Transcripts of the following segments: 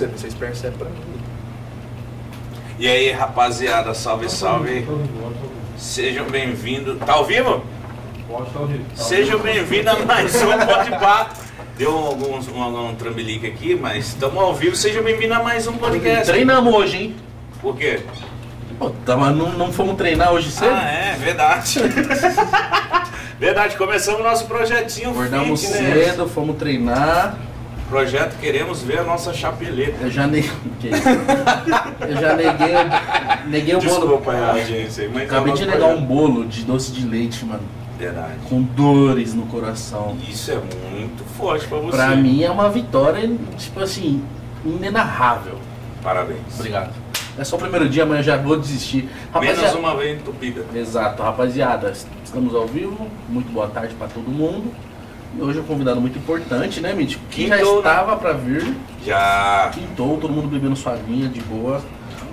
percebem, vocês percebem é E aí, rapaziada, salve, salve. Sejam bem-vindos. Tá ao vivo? Tá tá Sejam bem-vindos a mais um podcast. Deu alguns, um, um aqui, mas estamos ao vivo. Sejam bem-vindos a mais um podcast. Treinamos hoje, hein? Por quê? Pô, tava, tá, não, não fomos treinar hoje cedo? Ah, é, verdade. verdade, começamos nosso projetinho. Acordamos né? cedo, fomos treinar. Projeto Queremos Ver a Nossa Chapeleta. Eu já neguei. eu já neguei, neguei o bolo. Desculpa a agência. Mas é Acabei de negar projeto. um bolo de doce de leite, mano. Verdade. Com dores no coração. Isso é muito forte pra você. Pra mim é uma vitória, tipo assim, inenarrável. Parabéns. Obrigado. É só o primeiro dia, amanhã já vou desistir. Rapaziada... Menos uma vez entupida. Exato, rapaziada. Estamos ao vivo. Muito boa tarde para todo mundo. Hoje é um convidado muito importante, né, mitch Quem já né? estava para vir. Já. Quintou, todo mundo bebendo sua vinha de boa.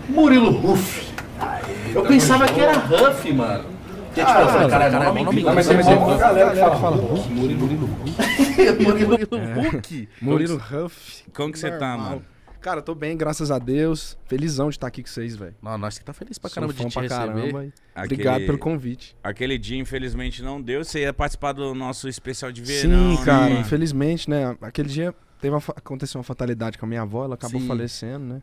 Murilo Ruff. Aê, Eu pensava que era Ruff, mano. Que é tipo, ah, eu não, não, não, mas é uma galera que fala Murilo Ruff. Murilo Ruff. Murilo Ruff. Como que você tá, mano? Cara, tô bem, graças a Deus. Felizão de estar aqui com vocês, velho. Nós que tá feliz pra caramba de de te pra Caramba. Aquele, Obrigado pelo convite. Aquele dia, infelizmente, não deu. Você ia participar do nosso especial de verão. Sim, né? cara, né? infelizmente, né? Aquele dia teve uma, aconteceu uma fatalidade com a minha avó, ela acabou Sim. falecendo, né?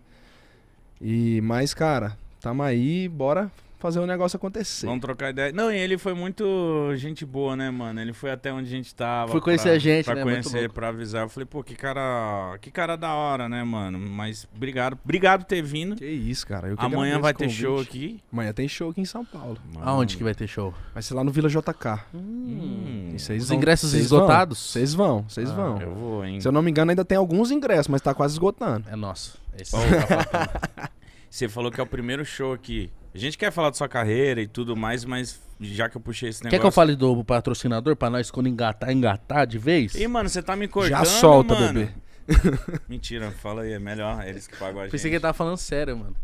E, mas, cara, tamo aí, bora fazer o negócio acontecer. Vamos trocar ideia. Não, e ele foi muito gente boa, né, mano? Ele foi até onde a gente tava. Foi conhecer pra, a gente, pra né? conhecer, pra avisar. Eu falei, pô, que cara, que cara da hora, né, mano? Mas obrigado, obrigado por ter vindo. Que isso, cara. Eu Amanhã vai ter show aqui. Amanhã tem show aqui em São Paulo. Mano. Aonde que vai ter show? Vai ser lá no Vila JK. Hum. Os vão, ingressos cês esgotados? Vocês vão, vocês ah, vão. Ah, eu vou, hein? Se eu não me engano, ainda tem alguns ingressos, mas tá quase esgotando. É nosso. Esse... É você falou que é o primeiro show aqui. A gente quer falar da sua carreira e tudo mais, mas já que eu puxei esse negócio. Quer que eu fale do patrocinador pra nós quando engatar, engatar de vez? Ih, mano, você tá me cortando. Já solta, mano. bebê. Mentira, fala aí, é melhor eles que pagam a gente. Pensei que ele tava falando sério, mano.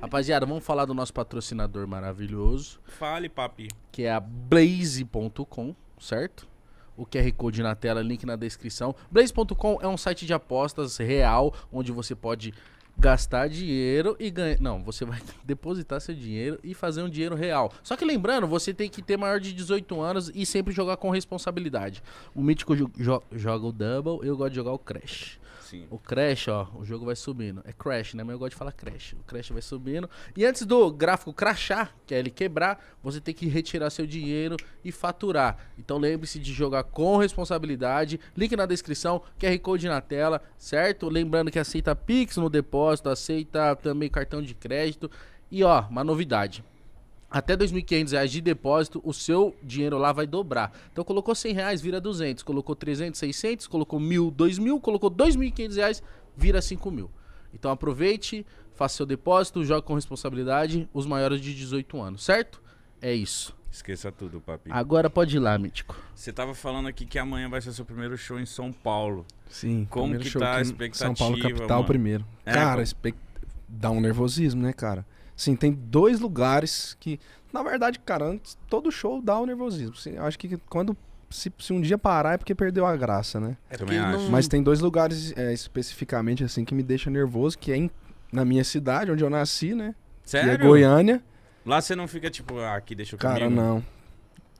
Rapaziada, vamos falar do nosso patrocinador maravilhoso. Fale, papi. Que é a Blaze.com, certo? o QR Code na tela, link na descrição. Blaze.com é um site de apostas real, onde você pode gastar dinheiro e ganhar. Não, você vai depositar seu dinheiro e fazer um dinheiro real. Só que lembrando, você tem que ter maior de 18 anos e sempre jogar com responsabilidade. O Mítico jo joga o Double, eu gosto de jogar o Crash. Sim. O Crash, ó, o jogo vai subindo. É Crash, né? Mas eu gosto de falar Crash. O Crash vai subindo. E antes do gráfico crachar, que é ele quebrar, você tem que retirar seu dinheiro e faturar. Então lembre-se de jogar com responsabilidade. Link na descrição, QR Code na tela, certo? Lembrando que aceita Pix no depósito, aceita também cartão de crédito. E ó, uma novidade até 2.500 reais de depósito, o seu dinheiro lá vai dobrar. Então colocou 100 reais, vira 200, colocou 300, 600, colocou 1.000, 2.000, colocou 2.500 reais, vira 5.000. Então aproveite, faça seu depósito, jogue com responsabilidade os maiores de 18 anos, certo? É isso. Esqueça tudo, papi. Agora pode ir lá, Mítico. Você tava falando aqui que amanhã vai ser seu primeiro show em São Paulo. Sim. Como que tá a expectativa? São Paulo capital mano? primeiro. É, cara, como... expect... dá um nervosismo, né, cara? Sim, tem dois lugares que, na verdade, cara, antes, todo show dá o um nervosismo. Assim, eu acho que quando se, se, um dia parar é porque perdeu a graça, né? É Também acho. Não... Mas tem dois lugares é, especificamente assim que me deixa nervoso, que é em, na minha cidade, onde eu nasci, né? Sério? Que é Goiânia. Lá você não fica tipo, ah, aqui deixa eu Cara, comigo. não.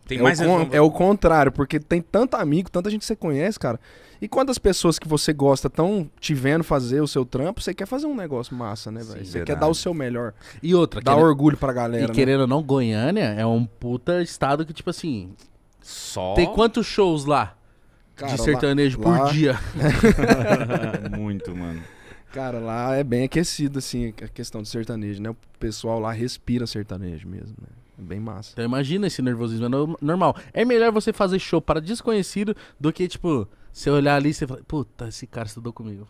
Tem é mais o con... É o contrário, porque tem tanto amigo, tanta gente que você conhece, cara. E quantas pessoas que você gosta estão te vendo fazer o seu trampo, você quer fazer um negócio massa, né, velho? Você quer dar o seu melhor. E outra, dar querendo... orgulho pra galera. E né? querendo ou não, Goiânia é um puta estado que, tipo assim. Só. Tem quantos shows lá? Cara, de sertanejo lá, por lá... dia. Muito, mano. Cara, lá é bem aquecido, assim, a questão de sertanejo, né? O pessoal lá respira sertanejo mesmo, né? Bem massa. Então imagina esse nervosismo, é normal. É melhor você fazer show para desconhecido do que, tipo, você olhar ali e você falar, puta, esse cara estudou comigo.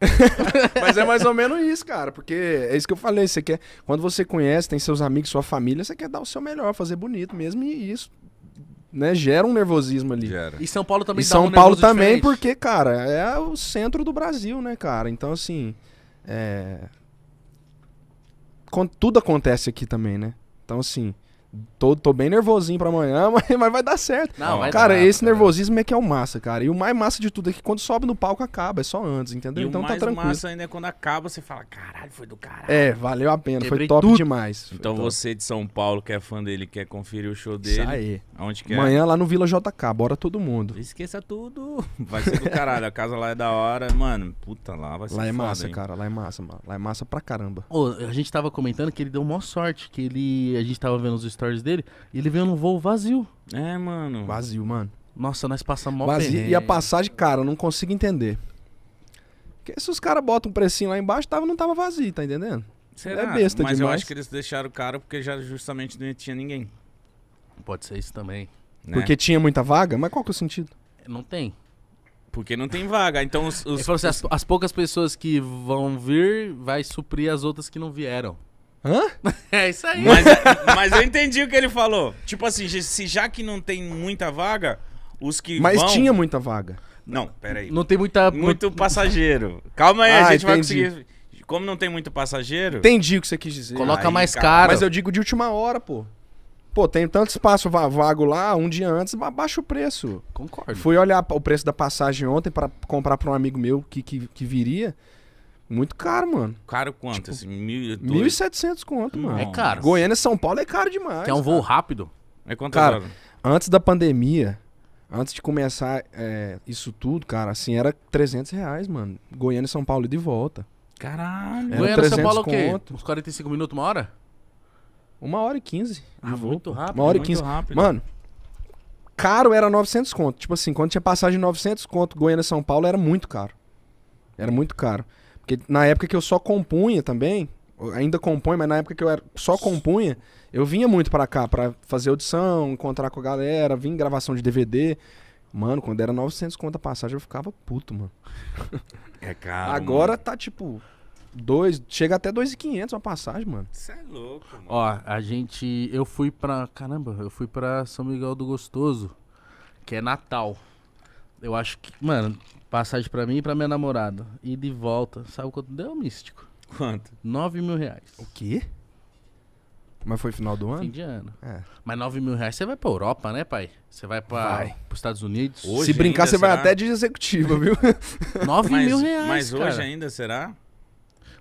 Mas é mais ou menos isso, cara, porque é isso que eu falei, você quer, quando você conhece, tem seus amigos, sua família, você quer dar o seu melhor, fazer bonito mesmo e isso né, gera um nervosismo ali. Gera. E São Paulo também e dá São um Paulo também, diferente. porque, cara, é o centro do Brasil, né, cara? Então, assim, é... tudo acontece aqui também, né? Então, assim, Tô, tô bem nervosinho pra amanhã, mas, mas vai dar certo. Não, vai cara, dar, esse cara. nervosismo é que é o massa, cara. E o mais massa de tudo é que quando sobe no palco acaba, é só antes, entendeu? E então o tá mais tá tranquilo. massa ainda é quando acaba, você fala, caralho, foi do caralho. É, valeu a pena, Quebrei foi top tudo. demais. Então top. você de São Paulo que é fã dele, quer conferir o show dele. Isso aí. Aonde quer? É? Amanhã lá no Vila JK, bora todo mundo. Esqueça tudo. Vai ser do caralho, a casa lá é da hora. Mano, puta lá, vai ser Lá é foda, é massa, hein? cara, lá é massa, mano. Lá é massa pra caramba. Ô, a gente tava comentando que ele deu maior sorte, que ele... A gente tava vendo os stories dele, e ele veio num voo vazio. É, mano. Vazio, mano. Nossa, nós passamos mal Vazio. E a passagem, cara, eu não consigo entender. Porque se os caras botam um precinho lá embaixo, tava, não tava vazio, tá entendendo? Será? É besta Mas demais. eu acho que eles deixaram caro porque já justamente não tinha ninguém. Pode ser isso também. Né? Porque tinha muita vaga? Mas qual que é o sentido? Não tem. Porque não tem vaga. Então os, os... Assim, as poucas pessoas que vão vir vai suprir as outras que não vieram. Hã? É isso aí. Mas, mas eu entendi o que ele falou. Tipo assim, se já que não tem muita vaga, os que Mas vão... tinha muita vaga. Não, peraí. Não tem muita... Muito passageiro. Calma aí, ah, a gente entendi. vai conseguir... Como não tem muito passageiro... Entendi o que você quis dizer. Coloca aí, mais caro. Mas eu digo de última hora, pô. Pô, tem tanto espaço vago lá, um dia antes, baixa o preço. Concordo. Fui olhar o preço da passagem ontem para comprar para um amigo meu que, que, que viria... Muito caro, mano. Caro quanto? Tipo, assim, mil, 1.700 conto, mano. É caro. Goiânia e São Paulo é caro demais. Que é um voo cara. rápido. É quanto cara, antes da pandemia, antes de começar é, isso tudo, cara, assim, era 300 reais, mano. Goiânia e São Paulo de volta. Caralho. Goiânia e São Paulo é o quê? Uns 45 minutos, uma hora? Uma hora e 15. Ah, muito volta. rápido. Uma hora e 15. Rápido. Mano, caro era 900 conto. Tipo assim, quando tinha passagem de 900 conto, Goiânia e São Paulo era muito caro. Era muito caro. Porque na época que eu só compunha também, ainda compõe, mas na época que eu era, só compunha, eu vinha muito para cá para fazer audição, encontrar com a galera, vim gravação de DVD. Mano, quando era 900 conta a passagem, eu ficava puto, mano. É caro. Agora mano. tá tipo dois, chega até 2.500 uma passagem, mano. Você é louco, mano. Ó, a gente eu fui para, caramba, eu fui para São Miguel do Gostoso, que é Natal. Eu acho que, mano, Passagem para mim e pra minha namorada. E de volta. Sabe quanto deu, místico? Quanto? 9 mil reais. O quê? Mas foi final do ano? Fim de ano. É. Mas 9 mil reais você vai pra Europa, né, pai? Você vai para os Estados Unidos. Hoje Se brincar, você vai até de executiva, viu? 9 mas, mil reais. Mas cara. hoje ainda será?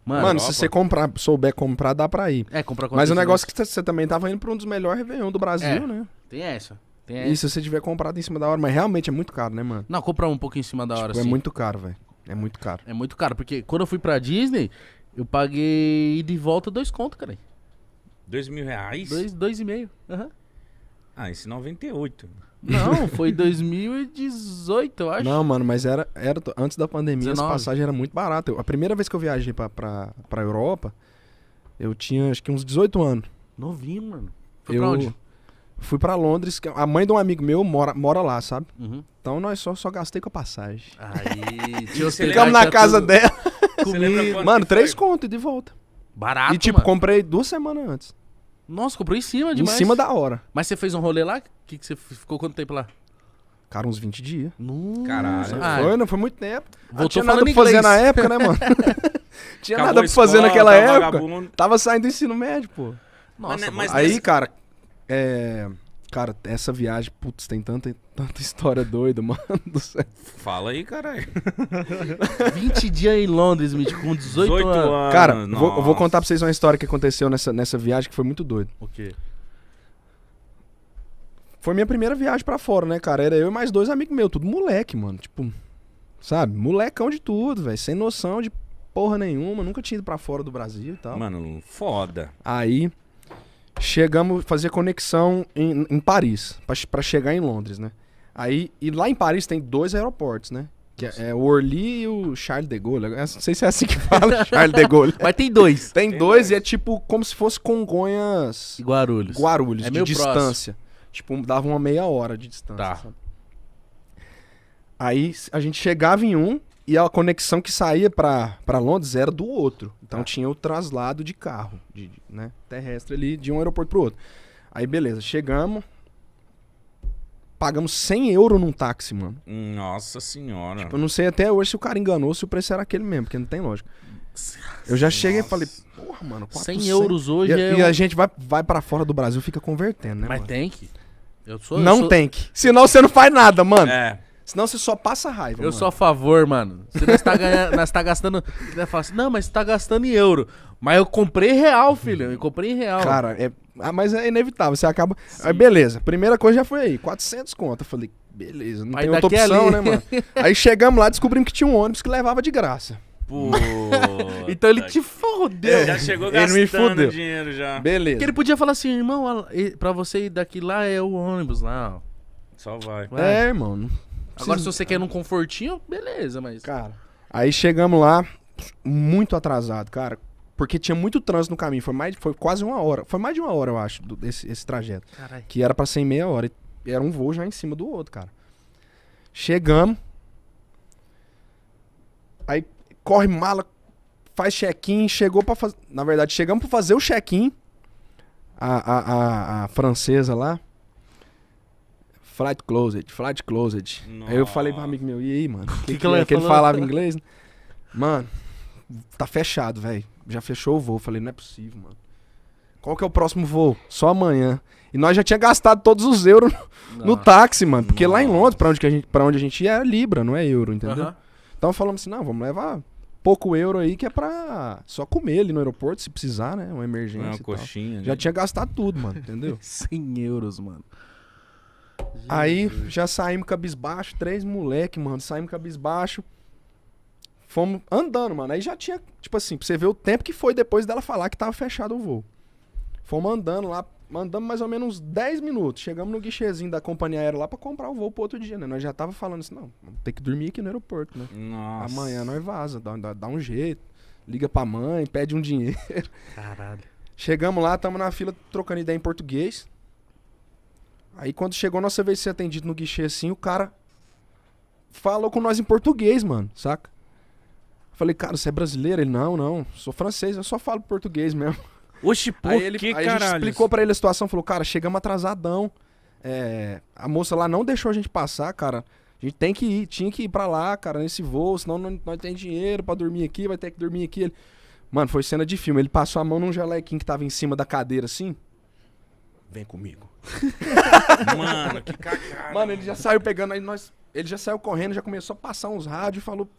Mano, Mano se você comprar, souber comprar, dá pra ir. É, comprar Mas o negócio é que você também tava indo pra um dos melhores Réveillon do Brasil, é, né? Tem essa. Tem... E se você tiver comprado em cima da hora, mas realmente é muito caro, né, mano? Não, comprar um pouco em cima da hora, tipo, é sim. É muito caro, velho. É muito caro. É muito caro, porque quando eu fui pra Disney, eu paguei de volta dois contos, cara. Dois mil reais? Dois, dois e meio. Aham. Uhum. Ah, esse 98. Não, foi 2018, eu acho. Não, mano, mas era, era antes da pandemia, 19. as passagens eram muito baratas. Eu, a primeira vez que eu viajei pra, pra, pra Europa, eu tinha acho que uns 18 anos. Novinho, mano. Foi eu, pra onde? Fui para Londres, que a mãe de um amigo meu mora, mora lá, sabe? Uhum. Então nós só, só gastei com a passagem. Aí, Ficamos na casa tudo. dela. Comigo. Mano, três contos e de volta. Barato. E tipo, mano. comprei duas semanas antes. Nossa, comprou em cima demais. Em cima da hora. Mas você fez um rolê lá? Que, que você ficou quanto tempo lá? Cara, uns 20 dias. Nossa. Caralho. Ah, foi, não foi muito tempo. Voltou tinha nada pra fazer na época, né, mano? tinha Acabou nada pra fazer escola, naquela tava época. Vagabundo. Tava saindo do ensino médio, pô. Nossa, mas, né, mas aí, nesse... cara, é. Cara, essa viagem, putz, tem tanta, tanta história doida, mano do céu. Fala aí, caralho. 20 dias em Londres, Mitch, com 18, 18 anos. anos. Cara, eu vou, eu vou, contar pra vocês uma história que aconteceu nessa, nessa viagem que foi muito doido. O quê? Foi minha primeira viagem para fora, né, cara? Era eu e mais dois amigos meus, tudo moleque, mano. Tipo, sabe? Molecão de tudo, velho. Sem noção de porra nenhuma. Nunca tinha ido pra fora do Brasil e tal. Mano, foda. Aí, Chegamos a fazer conexão em, em Paris, para chegar em Londres, né? Aí, e lá em Paris tem dois aeroportos, né? Que é, é, o Orly e o Charles de Gaulle. Eu é, não sei se é assim que fala, Charles de Gaulle. Mas tem dois. Tem, tem dois, dois, e é tipo como se fosse Congonhas. E Guarulhos. Guarulhos, é de distância. Próximo. Tipo, dava uma meia hora de distância. Tá. Aí a gente chegava em um, e a conexão que saía para Londres era do outro. Então ah. tinha o traslado de carro, de, de, né, terrestre ali, de um aeroporto pro outro. Aí beleza, chegamos. Pagamos 100 euros num táxi, mano. Nossa senhora. Tipo, eu não sei até hoje se o cara enganou, se o preço era aquele mesmo, porque não tem lógica. Eu já cheguei Nossa. e falei, porra, mano, 400. 100 euros hoje e, é. E a gente vai, vai para fora do Brasil fica convertendo, né? Mas mano? tem que. Eu sou, não eu sou... tem que. Senão você não faz nada, mano. É. Senão você só passa raiva. Eu mano. sou a favor, mano. Você não está ganhando, tá gastando. assim, não, mas você está gastando em euro. Mas eu comprei real, filho. Eu comprei em real. Cara, é, ah, mas é inevitável. Você acaba. Aí, beleza. Primeira coisa já foi aí: 400 conto. Eu falei, beleza, não tem outra opção, ali... né, mano? Aí chegamos lá, descobrimos que tinha um ônibus que levava de graça. Pô. então ele te fodeu. Ele já chegou gastando ele me fudeu. dinheiro já. Beleza. Porque ele podia falar assim, irmão, pra você ir daqui lá é o ônibus lá. Só vai. É, irmão. Agora, se você quer num confortinho, beleza, mas. Cara, aí chegamos lá, muito atrasado, cara. Porque tinha muito trânsito no caminho. Foi, mais, foi quase uma hora. Foi mais de uma hora, eu acho, do, desse, esse trajeto. Carai. Que era pra ser em meia hora. E era um voo já em cima do outro, cara. Chegamos. Aí corre mala, faz check-in, chegou pra fazer. Na verdade, chegamos pra fazer o check-in. A, a, a, a francesa lá Flight Closet, Flight Closet. Nossa. Aí eu falei pra um amigo meu, e aí, mano? O que, que, que, ele, é? que ele falava em inglês? Né? Mano, tá fechado, velho. Já fechou o voo. Falei, não é possível, mano. Qual que é o próximo voo? Só amanhã. E nós já tinha gastado todos os euros no, no táxi, mano. Porque Nossa. lá em Londres, pra onde, que a gente, pra onde a gente ia, era Libra, não é euro, entendeu? Uh -huh. Então falamos assim, não, vamos levar pouco euro aí que é pra só comer ali no aeroporto, se precisar, né? Uma emergência. Uma coxinha. Já né? tinha gastado tudo, mano, entendeu? 100 euros, mano. Aí já saímos cabisbaixo, três moleque, mano, saímos cabisbaixo. Fomos andando, mano. Aí já tinha, tipo assim, pra você ver o tempo que foi depois dela falar que tava fechado o voo. Fomos andando lá, mandamos mais ou menos 10 minutos. Chegamos no guichezinho da companhia aérea lá pra comprar o voo pro outro dia, né? Nós já tava falando assim, não, tem que dormir aqui no aeroporto, né? Nossa. Amanhã nós vaza, dá, dá, dá um jeito. Liga pra mãe, pede um dinheiro. Caralho. Chegamos lá, tamo na fila trocando ideia em português. Aí quando chegou a nossa vez de ser atendido no guichê assim, o cara falou com nós em português, mano, saca? Falei, cara, você é brasileiro? Ele, não, não, sou francês, eu só falo português mesmo. Oxi, por aí ele, que, aí caralho? A gente explicou pra ele a situação, falou, cara, chegamos atrasadão. É, a moça lá não deixou a gente passar, cara. A gente tem que ir, tinha que ir pra lá, cara, nesse voo, senão não, não tem dinheiro pra dormir aqui, vai ter que dormir aqui. Ele... Mano, foi cena de filme. Ele passou a mão num jalequinho que tava em cima da cadeira, assim vem comigo. Mano, que cagada. Mano, ele já saiu pegando aí, nós. Ele já saiu correndo, já começou a passar uns rádios e falou.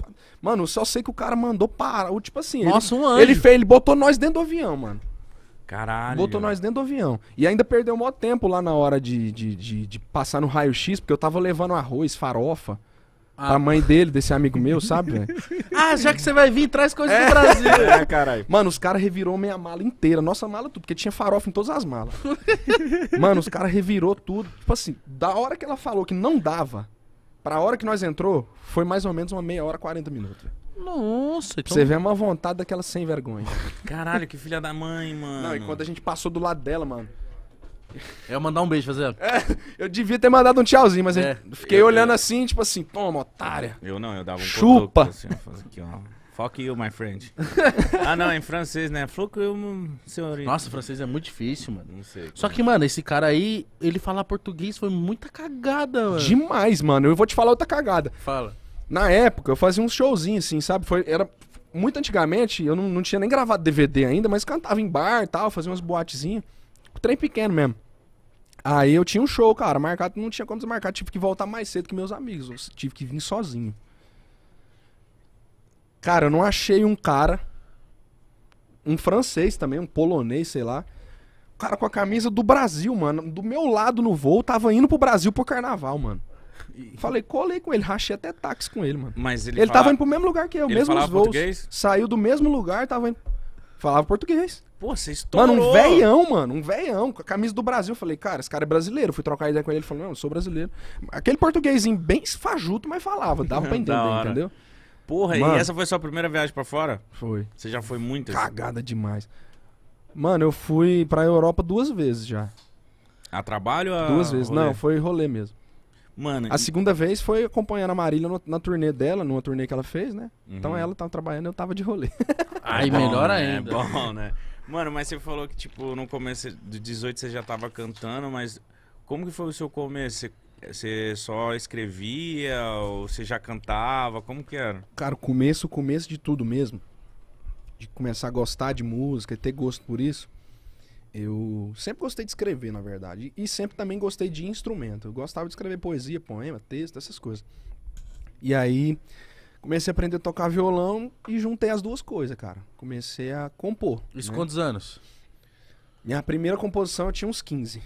Mano, só sei que o cara mandou parar. Tipo assim. Nossa, ele, um anjo. Ele, fez, ele botou nós dentro do avião, mano. Caralho. Botou nós dentro do avião. E ainda perdeu um maior tempo lá na hora de, de, de, de passar no raio-x, porque eu tava levando arroz, farofa. Ah. A mãe dele, desse amigo meu, sabe, ah, já que você vai vir, traz coisa é. do Brasil. É, caralho. Mano, os caras revirou minha mala inteira. Nossa mala tudo, porque tinha farofa em todas as malas. Mano, os caras revirou tudo. Tipo assim, da hora que ela falou que não dava, pra hora que nós entrou, foi mais ou menos uma meia hora, 40 minutos. Nossa, então... Você vê uma vontade daquela sem vergonha. Caralho, que filha da mãe, mano. Não, e quando a gente passou do lado dela, mano, é eu mandar um beijo, fazer. É, eu devia ter mandado um tchauzinho, mas é, fiquei eu, olhando eu... assim, tipo assim, toma, otária. Eu não, eu dava um Chupa! Assim, aqui, ó. Fuck you, my friend. ah, não, em francês, né? Fuck you, senhorita. Nossa, francês é muito difícil, mano. Não sei. Só que, é. mano, esse cara aí, ele falar português foi muita cagada, mano. Demais, mano. Eu vou te falar outra cagada. Fala. Na época, eu fazia uns showzinhos, assim, sabe? Foi, era muito antigamente, eu não, não tinha nem gravado DVD ainda, mas cantava em bar e tal, fazia umas boatezinhas. Um trem pequeno mesmo. Aí eu tinha um show, cara, marcado, não tinha como desmarcar, tive que voltar mais cedo que meus amigos, eu tive que vir sozinho. Cara, eu não achei um cara, um francês também, um polonês, sei lá, o cara com a camisa do Brasil, mano, do meu lado no voo, tava indo pro Brasil pro carnaval, mano. E... Falei, colei com ele, rachei até táxi com ele, mano. Mas ele, ele fala... tava indo pro mesmo lugar que eu, ele mesmos voos. Português? Saiu do mesmo lugar, tava indo Falava português. Pô, você estourou. Mano, um velhão, mano. Um velhão. Com a camisa do Brasil. Eu falei, cara, esse cara é brasileiro. Fui trocar ideia com ele. Ele falou, não, eu sou brasileiro. Aquele portuguesinho bem fajuto, mas falava. Dava pra entender, entendeu? Porra, mano, e essa foi sua primeira viagem para fora? Foi. Você já foi muitas? Cagada demais. Mano, eu fui pra Europa duas vezes já. A trabalho? A... Duas vezes. Rolê. Não, foi rolê mesmo. Mano. A e... segunda vez foi acompanhando a Marília no, na turnê dela, numa turnê que ela fez, né? Uhum. Então ela tava tá trabalhando eu tava de rolê. Aí bom, melhor né? ainda. É bom, né? Mano, mas você falou que, tipo, no começo de 18 você já tava cantando, mas como que foi o seu começo? Você você só escrevia ou você já cantava? Como que era? Cara, o começo, o começo de tudo mesmo. De começar a gostar de música e ter gosto por isso eu sempre gostei de escrever, na verdade. E sempre também gostei de instrumento. Eu gostava de escrever poesia, poema, texto, essas coisas. E aí comecei a aprender a tocar violão e juntei as duas coisas, cara. Comecei a compor. Isso né? quantos anos? Minha primeira composição eu tinha uns 15.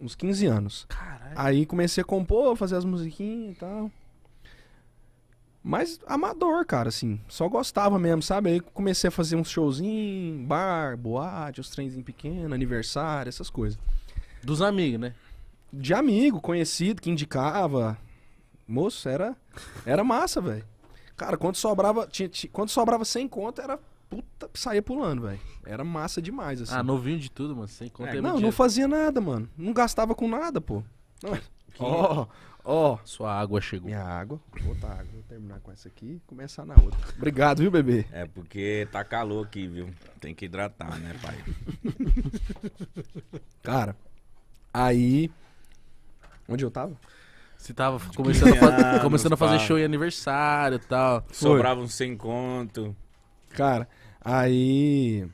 Uns 15 anos. Caralho. Aí comecei a compor, fazer as musiquinhas e tal. Mas amador, cara, assim. Só gostava mesmo, sabe? Aí comecei a fazer uns showzinhos, bar, boate, os trenzinhos pequenos, aniversário, essas coisas. Dos amigos, né? De amigo, conhecido, que indicava. Moço, era, era massa, velho. Cara, quando sobrava, tinha, tinha, quando sobrava sem conta, era puta, saía pulando, velho. Era massa demais, assim. Ah, novinho de tudo, mano, sem conta. É, é, não, não fazia nada, mano. Não gastava com nada, pô. Não, que... oh, Ó. Sua água chegou. Minha água. Outra água. Vou terminar com essa aqui e começar na outra. Obrigado, viu, bebê? É porque tá calor aqui, viu? Tem que hidratar, né, pai? Cara, aí. Onde eu tava? Você tava começando, a, começando a fazer show em aniversário e tal. Sobrava um sem conto. Cara, aí.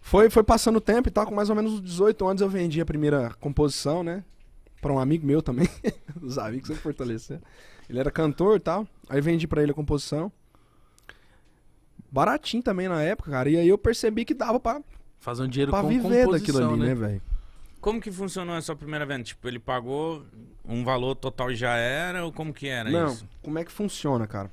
Foi, foi passando o tempo e tal, com mais ou menos 18 anos eu vendi a primeira composição, né? para um amigo meu também. Os amigos sempre fortaleceram. Ele era cantor e tal. Aí vendi para ele a composição. Baratinho também na época, cara. E aí eu percebi que dava pra. Fazer um dinheiro pra com viver daquilo ali, né, né velho? Como que funcionou essa primeira venda? Tipo, ele pagou um valor total e já era? Ou como que era Não, isso? Como é que funciona, cara?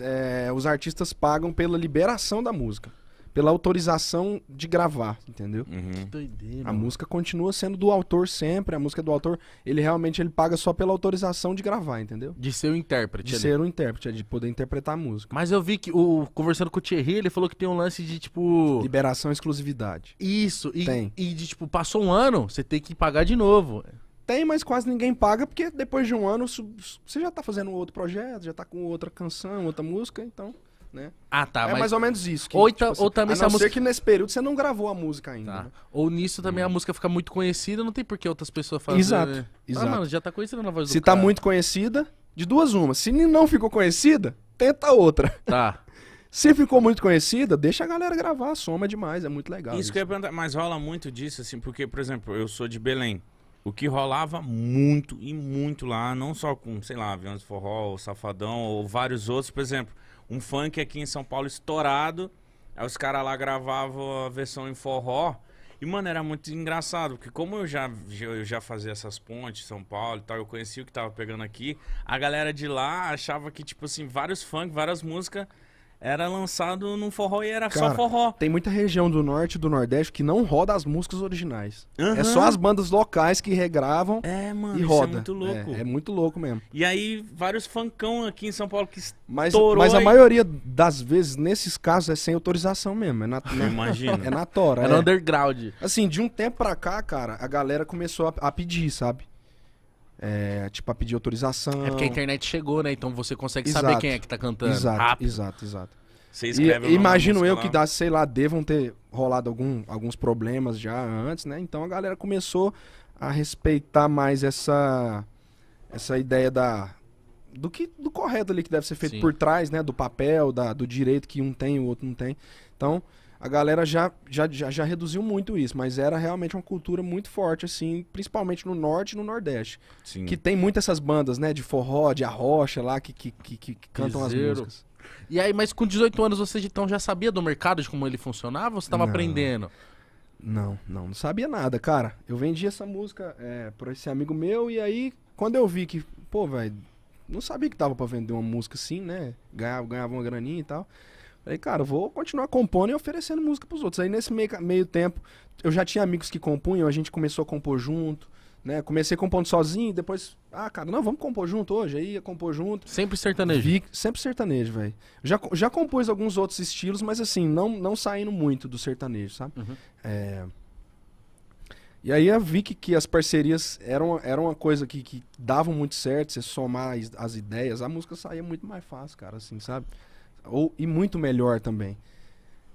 É, os artistas pagam pela liberação da música pela autorização de gravar, entendeu? Uhum. Que doideira. A música continua sendo do autor sempre, a música é do autor, ele realmente ele paga só pela autorização de gravar, entendeu? De ser o intérprete. De ali. ser o intérprete, de poder interpretar a música. Mas eu vi que, o, conversando com o Thierry, ele falou que tem um lance de, tipo... Liberação e exclusividade. Isso. E, tem. E, de, tipo, passou um ano, você tem que pagar de novo. Tem, mas quase ninguém paga, porque depois de um ano você já tá fazendo outro projeto, já tá com outra canção, outra música, então né? Ah, tá. É mas... mais ou menos isso. Que, ou, então- tipo, assim, ou também a não a música... ser que nesse período você não gravou a música tá. ainda. Tá. Né? Ou nisso também hum. a música fica muito conhecida, não tem por que outras pessoas fazerem. Exato. Ah, exato. Ah, mano, já tá conhecida na voz Se do Se tá cara. muito conhecida, de duas uma. Se não ficou conhecida, tenta outra. Tá. Se ficou muito conhecida, deixa a galera gravar, soma demais, é muito legal. Isso, isso. que eu ia perguntar, mas rola muito disso, assim, porque, por exemplo, eu sou de Belém. O que rolava muito e muito lá, não só com, sei lá, Aviões Forró, ou Safadão, ou vários outros, por exemplo um funk aqui em São Paulo estourado. Aí os caras lá gravavam a versão em forró. E, mano, era muito engraçado, porque como eu já, eu já fazia essas pontes, São Paulo e tal, eu conhecia o que tava pegando aqui, a galera de lá achava que, tipo assim, vários funk, várias músicas era lançado no forró e era Cara, só forró. Tem muita região do norte e do nordeste que não roda as músicas originais. Uhum. É só as bandas locais que regravam é, mano, e é roda. é muito louco. É, é, muito louco mesmo. E aí, vários fancão aqui em São Paulo que mas, Mas a e... maioria das vezes, nesses casos, é sem autorização mesmo. É na, na, Imagina. É na tora. É, é underground. Assim, de um tempo pra cá, cara, a galera começou a, a pedir, sabe? É, tipo, a pedir autorização. É porque a internet chegou, né? Então você consegue exato, saber quem é que tá cantando. Exato, rápido. exato, exato. Você escreve e, imagino eu lá. que dá, sei lá, devam ter rolado algum, alguns problemas já antes, né? Então a galera começou a respeitar mais essa essa ideia da do que do correto ali que deve ser feito Sim. por trás, né, do papel, da, do direito que um tem e o outro não tem. Então, a galera já, já, já, já, reduziu muito isso, mas era realmente uma cultura muito forte, assim, principalmente no norte e no nordeste. Sim. Que tem muitas essas bandas, né, de forró, de arrocha lá, que, que, que, que cantam Piseiro. as músicas. E aí, mas com 18 anos você então já sabia do mercado, de como ele funcionava, ou você estava aprendendo? Não, não, não sabia nada, cara. Eu vendi essa música é, pra esse amigo meu, e aí, quando eu vi que, pô, velho, não sabia que tava para vender uma música assim, né? Ganhava, ganhava uma graninha e tal. Falei, cara, vou continuar compondo e oferecendo música pros outros. Aí nesse meio, meio tempo, eu já tinha amigos que compunham, a gente começou a compor junto, né? Comecei compondo sozinho, depois, ah, cara, não, vamos compor junto hoje. Aí ia compor junto. Sempre sertanejo. Vi, sempre sertanejo, velho. Já, já compus alguns outros estilos, mas assim, não, não saindo muito do sertanejo, sabe? Uhum. É... E aí eu vi que, que as parcerias eram, eram uma coisa que, que davam muito certo, você somar as, as ideias, a música saía muito mais fácil, cara, assim, sabe? Ou, e muito melhor também.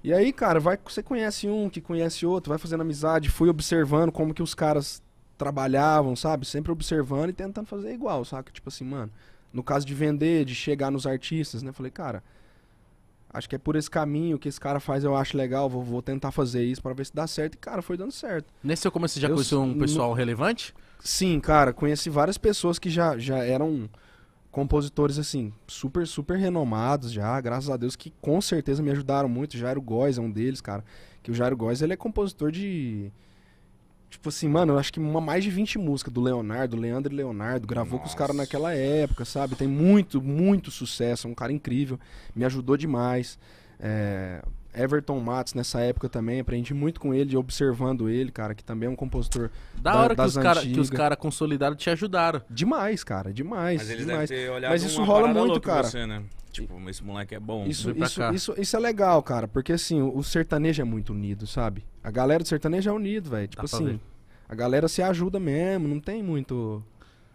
E aí, cara, vai você conhece um, que conhece outro, vai fazendo amizade, fui observando como que os caras trabalhavam, sabe? Sempre observando e tentando fazer igual, sabe? Tipo assim, mano, no caso de vender, de chegar nos artistas, né? Falei, cara, acho que é por esse caminho que esse cara faz, eu acho legal, vou, vou tentar fazer isso para ver se dá certo. E, cara, foi dando certo. Nesse seu começo, você já conheceu um pessoal no... relevante? Sim, cara, conheci várias pessoas que já, já eram compositores assim, super, super renomados já, graças a Deus, que com certeza me ajudaram muito. Jairo Góes é um deles, cara. Que o Jairo Góes, ele é compositor de. Tipo assim, mano, eu acho que uma, mais de 20 músicas do Leonardo, Leandro e Leonardo, gravou Nossa. com os caras naquela época, sabe? Tem muito, muito sucesso, é um cara incrível, me ajudou demais. É, Everton Matos nessa época também, aprendi muito com ele, observando ele, cara, que também é um compositor. Da, da hora que os, cara, que os caras consolidaram te ajudaram. Demais, cara, demais. Mas, demais. Mas isso rola muito, cara. Você, né? Tipo, esse moleque é bom. Isso, isso, isso, isso, é legal, cara, porque assim, o, sertanejo é muito unido, sabe? A galera do sertanejo é unido, velho. Tipo Dá assim, a galera se ajuda mesmo, não tem muito.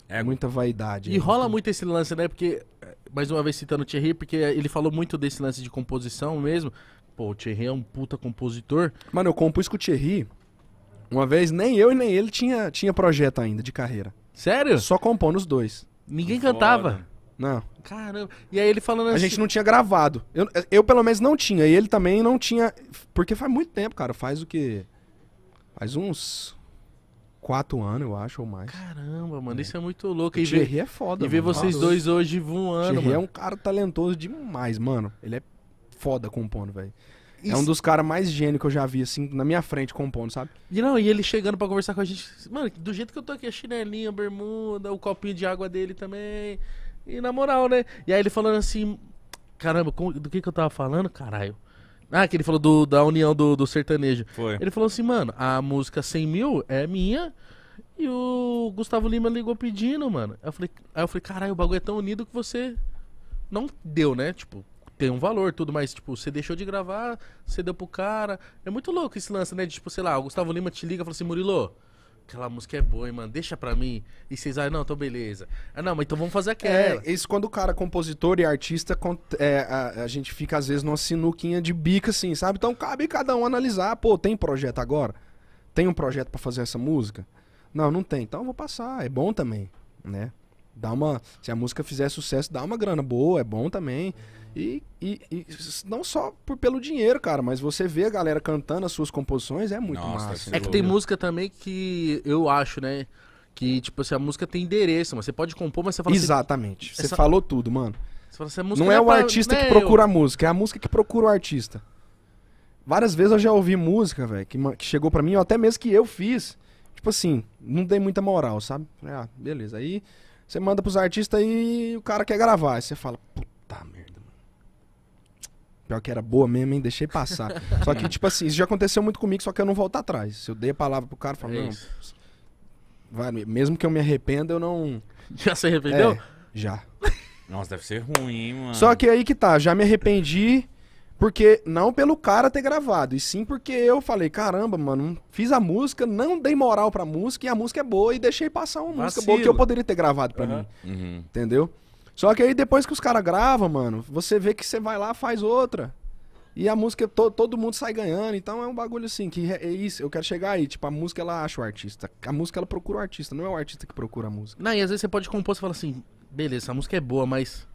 É muita vaidade. E né? rola muito esse lance, né? Porque, eh, mais uma vez citando o Thierry, porque ele falou muito desse lance de composição mesmo. Pô, o Thierry é um puta compositor. Mano, eu compus com o Thierry. Uma vez, nem eu e nem ele tinha, tinha projeto ainda de carreira. Sério? Só compondo nos dois. Ninguém cantava. Não. Caramba. E aí ele falando assim. A gente não tinha gravado. Eu, eu, pelo menos, não tinha. E ele também não tinha. Porque faz muito tempo, cara. Faz o que? Faz uns. Quatro anos, eu acho, ou mais. Caramba, mano, é. isso é muito louco. O e Thierry ver, é foda, E ver vocês dois hoje voando, Thierry é mano. é um cara talentoso demais, mano. Ele é foda compondo, velho. É um dos caras mais gênios que eu já vi, assim, na minha frente compondo, sabe? E não, e ele chegando pra conversar com a gente. Mano, do jeito que eu tô aqui, a chinelinha, a bermuda, o copinho de água dele também. E na moral, né? E aí ele falando assim: caramba, com, do que que eu tava falando? Caralho. Ah, que ele falou do, da união do, do sertanejo. Foi. Ele falou assim, mano, a música 100 mil é minha. E o Gustavo Lima ligou pedindo, mano. eu aí eu falei caralho, o bagulho é tão unido que você não deu, né? Tipo, tem um valor, tudo, mas, tipo, você deixou de gravar, você deu pro cara. É muito louco esse lance, né? De, tipo, sei lá, o Gustavo Lima te liga e fala assim, Murilo, aquela música é boa, hein, mano, deixa pra mim. E vocês, ah, não, então beleza. Ah, não, mas então vamos fazer é, aquela. É, isso quando o cara, é compositor e artista, é, a, a, gente fica, às vezes, numa sinuquinha de bica, assim, sabe? Então cabe cada um analisar, pô, tem projeto agora? Tem um projeto para fazer essa música? Não, não tem, então eu vou passar, é bom também, né? Dá uma, se a música fizer sucesso, dá uma grana boa, é bom também. Uhum. E, e, e, não só por, pelo dinheiro, cara, mas você vê a galera cantando as suas composições, é muito Nossa, massa. é que tem música também que eu acho, né? Que, tipo assim, a música tem endereço, mas você pode compor, mas você fala assim, Exatamente. Assim, você essa... falou tudo, mano. Assim, não, não é, é o pra... artista é que eu... Né, procura a música, é a música que procura o artista. Várias vezes eu já ouvi música, velho, que, que, chegou para mim, ou até mesmo que eu fiz. Tipo assim, não dei muita moral, sabe? Falei, ah, beleza. Aí você manda pros artistas e o cara quer gravar. Aí você fala, puta merda pior que era boa mesmo, hein? Deixei passar. só que, tipo assim, isso já aconteceu muito comigo, só que eu não volto atrás. Se eu dei a palavra pro cara, eu falo, é não, vai, mesmo que eu me arrependa, eu não. Já se arrependeu? É, já. Nossa, deve ser ruim, hein, mano. Só que aí que tá, já me arrependi. Porque não pelo cara ter gravado, e sim porque eu falei, caramba, mano, fiz a música, não dei moral pra música, e a música é boa, e deixei passar uma Vacilo. música boa que eu poderia ter gravado pra uhum. mim. Uhum. Entendeu? Só que aí depois que os caras gravam, mano, você vê que você vai lá faz outra. E a música, to, todo mundo sai ganhando. Então é um bagulho assim, que é, isso. Eu quero chegar aí. Tipo, a música ela acha o artista. A música ela procura o artista, não é o artista que procura a música. Não, e às vezes você pode compor e fala assim: beleza, a música é boa, mas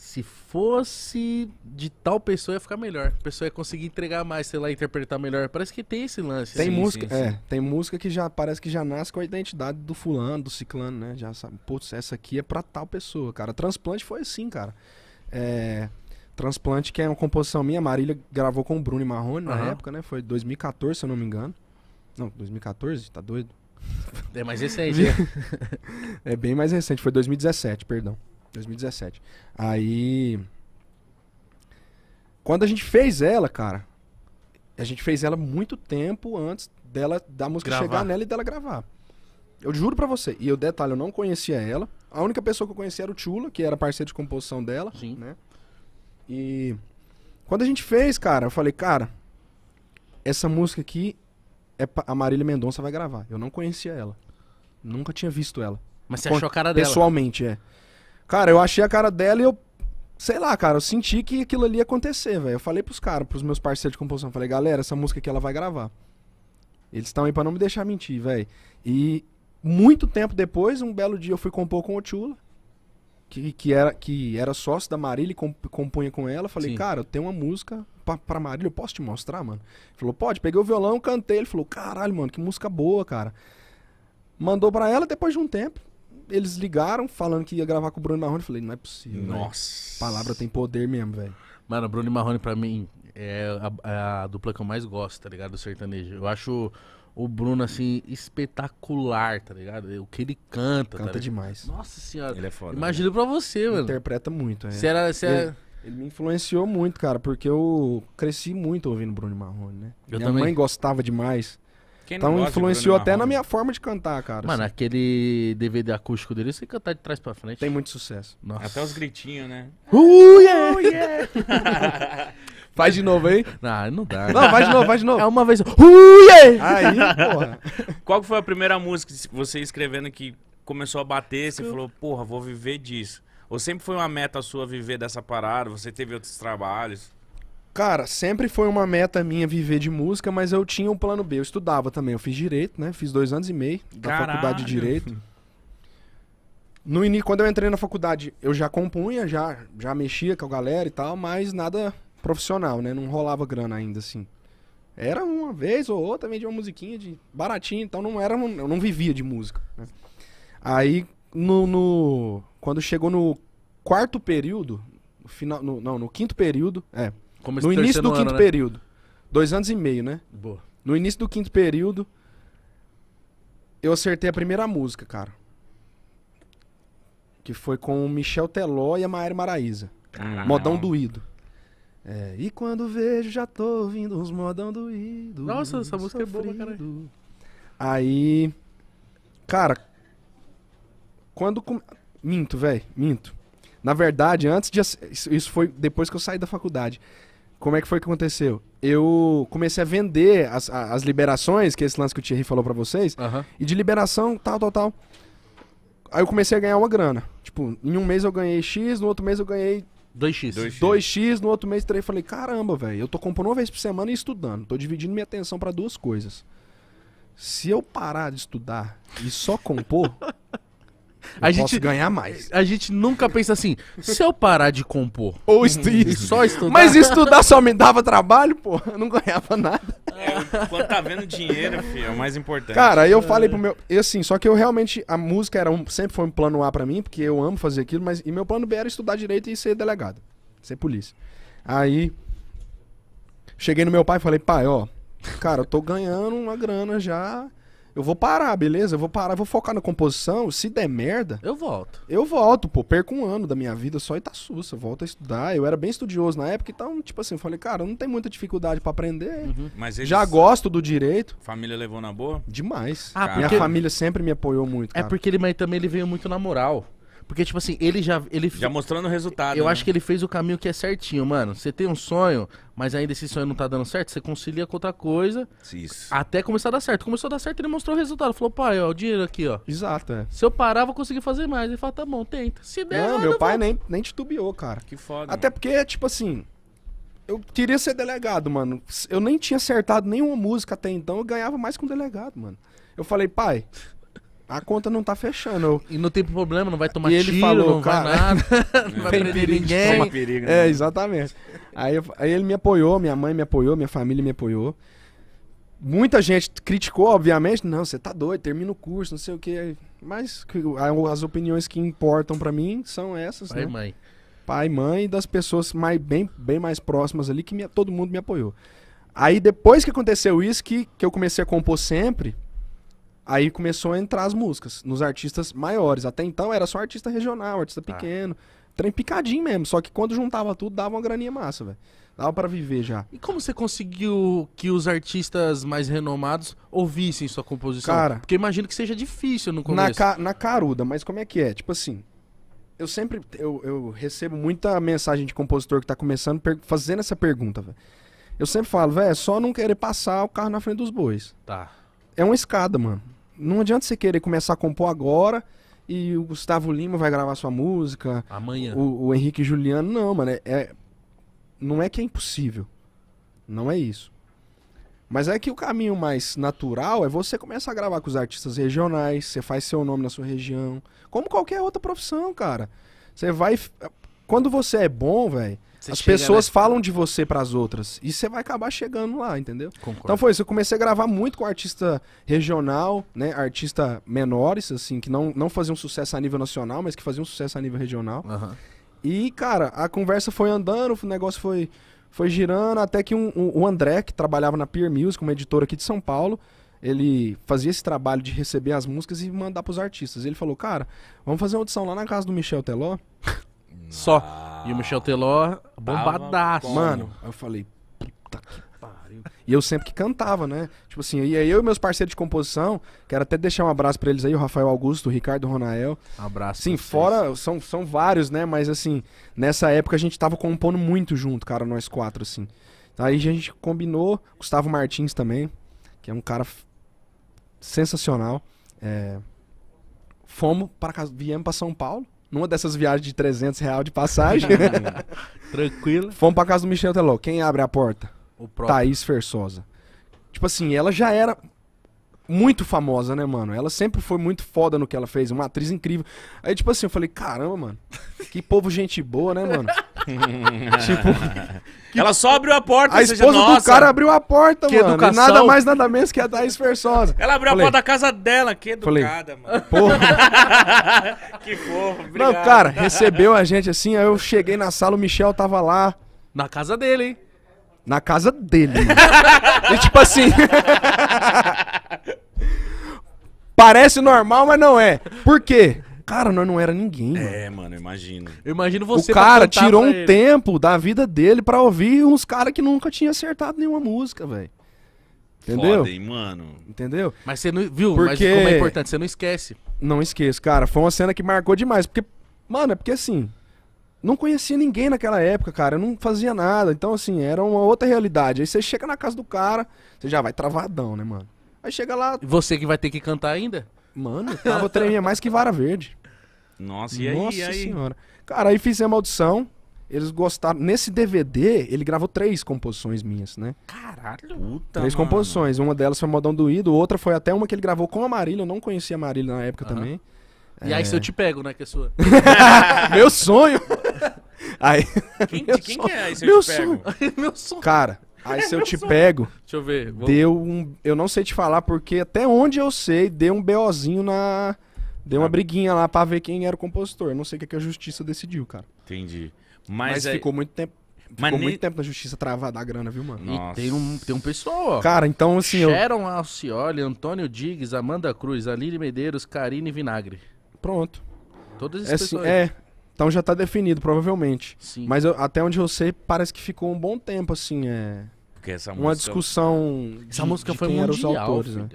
se fosse de tal pessoa ia ficar melhor. A pessoa ia conseguir entregar mais, sei lá, interpretar melhor. Parece que tem esse lance. Tem assim. música, sim, é, sim. tem música que já parece que já nasce com a identidade do fulano, do ciclano, né? Já sabe, putz, essa aqui é pra tal pessoa, cara. Transplante foi assim, cara. É, Transplante, que é uma composição minha, Marília gravou com o Bruno Marrone na uhum. época, né? Foi 2014, se eu não me engano. Não, 2014, tá doido? É mais recente. é bem mais recente, foi 2017, perdão. 2017. Aí. Quando a gente fez ela, cara, a gente fez ela muito tempo antes dela da música gravar. chegar nela e dela gravar. Eu juro para você. E o detalhe, eu não conhecia ela. A única pessoa que eu conhecia era o Tula, que era parceiro de composição dela, Sim. né? E quando a gente fez, cara, eu falei, cara, essa música aqui é a Marília Mendonça vai gravar. Eu não conhecia ela. Nunca tinha visto ela. Mas você achou a cara dela? Pessoalmente, é. Cara, eu achei a cara dela e eu. Sei lá, cara, eu senti que aquilo ali ia acontecer, velho. Eu falei pros caras, pros meus parceiros de composição, falei, galera, essa música aqui ela vai gravar. Eles estão aí pra não me deixar mentir, velho. E muito tempo depois, um belo dia, eu fui compor com o Tchula, que, que, era, que era sócio da Marília e comp, compunha com ela. Falei, Sim. cara, eu tenho uma música pra, pra Marília, eu posso te mostrar, mano? Ele falou, pode. Peguei o violão, cantei. Ele falou, caralho, mano, que música boa, cara. Mandou para ela depois de um tempo eles ligaram falando que ia gravar com o Bruno Marrone. Eu falei, não é possível. Nossa. Véio. Palavra tem poder mesmo, velho. Mano, Bruno Marrone pra mim é a, é a, dupla que eu mais gosto, tá ligado? Do sertanejo. Eu acho o Bruno, assim, espetacular, tá ligado? O que ele canta, tá Canta tá demais. Nossa senhora. Ele é foda. Imagina né? pra você, mano. Interpreta muito, é. Se era, Ele, ele, me influenciou muito, cara, porque eu cresci muito ouvindo Bruno Marrone, né? Eu Minha também. mãe gostava demais então influenciou até na minha forma de cantar, cara. Mano, assim. aquele DVD acústico dele, você cantar de trás pra frente. Tem muito sucesso. Nossa. Até os gritinhos, né? Uh, yeah! Uh, yeah! Faz de novo aí? Não, não dá. Não, faz de novo, faz de novo. É uma vez. Uie! Uh, aí, porra. Qual foi a primeira música que você escrevendo que começou a bater? Você falou, porra, vou viver disso. Ou sempre foi uma meta sua viver dessa parada? Você teve outros trabalhos? Cara, sempre foi uma meta minha viver de música, mas eu tinha um plano B. Eu estudava também, eu fiz direito, né? Fiz dois anos e meio da Caralho. faculdade de direito. No início, quando eu entrei na faculdade, eu já compunha, já, já mexia com a galera e tal, mas nada profissional, né? Não rolava grana ainda assim. Era uma vez ou outra, vendia uma musiquinha de baratinho, então não era, eu não vivia de música. Né? Aí, no, no, quando chegou no quarto período, no final, no, não, no quinto período, é. Começo no início do ano, quinto né? período. Dois anos e meio, né? Boa. No início do quinto período, eu acertei a primeira música, cara. Que foi com o Michel Teló e a Maíra Maraíza. Caralho. Modão doído. É, e quando vejo, já tô ouvindo uns modão doído. Nossa, essa música sofrido. é boa, cara. Aí. Cara. Quando. Com... Minto, velho. Minto. Na verdade, antes de. Isso foi depois que eu saí da faculdade como é que foi que aconteceu? Eu comecei a vender as, as liberações, que é esse lance que o Thierry falou para vocês, uhum. e de liberação, tal, tal, tal. Aí eu comecei a ganhar uma grana. Tipo, em um mês eu ganhei X, no outro mês eu ganhei 2x. 2x, 2x no outro mês 3. Falei, caramba, velho, eu tô comprando uma vez por semana e estudando. Tô dividindo minha atenção para duas coisas. Se eu parar de estudar e só compor, a gente posso ganhar mais. A gente nunca pensa assim, se eu parar de compor ou estu... Uhum. só estudar. Mas estudar só me dava trabalho, pô, eu não ganhava nada. É, quando tá vendo dinheiro, filho, é o mais importante. Cara, eu falei pro meu, e assim, só que eu realmente a música era um, sempre foi um plano A para mim, porque eu amo fazer aquilo, mas e meu plano B era estudar direito e ser delegado, ser polícia. Aí cheguei no meu pai e falei: "Pai, ó, cara, eu tô ganhando uma grana já eu vou parar, beleza? Eu vou parar, vou focar na composição. Se der merda. Eu volto. Eu volto, pô. Perco um ano da minha vida só e tá sussa. Volto a estudar. Eu era bem estudioso na época, então, tipo assim, eu falei, cara, não tem muita dificuldade para aprender. Uhum. Mas eles... Já gosto do direito. Família levou na boa? Demais. Ah, minha família sempre me apoiou muito. É cara. É porque ele, mas também ele veio muito na moral. Porque, tipo assim, ele já. Ele, já mostrando o resultado. Eu né? acho que ele fez o caminho que é certinho, mano. Você tem um sonho, mas ainda esse sonho não tá dando certo, você concilia com outra coisa. Isso. Até começar a dar certo. Começou a dar certo, ele mostrou o resultado. Falou, pai, ó, o dinheiro aqui, ó. Exato, é. Se eu parar, vou conseguir fazer mais. Ele fala, tá bom, tenta. Se der. Não, meu pai vou... nem, nem titubeou, cara. Que foda. Até mano. porque, tipo assim. Eu queria ser delegado, mano. Eu nem tinha acertado nenhuma música até então, eu ganhava mais com um delegado, mano. Eu falei, pai, a conta não tá fechando. E não tem problema, não vai tomar e ele tiro, falou, não cara, vai nada, não vai prender perigo, ninguém. Perigo, né? É, exatamente. Aí, eu, aí ele me apoiou, minha mãe me apoiou, minha família me apoiou. Muita gente criticou, obviamente. Não, você tá doido, termina o curso, não sei o quê. Mas as opiniões que importam para mim são essas, Pai né? mãe. Pai, mãe das pessoas mais, bem, bem mais próximas ali, que me, todo mundo me apoiou. Aí depois que aconteceu isso, que, que eu comecei a compor sempre Aí começou a entrar as músicas nos artistas maiores. Até então era só artista regional, artista tá. pequeno. Ah. Trem picadinho mesmo. Só que quando juntava tudo, dava uma graninha massa, velho. Dava para viver já. E como você conseguiu que os artistas mais renomados ouvissem sua composição? Cara, Porque imagino que seja difícil no começo. Na, ca na caruda, mas como é que é? Tipo assim, eu sempre eu, eu recebo muita mensagem de compositor que tá começando fazendo essa pergunta, velho. Eu sempre falo, velho, é só não querer passar o carro na frente dos bois. Tá. É uma escada, mano não adianta você querer começar a compor agora e o Gustavo Lima vai gravar sua música. Amanhã. O, o Henrique Juliano. Não, mano. É, é, não é que é impossível. Não é isso. Mas é que o caminho mais natural é você começar a gravar com os artistas regionais, você faz seu nome na sua região. Como qualquer outra profissão, cara. Você vai quando você é bom, velho, as né? pessoas nessa... falam de você para as outras. E você vai acabar chegando lá, entendeu? Concordo. Então foi isso. Eu comecei a gravar muito com artista regional, né? Artista menores, assim, que não, não faziam sucesso a nível nacional, mas que faziam sucesso a nível regional. Uhum. E, cara, a conversa foi andando, o negócio foi, foi girando, até que um, um, o André, que trabalhava na Peer Music, uma editora aqui de São Paulo, ele fazia esse trabalho de receber as músicas e mandar para os artistas. Ele falou, cara, vamos fazer uma audição lá na casa do Michel Teló. Só. E o Michel Teló, bombadaço. Mano, aí eu falei, puta que pariu. E eu sempre que cantava, né? Tipo assim, e aí eu e meus parceiros de composição, quero até deixar um abraço para eles aí, o Rafael Augusto, o Ricardo Ronael. Um abraço. Sim, fora, são, são vários, né? Mas assim, nessa época a gente tava compondo muito junto, cara, nós quatro, assim. Aí a gente combinou, Gustavo Martins também, que é um cara sensacional. É... Fomos para casa, viemos para São Paulo numa dessas viagens de 300 reais de passagem. Tranquilo. Fomos pra casa do Michel Teló. Quem abre a porta? O próprio. Thaís Fersosa. Tipo assim, ela já era muito famosa, né, mano? Ela sempre foi muito foda no que ela fez, uma atriz incrível. Aí, tipo assim, eu falei, caramba, mano, que povo gente boa, né, mano? tipo. Que... Ela só abriu a porta, a esposa seja, do cara abriu a porta, que mano. Educação. Nada mais, nada menos que a Thaís Versosa. Ela abriu falei, a porta da casa dela, que educada, falei, mano. Porra. que porra, obrigado. Não, cara, recebeu a gente assim, aí eu cheguei na sala, o Michel tava lá. Na casa dele, hein? na casa dele. e tipo assim. Parece normal, mas não é. Por quê? Cara, nós não era ninguém. Mano. É, mano, eu imagino. Eu imagino você. O cara tirou um ele. tempo da vida dele pra ouvir uns caras que nunca tinha acertado nenhuma música, velho. Entendeu? Foda, hein, mano. Entendeu? Mas você não. Viu? Porque... Mas como é importante, você não esquece. Não esqueço, cara. Foi uma cena que marcou demais. Porque, mano, é porque assim não conhecia ninguém naquela época, cara. Eu não fazia nada. Então, assim, era uma outra realidade. Aí você chega na casa do cara, você já vai travadão, né, mano? Aí chega lá. Você que vai ter que cantar ainda? Mano, eu tava tremia mais que vara verde. Nossa, e aí? Nossa e aí? senhora. Cara, aí fizemos audição. Eles gostaram. Nesse DVD, ele gravou três composições minhas, né? Caralho. Puta, três mano. composições. Uma delas foi Modão Doído, outra foi até uma que ele gravou com a Marília. Eu não conhecia a Marília na época uhum. também. E é... aí se eu te pego, né, que é sua? Meu sonho! Aí, quem meu quem que é esse meu meu som. Cara, aí se eu te pego... Deixa eu ver. Vamos... Deu um... Eu não sei te falar porque até onde eu sei, deu um BOzinho na... Deu uma ah. briguinha lá pra ver quem era o compositor. Eu não sei o que, é que a justiça decidiu, cara. Entendi. Mas, Mas é... ficou muito tempo Ficou Mas muito ne... tempo na justiça travada a grana, viu, mano? Nossa. E tem um, tem um pessoal, ó. Cara, então assim. Sharon eu... Alcioli, Antônio Diggs, Amanda Cruz, Aline Medeiros, Karine Vinagre. Pronto. Todas essas é, assim, pessoas. Assim, é, então já tá definido, provavelmente. Sim. Mas eu, até onde eu sei, parece que ficou um bom tempo, assim, é. Porque essa música... Uma discussão. De, essa música foi mundial, os autores, né?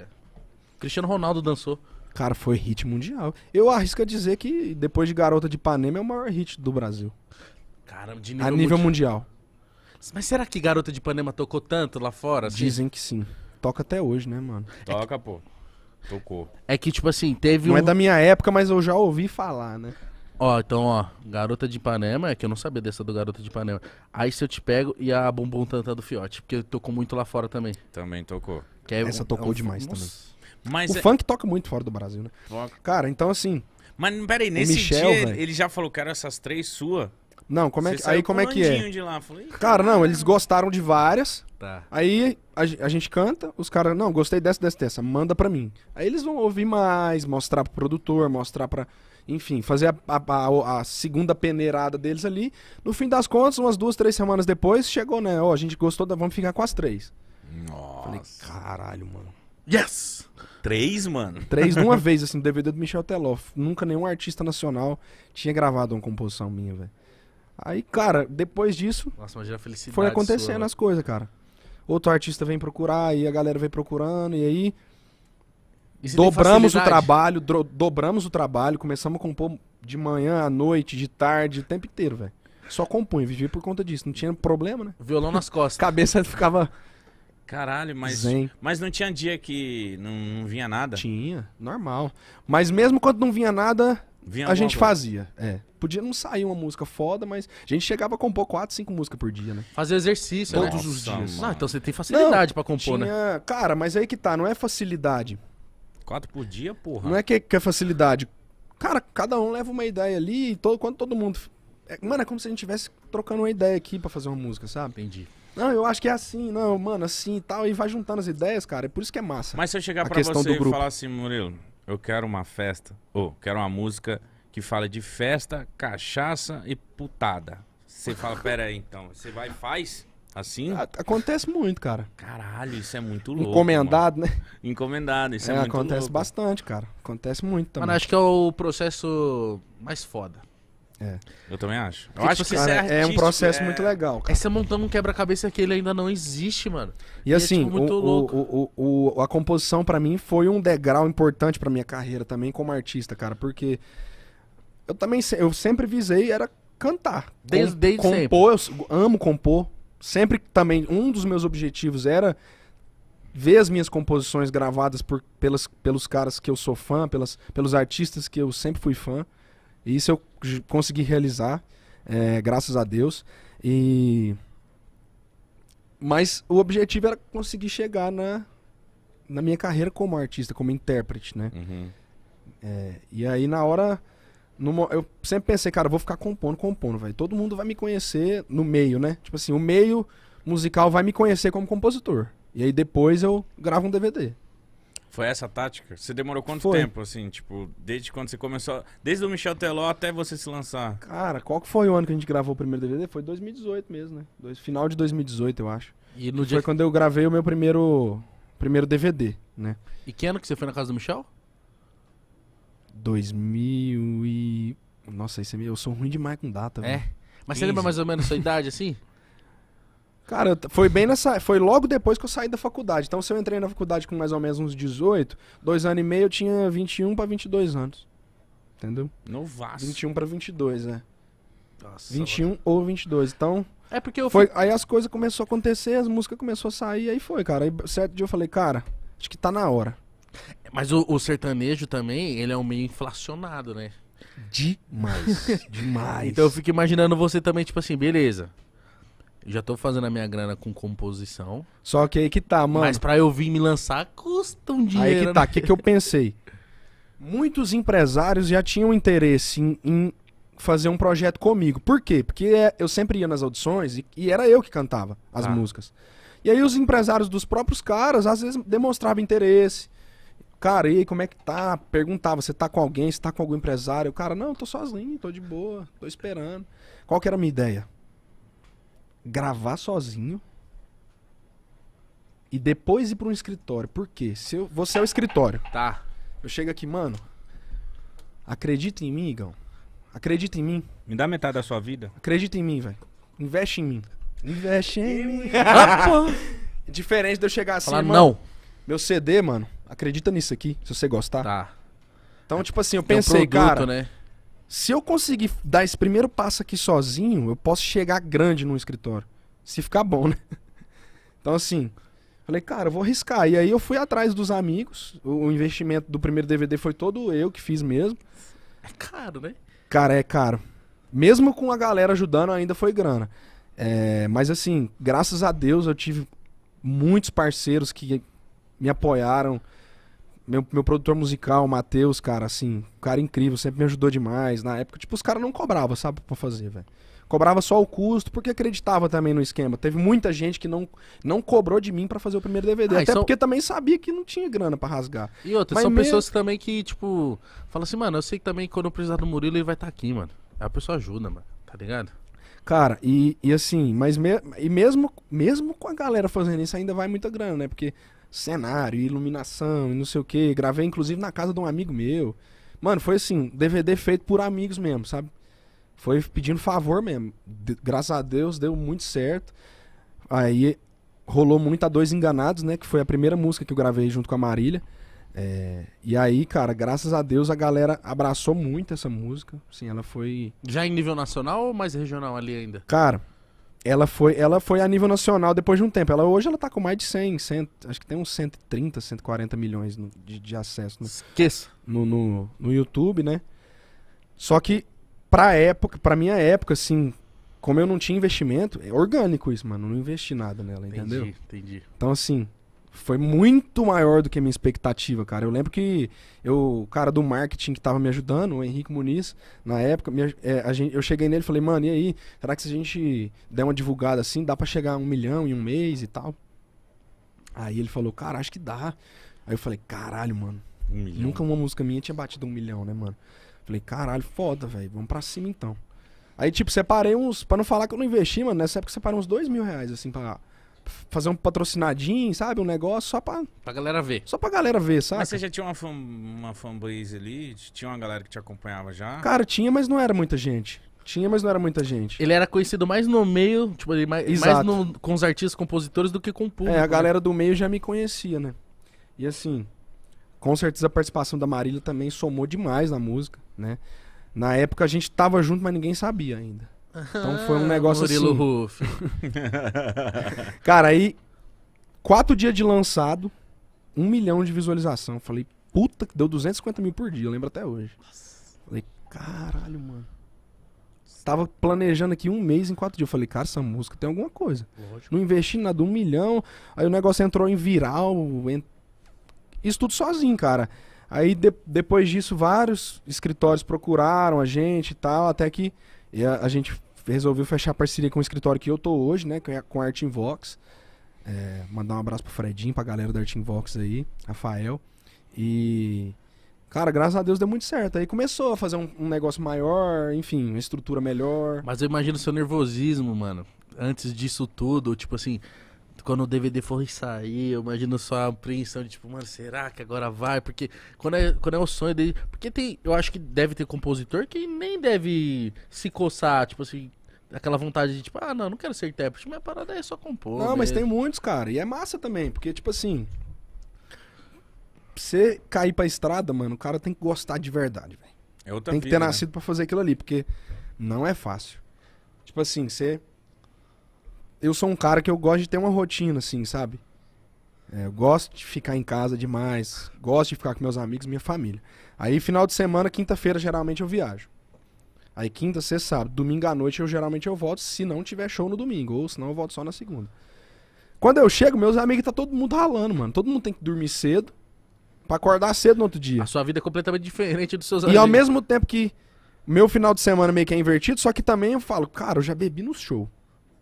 Cristiano Ronaldo dançou. Cara, foi hit mundial. Eu arrisco a dizer que depois de Garota de Ipanema é o maior hit do Brasil. Caramba, de nível A nível mundial. mundial. Mas será que Garota de Ipanema tocou tanto lá fora? Assim? Dizem que sim. Toca até hoje, né, mano? Toca, é que... pô. Tocou. É que, tipo assim, teve Não é um... é da minha época, mas eu já ouvi falar, né? Ó, então, ó, Garota de Ipanema, é que eu não sabia dessa do Garota de Ipanema. Aí se eu te pego e a Bumbum Tanta do Fiote, porque tocou muito lá fora também. Também tocou. É Essa um, tocou é um, demais nossa. também. Mas o é... funk toca muito fora do Brasil, né? Toca. Cara, então assim. Mas peraí, nesse Michel, dia véio... ele já falou, que eram essas três sua. Não, como é que, aí como é que é? De lá. Falei, cara, não, eles gostaram de várias. Tá. Aí a, a, gente canta, os caras, não, gostei dessa, dessa, dessa, manda pra mim. Aí eles vão ouvir mais, mostrar pro produtor, mostrar pra enfim, fazer a, a, a, segunda peneirada deles ali. No fim das contas, umas duas, três semanas depois, chegou, né? Ó, oh, a gente gostou, da... vamos ficar com as três. Nossa. Falei, caralho, mano. Yes! Três, mano? Três numa uma vez, assim, no DVD do Michel Teló. Nunca nenhum artista nacional tinha gravado uma composição minha, velho. Aí, cara, depois disso. Nossa, felicidade. Foi acontecendo sua, né? as coisas, cara. Outro artista vem procurar, e a galera vem procurando, e aí. Dobramos o trabalho, do, dobramos o trabalho, começamos a compor de manhã à noite, de tarde, o tempo inteiro, velho. Só compunha, vivia por conta disso. Não tinha problema, né? Violão nas costas. Cabeça ficava. Caralho, mas. Zen. Mas não tinha dia que não, não, vinha nada? Tinha, normal. Mas mesmo quando não vinha nada, vinha a gente fazia. É. Podia não sair uma música foda, mas a gente chegava a compor 4, 5 músicas por dia, né? Fazer exercício, né? Todos né? os dias. Ah, então você tem facilidade para compor, né? tinha... né? Cara, mas aí que tá, não é facilidade. Quatro por dia, porra. Não é que, que é facilidade. Cara, cada um leva uma ideia ali e todo, quando todo mundo. É, mano, é como se a gente estivesse trocando uma ideia aqui para fazer uma música, sabe? Entendi. Não, eu acho que é assim, não, mano, assim e tal. E vai juntando as ideias, cara. É por isso que é massa. Mas se eu chegar a pra você e falar assim, Murilo, eu quero uma festa, ou quero uma música que fala de festa, cachaça e putada. Você fala, pera aí então, você vai e faz? Assim? A- ah, acontece muito, cara. Caralho, isso é muito louco. Encomendado, mano. né? Encomendado, isso é, É, muito acontece louco. bastante, cara. Acontece muito também. Mano, acho que é o processo mais foda. É. Eu também acho. Eu acho tipo que assim, é, Cara, é, é um processo é- muito legal, cara. É você montando um quebra-cabeça que ele ainda não existe, mano. E é, assim, tipo, muito o- louco. o- o- o- a composição pra mim foi um degrau importante pra minha carreira também como artista, cara, porque eu também eu sempre visei era cantar. Desde- desde compor, eu amo compor, sempre também, um dos meus objetivos era ver as minhas composições gravadas por, pelas, pelos caras que eu sou fã, pelas, pelos artistas que eu sempre fui fã. E isso eu consegui realizar, é, graças a Deus. E... Mas o objetivo era conseguir chegar na, na minha carreira como artista, como intérprete, né? Uhum. É, e aí na hora no, eu sempre pensei, cara, vou ficar compondo, compondo, velho. Todo mundo vai me conhecer no meio, né? Tipo assim, o meio musical vai me conhecer como compositor. E aí depois eu gravo um DVD. Foi essa a tática? Você demorou quanto foi. tempo, assim, tipo, desde quando você começou? Desde o Michel Teló até você se lançar? Cara, qual que foi o ano que a gente gravou o primeiro DVD? Foi 2018 mesmo, né? Dois, final de 2018, eu acho. E no foi quando eu gravei o meu primeiro, primeiro DVD, né? E que ano que você foi na casa do Michel? 2000 e... Nossa, isso é meio... eu sou ruim demais com data, é? velho. É? Mas 15. você lembra mais ou menos sua idade, assim? Cara, foi bem nessa. Foi logo depois que eu saí da faculdade. Então, se eu entrei na faculdade com mais ou menos uns 18, dois anos e meio, eu tinha 21 para 22 anos. Entendeu? Novaço. 21 para 22, é. Nossa, 21 mano. ou 22. Então. É porque eu foi, Aí as coisas começaram a acontecer, as músicas começaram a sair, aí foi, cara. Aí certo dia eu falei, cara, acho que tá na hora. Mas o, o, sertanejo também, ele é um meio inflacionado, né? Demais, demais. Então eu fico imaginando você também, tipo assim, beleza. Já tô fazendo a minha grana com composição. Só que aí que tá, mano. Mas pra eu vir me lançar, custa um dinheiro. Aí que tá, o né? que, que eu pensei? Muitos empresários já tinham interesse em, em fazer um projeto comigo. Por quê? Porque é, eu sempre ia nas audições e, e era eu que cantava as ah. músicas. E aí os empresários dos próprios caras às vezes demonstravam interesse. Cara, e aí, como é que tá? Perguntava, você tá com alguém? Você tá com algum empresário? O cara, não, tô sozinho, tô de boa, tô esperando. Qual que era a minha ideia? Gravar sozinho e depois ir para um escritório. Por quê? Se eu, você é o escritório. Tá. Eu chego aqui, mano. Acredita em mim, Igão. Acredita em mim. Me dá metade da sua vida. Acredita em mim, velho. Investe em mim. Investe em mim. Diferente de eu chegar assim, Falar, mano. Não. Meu CD, mano, acredita nisso aqui, se você gostar. Tá. Então, tipo assim, eu é pensei, um produto, cara, né? se eu conseguir dar esse primeiro passo aqui sozinho, eu posso chegar grande no escritório. Se ficar bom, né? Então, assim, falei, cara, eu vou arriscar. E aí eu fui atrás dos amigos. O investimento do primeiro DVD foi todo eu que fiz mesmo. É caro, né? Cara, é caro. Mesmo com a galera ajudando, ainda foi grana. É, mas assim, graças a Deus eu tive muitos parceiros que me apoiaram meu, meu produtor musical, Matheus, cara, assim, cara incrível, sempre me ajudou demais. Na época, tipo, os caras não cobravam, sabe, pra fazer, velho. Cobrava só o custo, porque acreditava também no esquema. Teve muita gente que não, não cobrou de mim para fazer o primeiro DVD. Ah, até são... porque também sabia que não tinha grana para rasgar. E outras, são pessoas que também que, tipo, falam assim, mano, eu sei que também quando eu precisar do Murilo, ele vai estar tá aqui, mano. a pessoa ajuda, mano, tá ligado? Cara, e, e assim, mas me... e mesmo, mesmo com a galera fazendo isso, ainda vai muita grana, né? Porque cenário, iluminação e não sei o que. Gravei inclusive na casa de um amigo meu. Mano, foi assim, DVD feito por amigos mesmo, sabe? Foi pedindo favor mesmo. De, graças a Deus deu muito certo. Aí rolou muito a Dois Enganados, né? Que foi a primeira música que eu gravei junto com a Marília. É, e aí, cara, graças a Deus a galera abraçou muito essa música. Assim, ela foi. Já em nível nacional ou mais regional ali ainda? Cara, ela foi, ela foi a nível nacional depois de um tempo. Ela hoje ela tá com mais de 100, 100 acho que tem uns 130, 140 milhões no, de, de acesso no, Esqueça. No, no, no YouTube, né? Só que pra época, pra minha época, assim, como eu não tinha investimento, é orgânico isso, mano. Não investi nada nela, entendeu? Entendi, entendi. Então, assim, foi muito maior do que a minha expectativa, cara. Eu lembro que eu, o cara do marketing que tava me ajudando, o Henrique Muniz, na época, é, gente, eu cheguei nele e falei, mano, e aí? Será que se a gente der uma divulgada assim, dá para chegar a um milhão em um mês e tal? Aí ele falou, cara, acho que dá. Aí eu falei, caralho, mano. Um nunca uma música minha tinha batido um milhão, né, mano? Falei, caralho, foda, velho. Vamos pra cima então. Aí, tipo, separei uns. para não falar que eu não investi, mano, nessa época separei uns dois mil reais, assim, pra fazer um patrocinadinho, sabe? Um negócio só pra. Pra galera ver. Só pra galera ver, sabe? Mas você já tinha uma, fan, uma fanbase ali? Tinha uma galera que te acompanhava já? Cara, tinha, mas não era muita gente. Tinha, mas não era muita gente. Ele era conhecido mais no meio, tipo, ele mais, mais no, com os artistas, compositores, do que com o público. É, a né? galera do meio já me conhecia, né? E assim, com certeza a participação da Marília também somou demais na música, né? Na época a gente tava junto, mas ninguém sabia ainda. Então foi um ah, negócio Murilo assim. Cara, aí, quatro dias de lançado, um milhão de visualização. Falei, puta, que deu 250 mil por dia, eu lembro até hoje. Nossa. Falei, caralho, mano. Tava planejando aqui um mês em quatro dias. Eu falei, cara, essa música tem alguma coisa. Lógico. Não investi nada, um milhão. Aí o negócio entrou em viral. Isso tudo sozinho, cara. Aí de depois disso, vários escritórios procuraram a gente e tal, até que a, a gente resolveu fechar a parceria com o escritório que eu tô hoje, né? É com a Arte Invox. É, mandar um abraço pro Fredinho, pra galera da Arte Invox aí, Rafael. E. Cara, graças a Deus deu muito certo. Aí começou a fazer um, um negócio maior, enfim, uma estrutura melhor. Mas eu imagino o seu nervosismo, mano. Antes disso tudo, tipo assim, quando o DVD for sair, eu imagino só a apreensão de tipo, mano, será que agora vai? Porque quando é, quando é o sonho dele. Porque tem. Eu acho que deve ter compositor que nem deve se coçar, tipo assim. Aquela vontade de, tipo, ah, não, não quero ser intérprete, minha parada é só compor. Não, mesmo. mas né? tem muitos, cara. E é massa também, porque, tipo assim. Você cair pra estrada, mano, o cara tem que gostar de verdade, velho. É tem que vida, ter né? nascido né? para fazer aquilo ali, porque não é fácil. Tipo assim, você eu sou um cara que eu gosto de ter uma rotina, assim, sabe? É, eu gosto de ficar em casa demais, gosto de ficar com meus amigos, minha família. Aí, final de semana, quinta-feira, geralmente eu viajo. Aí, quinta, sexta, sábado, domingo à noite, eu geralmente eu volto, se não tiver show no domingo, ou se não eu volto só na segunda. Quando eu chego, meus amigos tá todo mundo ralando, mano. Todo mundo tem que dormir cedo para acordar cedo no outro dia. A sua vida é completamente diferente dos seus amigos. E ao mesmo tempo que meu final de semana meio que é invertido, só que também eu falo, cara, eu já bebi no show.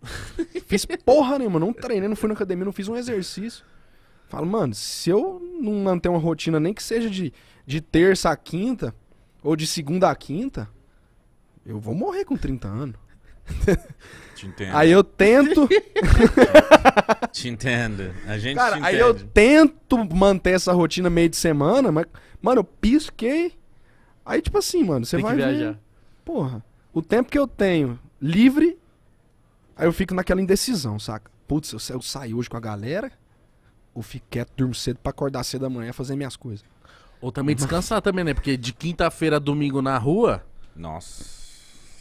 fiz porra nenhuma, não treinei, não fui na academia, não fiz um exercício. Falo, mano, se eu não manter uma rotina, nem que seja de, de terça a quinta, ou de segunda a quinta, eu vou morrer com 30 anos. Te entendo. Aí eu tento. te entendo. A gente Cara, aí eu tento manter essa rotina meio de semana, mas, mano, eu pisquei. Aí, tipo assim, mano, você Tem vai. Que viajar. Ver, porra, o tempo que eu tenho livre Aí eu fico naquela indecisão, saca? Putz, eu, eu saio hoje com a galera, ou fico quieto, durmo cedo pra acordar cedo da manhã fazer minhas coisas. Ou também descansar também, né? Porque de quinta-feira a domingo na rua. Nossa.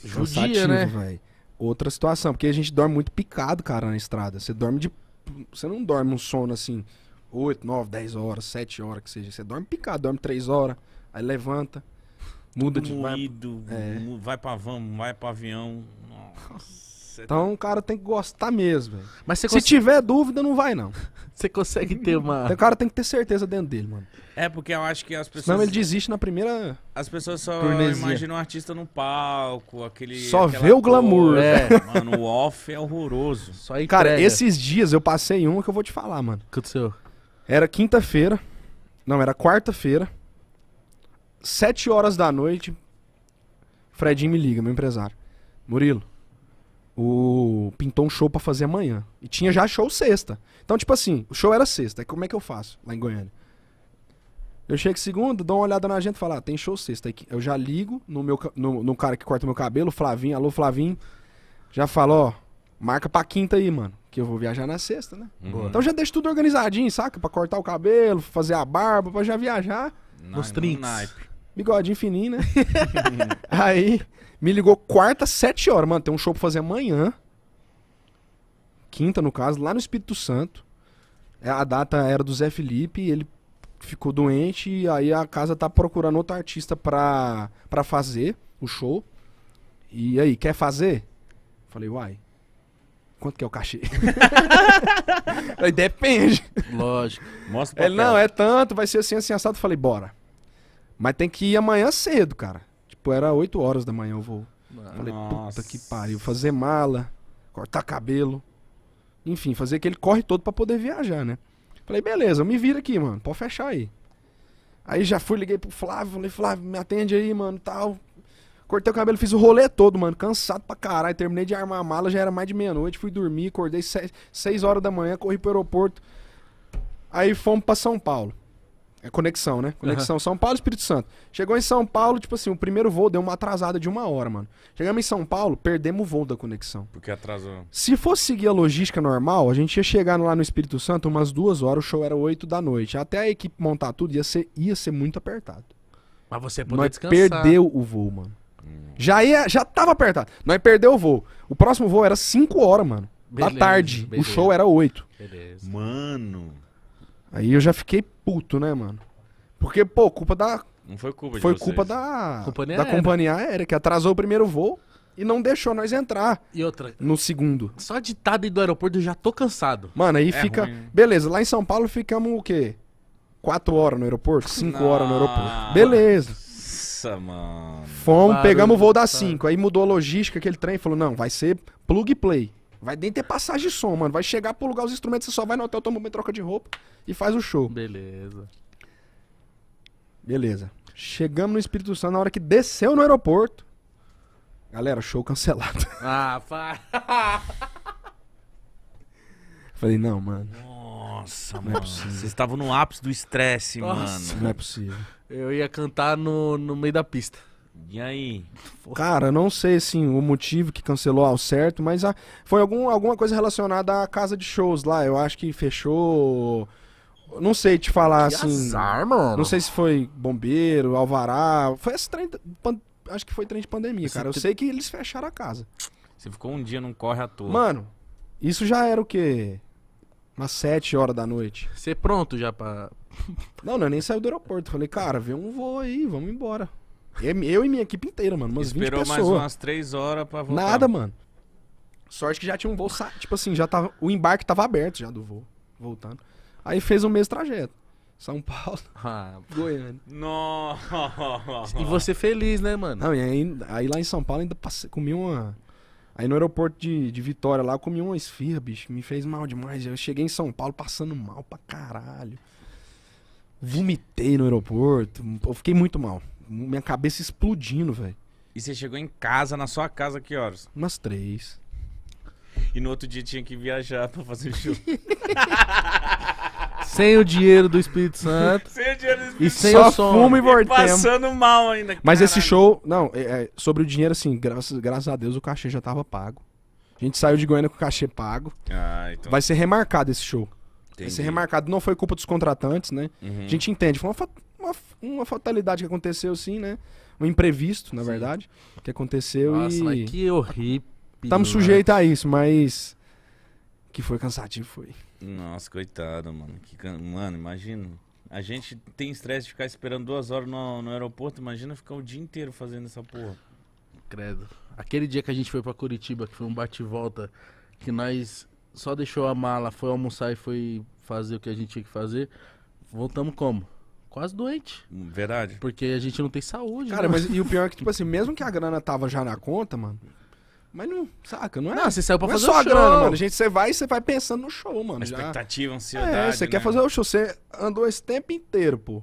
Judia, né? Véio. Outra situação, porque a gente dorme muito picado, cara, na estrada. Você dorme de. Você não dorme um sono assim, 8, 9, 10 horas, 7 horas, que seja. Você dorme picado, dorme 3 horas, aí levanta, muda Tudo de. Moído, vai, é. vai pra van, vai pra avião. Nossa. Então tá- o cara tem que gostar mesmo. Mas Se consegue- tiver dúvida, não vai não. Você consegue ter uma. O cara tem que ter certeza dentro dele, mano. É porque eu acho que as pessoas. não ele desiste na primeira. As pessoas só imaginam o artista no palco, aquele. Só vê o glamour. É. Mano, o off é horroroso. Só Cara, esses dias eu passei uma que eu vou te falar, mano. que Aconteceu. Era quinta-feira. Não, era quarta-feira. Sete horas da noite. Fredinho me liga, meu empresário. Murilo, o pintou um show para fazer amanhã. E tinha já show sexta. Então, tipo assim, o show era sexta. Como é que eu faço lá em Goiânia? Eu chego segunda, dou uma olhada na gente e falo, ah, tem show sexta. Aí eu já ligo no, meu, no, no cara que corta meu cabelo, Flavinho. Alô, Flavinho. Já falo, ó, marca pra quinta aí, mano. Que eu vou viajar na sexta, né? Uhum. Então já deixo tudo organizadinho, saca? Pra cortar o cabelo, fazer a barba, pra já viajar. Nos trinques. Bigodinho fininho, né? aí me ligou quarta, sete horas. Mano, tem um show pra fazer amanhã. Quinta, no caso, lá no Espírito Santo. É, a data era do Zé Felipe, ele ficou doente e aí a casa tá procurando outro artista pra, pra fazer o show. E aí, quer fazer? Falei, uai, quanto que é o cachê? depende. Lógico. Mostra pra Ele, não, é tanto, vai ser assim, assim, assado. Falei, bora. Mas tem que ir amanhã cedo, cara tipo, era 8 horas da manhã o voo. Nossa. Falei, puta que pariu. Fazer mala, cortar cabelo. Enfim, fazer aquele corre todo para poder viajar, né? Falei, beleza, me vira aqui, mano. Pode fechar aí. Aí já fui, liguei pro Flávio. Falei, Flávio, me atende aí, mano, tal. Cortei o cabelo, fiz o rolê todo, mano. Cansado pra caralho. Terminei de armar a mala, já era mais de meia-noite. Fui dormir, acordei 6 horas da manhã, corri pro aeroporto. Aí fomos pra São Paulo. É conexão, né? Conexão uhum. São Paulo Espírito Santo. Chegou em São Paulo, tipo assim, o primeiro voo deu uma atrasada de uma hora, mano. Chegamos em São Paulo, perdemos o voo da conexão. Porque atrasou. Se fosse seguir a logística normal, a gente ia chegar lá no Espírito Santo umas duas horas, o show era oito da noite. Até a equipe montar tudo ia ser, ia ser muito apertado. Mas você poder Nós descansar. perdeu o voo, mano. Hum. Já ia, já tava apertado. Nós perdeu o voo. O próximo voo era cinco horas, mano. Beleza, da tarde. Beleza. O show era oito. Beleza. Mano. Aí eu já fiquei puto, né, mano? Porque, pô, culpa da. Não foi culpa de Foi vocês. culpa da. Companhia da aérea. companhia aérea, que atrasou o primeiro voo e não deixou nós entrar E outra, no segundo. só de tá estar do aeroporto eu já tô cansado. Mano, aí é fica. ruim, Beleza, lá em São Paulo ficamos o quê? Quatro horas no aeroporto? Cinco horas no aeroporto. Beleza. Nossa, mano. Fomos, Barulho, pegamos o voo das tá. cinco. Aí mudou a logística, aquele trem falou: não, vai ser plug play. Vai nem ter passagem de som, mano. Vai chegar, lugar os instrumentos, você só vai no hotel, toma uma troca de roupa e faz o show. Beleza. Beleza. Chegamos no Espírito Santo, na hora que desceu no aeroporto. Galera, show cancelado. Ah, para. Falei, não, mano. Nossa, não é mano. É Vocês estavam no ápice do estresse, mano. Não é possível. Eu ia cantar no, no meio da pista. E aí? Cara, não sei assim, o motivo que cancelou ao certo, mas a, foi algum, alguma coisa relacionada à casa de shows lá. Eu acho que fechou. Não sei te falar que assim. Azar, mano. Não sei se foi bombeiro, alvará. Foi esse trem. Pan, acho que foi trem de pandemia, esse cara. Eu sei que eles fecharam a casa. Você ficou um dia não corre à toa. Mano, isso já era o quê? Umas 7 horas da noite. Você é pronto já pra. não, não, é nem saiu do aeroporto. Falei, cara, vê um voo aí, vamos embora. Eu e minha equipe inteira, mano. Umas Esperou 20 pessoas. Esperou mais umas 3 horas pra voltar. Nada, mano. Sorte que já tinha um voo. Tipo assim, já tava. O embarque tava aberto já do voo. Voltando. Aí fez o mesmo trajeto. São Paulo. Ah, Goiânia. Nossa. E você feliz, né, mano? Não, e aí, aí lá em São Paulo ainda passei, comi uma. Aí no aeroporto de, de Vitória lá, eu comi uma esfirra, bicho. Me fez mal demais. Eu cheguei em São Paulo passando mal pra caralho. Vomitei no aeroporto. Eu fiquei muito mal minha cabeça explodindo, velho. E você chegou em casa, na sua casa, que horas? Umas três. E no outro dia tinha que viajar pra fazer show. sem o dinheiro do Espírito Santo. sem o dinheiro do Espírito Santo. E sem Só o som. fumo e voltemos. passando mal ainda. Mas caralho. esse show, não, é, é, sobre o dinheiro, assim, graças, graças a Deus o cachê já tava pago. A gente saiu de Goiânia com o cachê pago. Ah, então... Vai ser remarcado esse show. Entendi. Vai ser remarcado. Não foi culpa dos contratantes, né? Uhum. A gente entende. Foi uma uma, uma fatalidade que aconteceu, sim, né? Um imprevisto, na sim. verdade, que aconteceu Nossa, e... que horrível. Estamos né? sujeitos a isso, mas... Que foi cansativo, foi. Nossa, coitado, mano. Que can... Mano, imagina. A gente tem estresse de ficar esperando duas horas no, no aeroporto. Imagina ficar o dia inteiro fazendo essa porra. Credo. Aquele dia que a gente foi para Curitiba, que foi um bate-volta, que nós só deixou a mala, foi almoçar e foi fazer o que a gente tinha que fazer. Voltamos como? quase doente. Hum, verdade. Porque a gente não tem saúde. Cara, né? mas e o pior é que, tipo assim, mesmo que a grana tava já na conta, mano. Mas não, saca, não é? Não, você saiu pra é fazer é só o show. a grana, mano. A gente, você vai e você vai pensando no show, mano. A expectativa, é, ansiedade. É, você né? quer fazer o show. Você andou esse tempo inteiro, pô.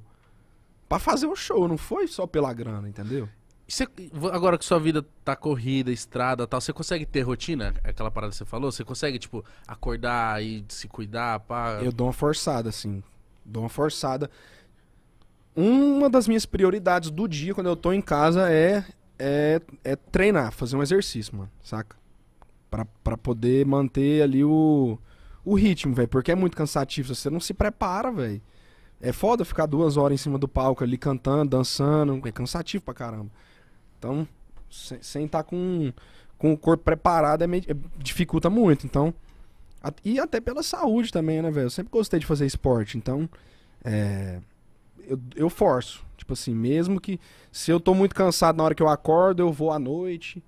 Pra fazer o show, não foi só pela grana, entendeu? Você, agora que sua vida tá corrida, estrada tal, você consegue ter rotina? É aquela parada que você falou? Você consegue, tipo, acordar e se cuidar? Pá? Eu dou uma forçada, assim. Dou uma forçada uma das minhas prioridades do dia, quando eu tô em casa, é, é, é treinar, fazer um exercício, mano, saca? Pra, pra poder manter ali o, o ritmo, velho. Porque é muito cansativo, você não se prepara, velho. É foda ficar duas horas em cima do palco ali cantando, dançando. É cansativo pra caramba. Então, sem estar tá com, com o corpo preparado é meio, é, dificulta muito. Então, a, e até pela saúde também, né, velho? Eu sempre gostei de fazer esporte. Então, é, eu, eu forço. Tipo assim, mesmo que. Se eu tô muito cansado na hora que eu acordo, eu vou à noite.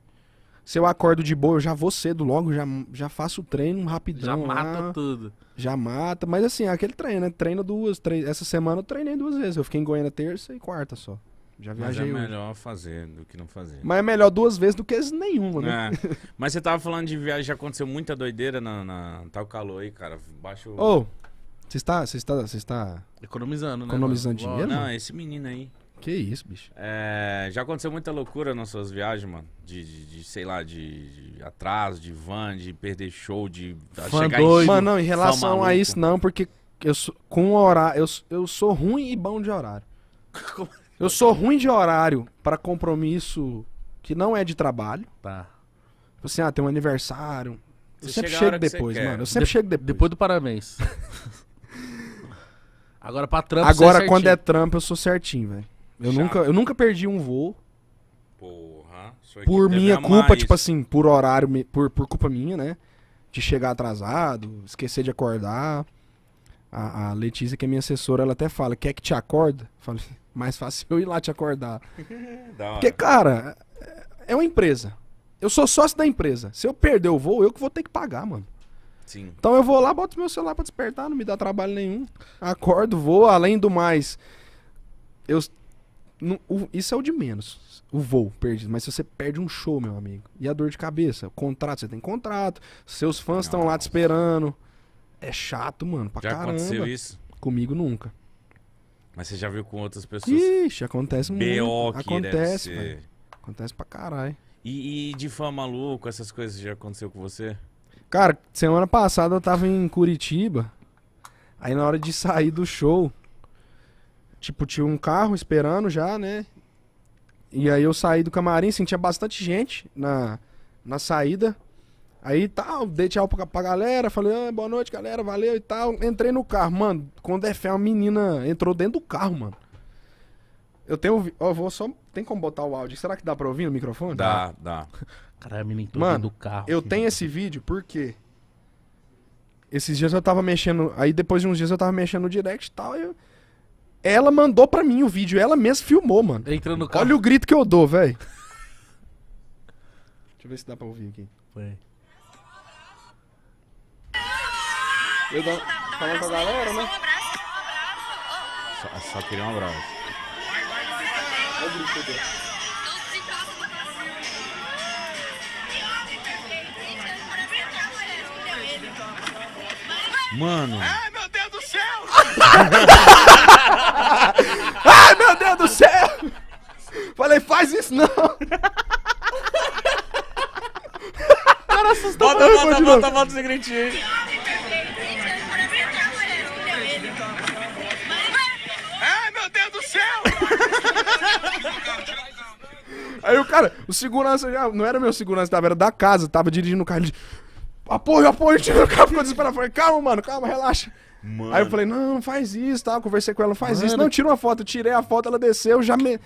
Se eu acordo de boa, eu já vou cedo logo, já, já faço o treino rapidão. Já mata lá, tudo. Já mata. Mas assim, é aquele treino, né? Treina duas, três. Essa semana eu treinei duas vezes. Eu fiquei em Goiânia terça e quarta só. Já viajei. Mas é melhor hoje. fazer do que não fazer. Mas é melhor duas vezes do que nenhuma, né? É. Mas você tava falando de viagem, já aconteceu muita doideira na, na tal tá calor aí, cara. Baixo. Ô! Oh. Você está, você está, você está economizando, né? Economizando mano? dinheiro? Não, mano? esse menino aí. Que isso, bicho. É, já aconteceu muita loucura nas suas viagens, mano. De, de, de sei lá, de, de, atraso, de van, de perder show, de Fã chegar doido. Em... Mano, não, em relação a isso não, porque eu sou, com horário, eu, eu sou ruim e bom de horário. Assim? eu sou ruim de horário para compromisso que não é de trabalho. Tá. Tipo assim, ah, tem um aniversário. Você eu sempre chego depois, mano. Eu sempre de chego depois. Depois do parabéns. Agora pra Trump Agora, você é quando é Trump, eu sou certinho, velho. Eu nunca, eu nunca perdi um voo. Porra. por minha culpa, isso. tipo assim, por horário, por, por culpa minha, né? De chegar atrasado, esquecer de acordar. A, a Letícia, que é minha assessora, ela até fala: quer que te acorda? fala mais fácil eu ir lá te acordar. Da hora. Porque, cara, é- é uma empresa. Eu sou sócio da empresa. Se eu perder o voo, eu que vou ter que pagar, mano. Sim. Então eu vou lá, boto meu celular para despertar, não me dá trabalho nenhum. Acordo, vou, além do mais. Eu, não, o, isso é o de menos. O voo perdido. Mas se você perde um show, meu amigo. E a dor de cabeça? O contrato, você tem contrato. Seus fãs estão lá te esperando. É chato, mano. Pra já aconteceu isso? Comigo nunca. Mas você já viu com outras pessoas? Ixi, acontece muito. que Acontece, deve Acontece pra caralho. E, e de fã maluco, essas coisas já aconteceu com você? Cara, semana passada eu tava em Curitiba. Aí na hora de sair do show, tipo, tinha um carro esperando já, né? E aí eu saí do camarim, sentia assim, bastante gente na, na saída. Aí tal, dei tchau pra, pra galera, falei, ah, boa noite, galera, valeu e tal. Entrei no carro, mano. Quando é fé, uma menina entrou dentro do carro, mano. Eu tenho. Ó, vou só. Tem como botar o áudio? Será que dá pra ouvir no microfone? Dá, dá. Caralho, me entrou Mano, do carro. Eu tenho esse vídeo porque esses dias eu tava mexendo. Aí depois de uns dias eu tava mexendo no direct e tal. Eu... Ela mandou pra mim o vídeo, ela mesma filmou, mano. Entrando no carro. Olha o grito que eu dou, velho. Deixa eu ver se dá pra ouvir aqui. Foi. Eu dou. Falando pra galera, né? Só, só queria um abraço. Olha o grito que eu dou. Mano. Ai, meu Deus do céu! Ai, meu Deus do céu! Falei, faz isso não! Cara, assustou. Bota, bota, bota, bota, bota os ingredientes. Ai, meu Deus do céu! Aí o cara, o segurança já não era meu segurança, tava, era da casa, tava dirigindo o carro. Ele, apoio, apoio, o carro ficou desesperado. falei, calma, mano, calma, relaxa. Mano. Aí eu falei, não, não faz isso, tá? Eu conversei com ela, não faz mano. isso. Não, tira uma foto. tirei a foto, ela desceu, já me...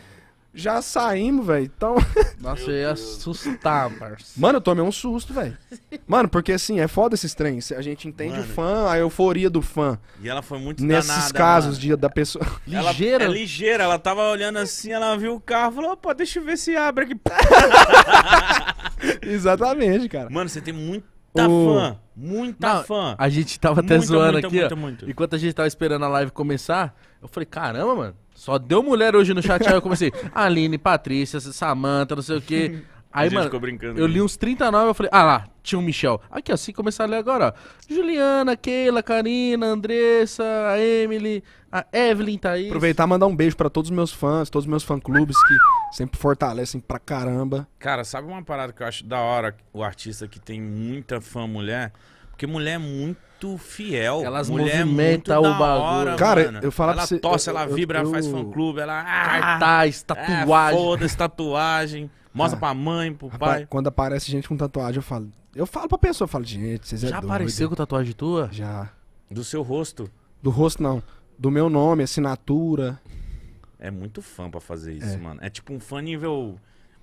Já saímos, velho. Então. Nossa, eu ia assustar, parceiro. Mano, eu tomei um susto, velho. Mano, porque assim, é foda esses trens. A gente entende mano. o fã, a euforia do fã. E ela foi muito Nesses danada, casos mano. de, da pessoa. Ligeira? Ela, é ligeira, ela tava olhando assim, ela viu o carro falou: pô, deixa eu ver se abre aqui. Exatamente, cara. Mano, você tem muito Muita fã. Muita Não, fã. A gente tava até muito, zoando muito, aqui, muito, ó. Muito. Enquanto a gente tava esperando a live começar, eu falei, caramba, mano, só deu mulher hoje no chat. Aí eu comecei, Aline, Patrícia, Samanta, não sei o quê. Aí, mano, eu né? li uns 39, eu falei, ah lá, tinha o Michel. Aqui, ó, começar a ler agora, ó. Juliana, Keila, Karina, Andressa, Emily, a Evelyn tá aí. Aproveitar e mandar um beijo para todos os meus fãs, todos os meus fã-clubes que sempre fortalecem pra caramba. Cara, sabe uma parada que eu acho da hora o artista que tem muita fã mulher? Porque mulher é muito fiel. Elas mulher movimenta é o bagulho. Hora, cara, mano. eu falo ela pra você. Ela tosse, ela vibra, eu, ela faz fã-clube, ela. Ah, cartaz, é, tatuagem. É, Foda-se, tatuagem. Mostra ah, pra mãe, pro rapaz, pai. Quando aparece gente com tatuagem, eu falo. Eu falo pra pessoa, eu falo, gente, vocês é Já apareceu com tatuagem tua? Já. Do seu rosto? Do rosto, não do meu nome, assinatura. É muito fã pra fazer isso, é. mano. É tipo um fã nível.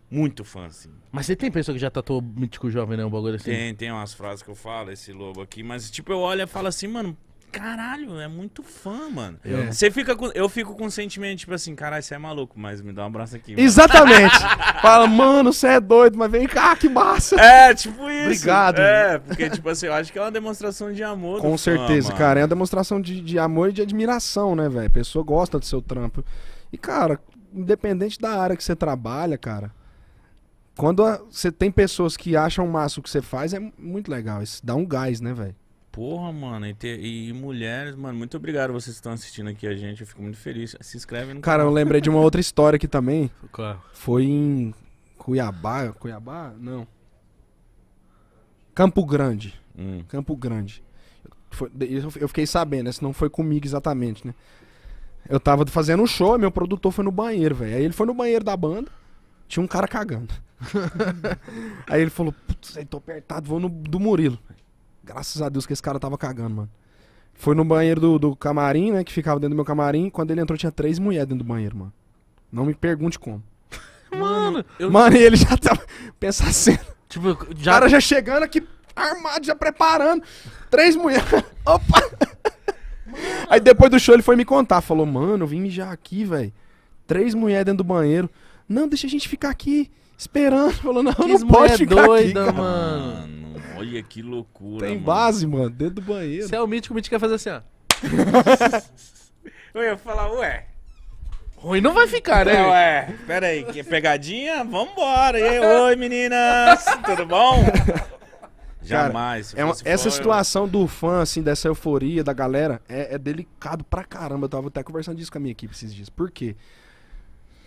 Muito fã, assim. Mas você tem pessoa que já tatuou Mítico Jovem, né? Um bagulho assim? Tem, tem umas frases que eu falo, esse lobo aqui. Mas, tipo, eu olho e falo assim, mano, caralho, é muito fã, mano. É. Você fica com, eu fico com o um sentimento, tipo assim, caralho, você é maluco, mas me dá um abraço aqui. Mano. Exatamente. Fala, mano, você é doido, mas vem cá, que massa. É, tipo isso. Obrigado. É, porque, tipo assim, eu acho que é uma demonstração de amor. Com certeza, cara. É uma demonstração de, de amor e de admiração, né, velho? A pessoa gosta do seu trampo. E, cara, independente da área que você trabalha, cara, quando você tem pessoas que acham massa o que você faz, é muito legal. Isso dá um gás, né, velho? Porra, mano, e, ter e mulheres, mano, muito obrigado vocês que estão assistindo aqui a gente, eu fico muito feliz. Se inscreve no Cara, eu lembrei de uma outra história aqui também. Claro. Foi em Cuiabá, Cuiabá? Não. Campo Grande. Hum. Campo Grande. Foi, eu fiquei sabendo, né? Se não foi comigo exatamente, né? Eu tava fazendo um show, meu produtor foi no banheiro, velho. Aí ele foi no banheiro da banda, tinha um cara cagando. aí ele falou, putz, tô apertado, vou no do Murilo. Graças a Deus que esse cara tava cagando, mano. Foi no banheiro do, do camarim, né? Que ficava dentro do meu camarim. Quando ele entrou, tinha três mulheres dentro do banheiro, mano. Não me pergunte como. Mano, eu... Mano, e ele já tava. Pensa assim. Tipo, já... O cara já chegando aqui, armado, já preparando. Três mulheres. Opa! Aí depois do show ele foi me contar. Falou, mano, eu vim mijar aqui, velho. Três mulheres dentro do banheiro. Não, deixa a gente ficar aqui esperando. Falou, não, que não pode ficar doida, aqui, cara. mano. Olha que loucura. Tem mano. base, mano, dentro do banheiro. Se é o mítico, o mítico quer fazer assim, ó. eu ia falar, ué. Ruim não vai ficar, né? Ué, é. Pera aí, que pegadinha? Vambora. E oi, meninas. Tudo bom? Cara, Jamais. É uma, essa fora, situação eu... do fã, assim, dessa euforia da galera, é, é, delicado pra caramba. Eu tava até conversando disso com a minha equipe esses dias. Por quê?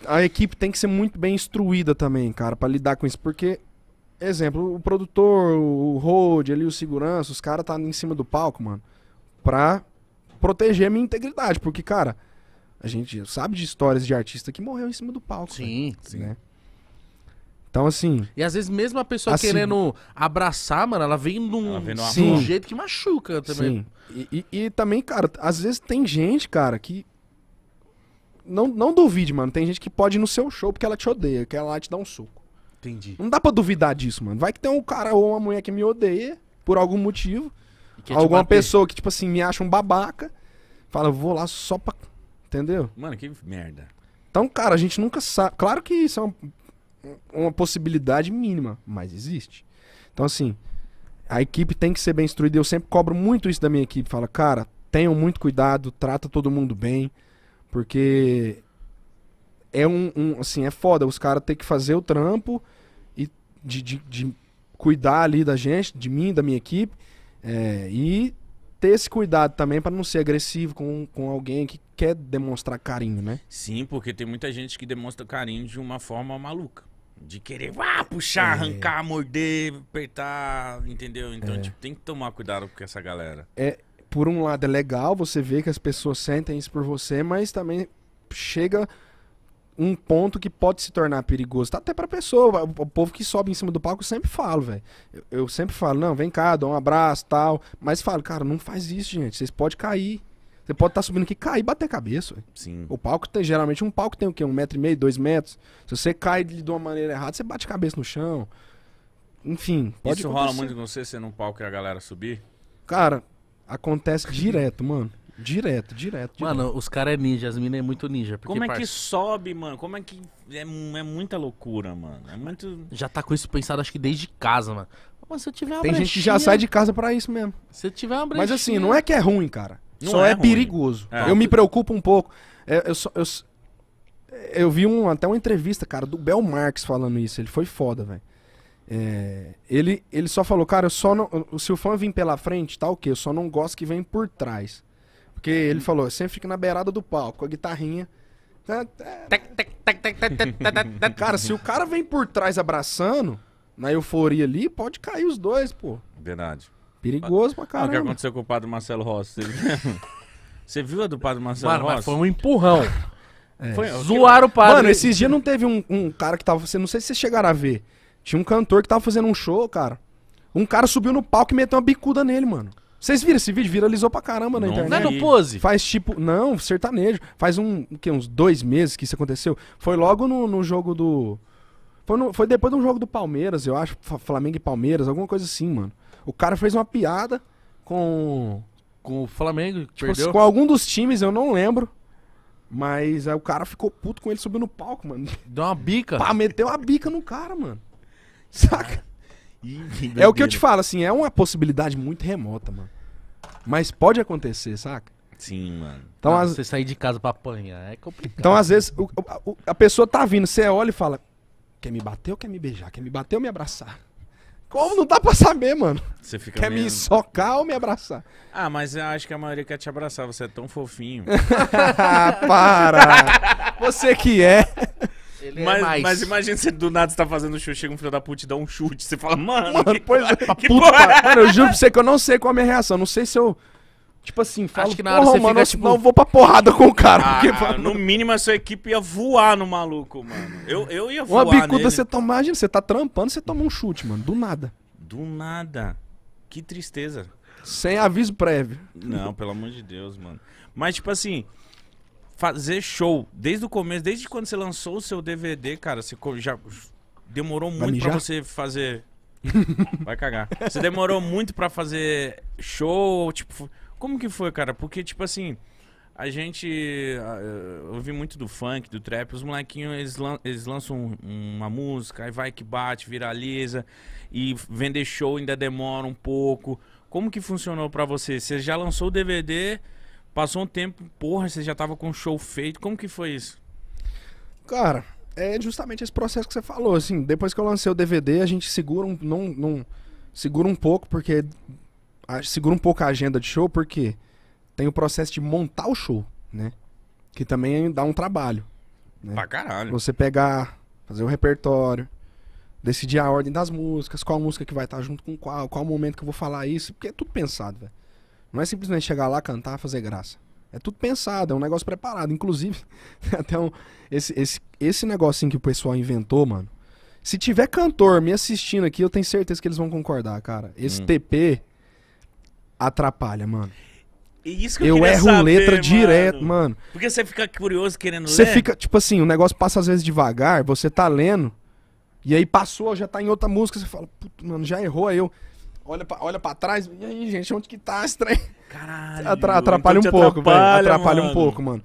A equipe tem que ser muito bem instruída também, cara, para lidar com isso. Porque exemplo, o produtor, o road ali, o segurança, os caras tá em cima do palco, mano, pra proteger a minha integridade, porque, cara, a gente sabe de histórias de artista que morreu em cima do palco. Né? Sim, né? sim. Né? Então, assim. E às vezes, mesmo a pessoa assim, querendo abraçar, mano, ela vem num, sim, um jeito que machuca também. Sim. E, e, e, também, cara, às vezes tem gente, cara, que. Não, não duvide, mano. Tem gente que pode ir no seu show porque ela te odeia, que ela te dá um soco. Entendi. Não dá pra duvidar disso, mano. Vai que tem um cara ou uma mulher que me odeia por algum motivo. Alguma pessoa que, tipo assim, me acha um babaca. Fala, vou lá só pra. Entendeu? Mano, que merda. Então, cara, a gente nunca sabe. Claro que isso é uma, uma possibilidade mínima, mas existe. Então, assim, a equipe tem que ser bem instruída. Eu sempre cobro muito isso da minha equipe. Fala, cara, tenham muito cuidado, trata todo mundo bem, porque é um, um assim, é foda os caras ter que fazer o trampo de, de, de cuidar ali da gente, de mim, da minha equipe. É, e ter esse cuidado também para não ser agressivo com, com alguém que quer demonstrar carinho, né? Sim, porque tem muita gente que demonstra carinho de uma forma maluca. De querer uá, ah, puxar, é. arrancar, morder, apertar, entendeu? Então, é. tipo, tem que tomar cuidado com essa galera. É, por um lado é legal você ver que as pessoas sentem isso por você, mas também chega um ponto que pode se tornar perigoso, tá até pra pessoa. O povo que sobe em cima do palco, eu sempre falo, velho. Eu, eu, sempre falo, não, vem cá, dá um abraço tal. Mas falo, cara, não faz isso, gente. Vocês podem cair. Você pode estar tá subindo aqui, cair e bater a cabeça. Véio. Sim. O palco tem, geralmente, um palco tem o quê? Um metro e meio, dois metros. Se você cai de uma maneira errada, você bate a cabeça no chão. Enfim, pode Isso acontecer. rola muito com você, você num palco e a galera subir? Cara, acontece direto, mano. Direto, direto. direto. Mano, os caras é ninja, as minas é muito ninja. Porque, Como é que sobe, mano? Como é que. É, é muita loucura, mano. É muito. Já tá com isso pensado, acho que desde casa, mano. Mas se eu tiver uma Tem gente que já sai de casa pra isso mesmo. Se eu tiver uma Mas assim, não é que é ruim, cara. Não Só é é, ruim. perigoso. É. Eu me preocupo um pouco. É, eu, só- eu, eu vi um- até uma entrevista, cara, do Bel Marx falando isso. Ele foi foda, velho. É, ele, ele só falou, cara, eu só não. Se o fã vir pela frente, tá ok. Eu só não gosto que vem por trás. Porque ele falou, sempre fica na beirada do palco, com a guitarrinha. Cara, se o cara vem por trás abraçando, na euforia ali, pode cair os dois, pô. Verdade. Perigoso pra caralho. o que aconteceu com o padre Marcelo Rossi? Você viu a do padre Marcelo Mano, Rossi? Mas foi um empurrão. É. Foi, Zoaram o padre. Mano, esses dias não teve um, um, cara que tava. Não sei se vocês chegaram a ver. Tinha um cantor que tava fazendo um show, cara. Um cara subiu no palco e meteu uma bicuda nele, mano. Vocês viram esse vídeo? Viralizou pra caramba na não internet. Não é no Pose? Faz tipo. Não, sertanejo. Faz um, que, uns dois meses que isso aconteceu. Foi logo no, no jogo do. Foi, no, foi depois de um jogo do Palmeiras, eu acho. Flamengo e Palmeiras, alguma coisa assim, mano. O cara fez uma piada com. Com o Flamengo, tipo, perdeu? Com algum dos times, eu não lembro. Mas aí o cara ficou puto com ele subindo no palco, mano. Deu uma bica. Pá, meteu uma bica no cara, mano. Saca? é o que eu te falo, assim, é uma possibilidade muito remota, mano. Mas pode acontecer, saca? Sim, mano. Então, Não, as... Você sair de casa pra apanhar é complicado. Então, às vezes, o, o, a pessoa tá vindo, você olha e fala: quer me bater ou quer me beijar? Quer me bater ou me abraçar? Como não dá pra saber, mano? Você fica Quer meio... me socar ou me abraçar? Ah, mas eu acho que a maioria quer te abraçar, você é tão fofinho. Para! Você que é. Ele é mas, é mais. mas imagina você do nada está fazendo chute, chega um filho da puta e dá um chute. Você fala, mano. Mano, pois é, Puta, porra. É mano, eu juro pra você que eu não sei qual é a minha reação. Não sei se eu. Tipo assim, falo, Acho que na hora você mano, fica, tipo... não vou pra porrada com o cara. Ah, porque, mano... No mínimo, a sua equipe ia voar no maluco, mano. Eu, eu ia voar Uma bicuda, nele. você toma, tá, imagina, você tá trampando, você toma um chute, mano, do nada. Do nada. Que tristeza. Sem aviso prévio. Não, pelo amor de Deus, mano. Mas, tipo assim, fazer show desde o começo, desde quando você lançou o seu DVD, cara, você já demorou muito pra você fazer. Vai cagar. Você demorou muito pra fazer show, tipo, como que foi, cara? Porque, tipo assim, a gente. Eu ouvi muito do funk, do trap. Os molequinhos, eles, lan eles lançam uma música, aí vai que bate, viraliza. E vender show ainda demora um pouco. Como que funcionou para você? Você já lançou o DVD, Passou um tempo, porra, você já tava com o show feito. Como que foi isso? Cara, é justamente esse processo que você falou, assim, depois que eu lancei o DVD, a gente segura um, não, não segura um pouco porque a, segura um pouco a agenda de show porque tem o processo de montar o show, né? Que também é, dá um trabalho. Né? Pra caralho. Você pegar, fazer o repertório, decidir a ordem das músicas, qual música que vai estar tá junto com qual, qual momento que eu vou falar isso, porque é tudo pensado, velho. Não é simplesmente chegar lá, cantar, fazer graça. É tudo pensado, é um negócio preparado. Inclusive, até um, esse, esse, esse negocinho que o pessoal inventou, mano. Se tiver cantor me assistindo aqui, eu tenho certeza que eles vão concordar, cara. Esse hum. TP atrapalha, mano. eu, eu erro saber, letra mano. direto, mano. Porque você fica curioso querendo você ler? Você fica, tipo assim, o negócio passa às vezes devagar, você tá lendo, e aí passou, já tá em outra música, você fala, puto, mano, já errou, aí eu olha pra, olha pra trás. E aí, gente, onde que tá esse trem? Caralho. Atra atrapalha então um pouco, velho. Atrapalha mano. um pouco, mano.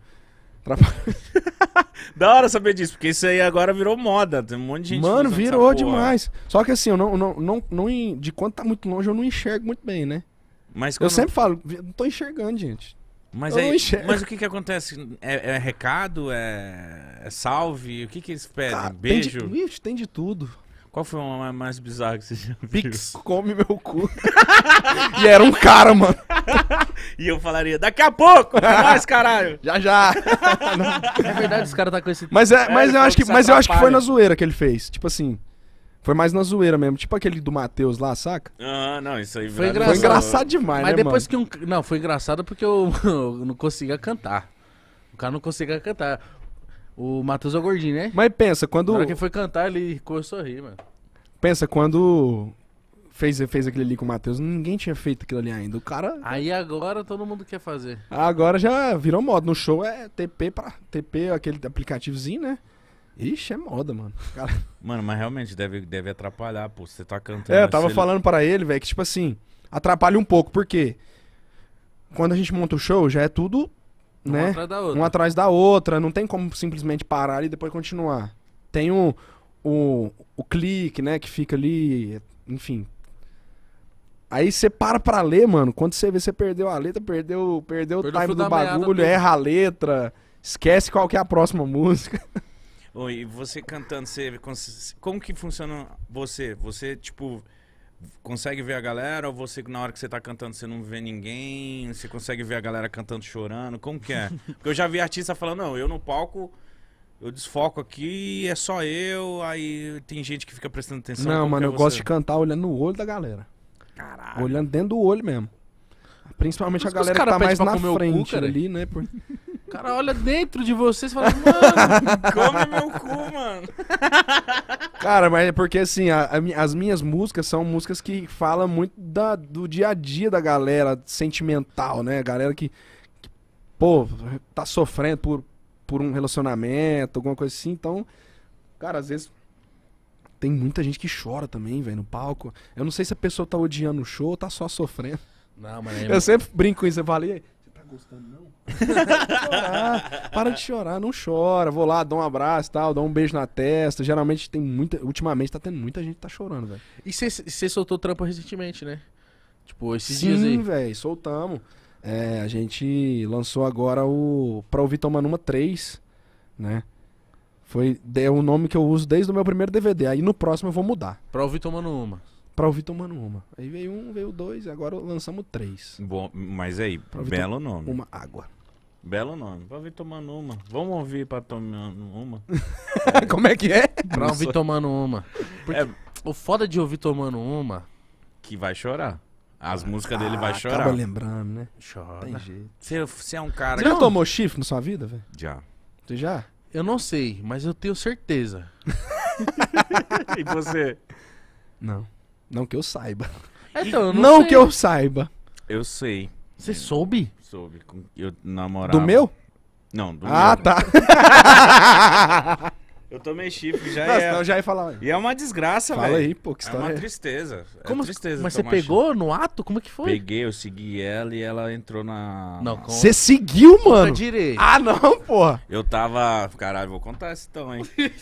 Atrapalha... da hora saber disso, porque isso aí agora virou moda. Tem um monte de gente Mano, virou demais. Só que assim, eu não, não, não, não, De quando tá muito longe, eu não enxergo muito bem, né? Mas quando... Eu sempre falo, não tô enxergando, gente. Mas, aí, mas o que que acontece? É, é recado? É, é, salve? O que que eles pedem? Ah, Beijo? Tem de, ixi, tem de tudo. Qual foi uma mais bizarra que você já viu? Vix, come meu cu. e era um cara, mano. e eu falaria, daqui a pouco, mais caralho. já, já. é verdade, os caras tá com esse... Mas, é, é mas, é, eu, acho que, mas eu acho que foi na zoeira que ele fez. Tipo assim, foi mais na zoeira mesmo. Tipo aquele do Matheus lá, saca? Ah, não, isso aí... Foi engraçado. Foi engraçado demais, mas né, depois mano? que um... Não, foi engraçado porque eu, eu não conseguia cantar. O cara não conseguia cantar. O Matheus é o gordinho, né? Mas pensa, quando. Na quem que foi cantar, ele começou a rir, mano. Pensa, quando fez, fez aquele ali com o Matheus, ninguém tinha feito aquilo ali ainda. O cara. Aí agora todo mundo quer fazer. Agora já virou moda. No show é TP para TP, aquele aplicativozinho, né? Ixi, é moda, mano. Cara... Mano, mas realmente deve, deve atrapalhar, pô. Você tá cantando. É, eu tava assim, falando ele... para ele, velho, que tipo assim, atrapalha um pouco, porque quando a gente monta o show, já é tudo né? Uma né? atrás da outra. atrás da outra. Não tem como simplesmente parar e depois continuar. Tem o, o, o clique, né? Que fica ali. Enfim. Aí você para pra ler, mano. Quando você vê, você perdeu a letra, perdeu, perdeu, perdeu o time do bagulho, erra a letra, esquece qual que é a próxima música. Oi, e você cantando, você, como que funciona você? Você, tipo, consegue ver a galera ou você na hora que você tá cantando você não vê ninguém? Você consegue ver a galera cantando chorando? Como que é? Porque eu já vi artista falando, não, eu no palco eu desfoco aqui, é só eu, aí tem gente que fica prestando atenção. Não, mano, é eu você? gosto de cantar olhando no olho da galera. Caralho. Olhando dentro do olho mesmo. Principalmente Mas a galera que tá mais na frente cu, ali, né? Por... O cara olha dentro de você e fala, mano, come meu cu, mano. Cara, mas é porque assim, a, a, as minhas músicas são músicas que falam muito da, do dia a dia da galera sentimental, né? Galera que, que, pô, tá sofrendo por, por um relacionamento, alguma coisa assim. Então, cara, às vezes tem muita gente que chora também, velho, no palco. Eu não sei se a pessoa tá odiando o show ou tá só sofrendo. Não, mas aí, Eu sempre brinco com isso, eu falei, chorar, ah, para de chorar, não chora. Vou lá, dou um abraço tal, dou um beijo na testa. Geralmente tem muita. Ultimamente tá tendo muita gente que tá chorando, velho. E você soltou trampo recentemente, né? Tipo, esses Sim, dias aí. Sim, velho, soltamos. É, a gente lançou agora o Pra Ouvir Toma Numa 3, né? Foi é o nome que eu uso desde o meu primeiro DVD. Aí no próximo eu vou mudar. Pra ouvir tomando uma pra ouvir tomando uma. Aí veio um, veio dois, agora lançamos três. Bom, mas aí, pra belo nome. Uma água. Belo nome. Pra ouvir tomando uma. Vamos ouvir pra tomar uma. Como é que é? Pra ouvir tomando uma. Porque é... o foda de ouvir tomando uma. Que vai chorar. As ah, músicas dele ah, vai chorar. Acaba lembrando, né? Chora. Tem jeito. Você é um cara. Você que... já tomou chifre na sua vida, velho? Já. Você já? Eu não sei, mas eu tenho certeza. e você? Não. Não que eu saiba. então, eu não não que eu saiba. Eu sei, Você soube? soube. com- Eu namorava. Do meu? Não, do Ah, meu. tá. Eu tomei chifre, já Nossa, é. não, já ia falar. E é uma desgraça, velho. Fala aí, pô, que É história uma é tristeza. É Como- tristeza mas você chifre. pegou no ato? Como é que foi? Peguei, eu segui ela e ela entrou na. Não, com Você seguiu, mano? direito. Ah, não, porra. Eu tava. Caralho, vou contar esse então, hein?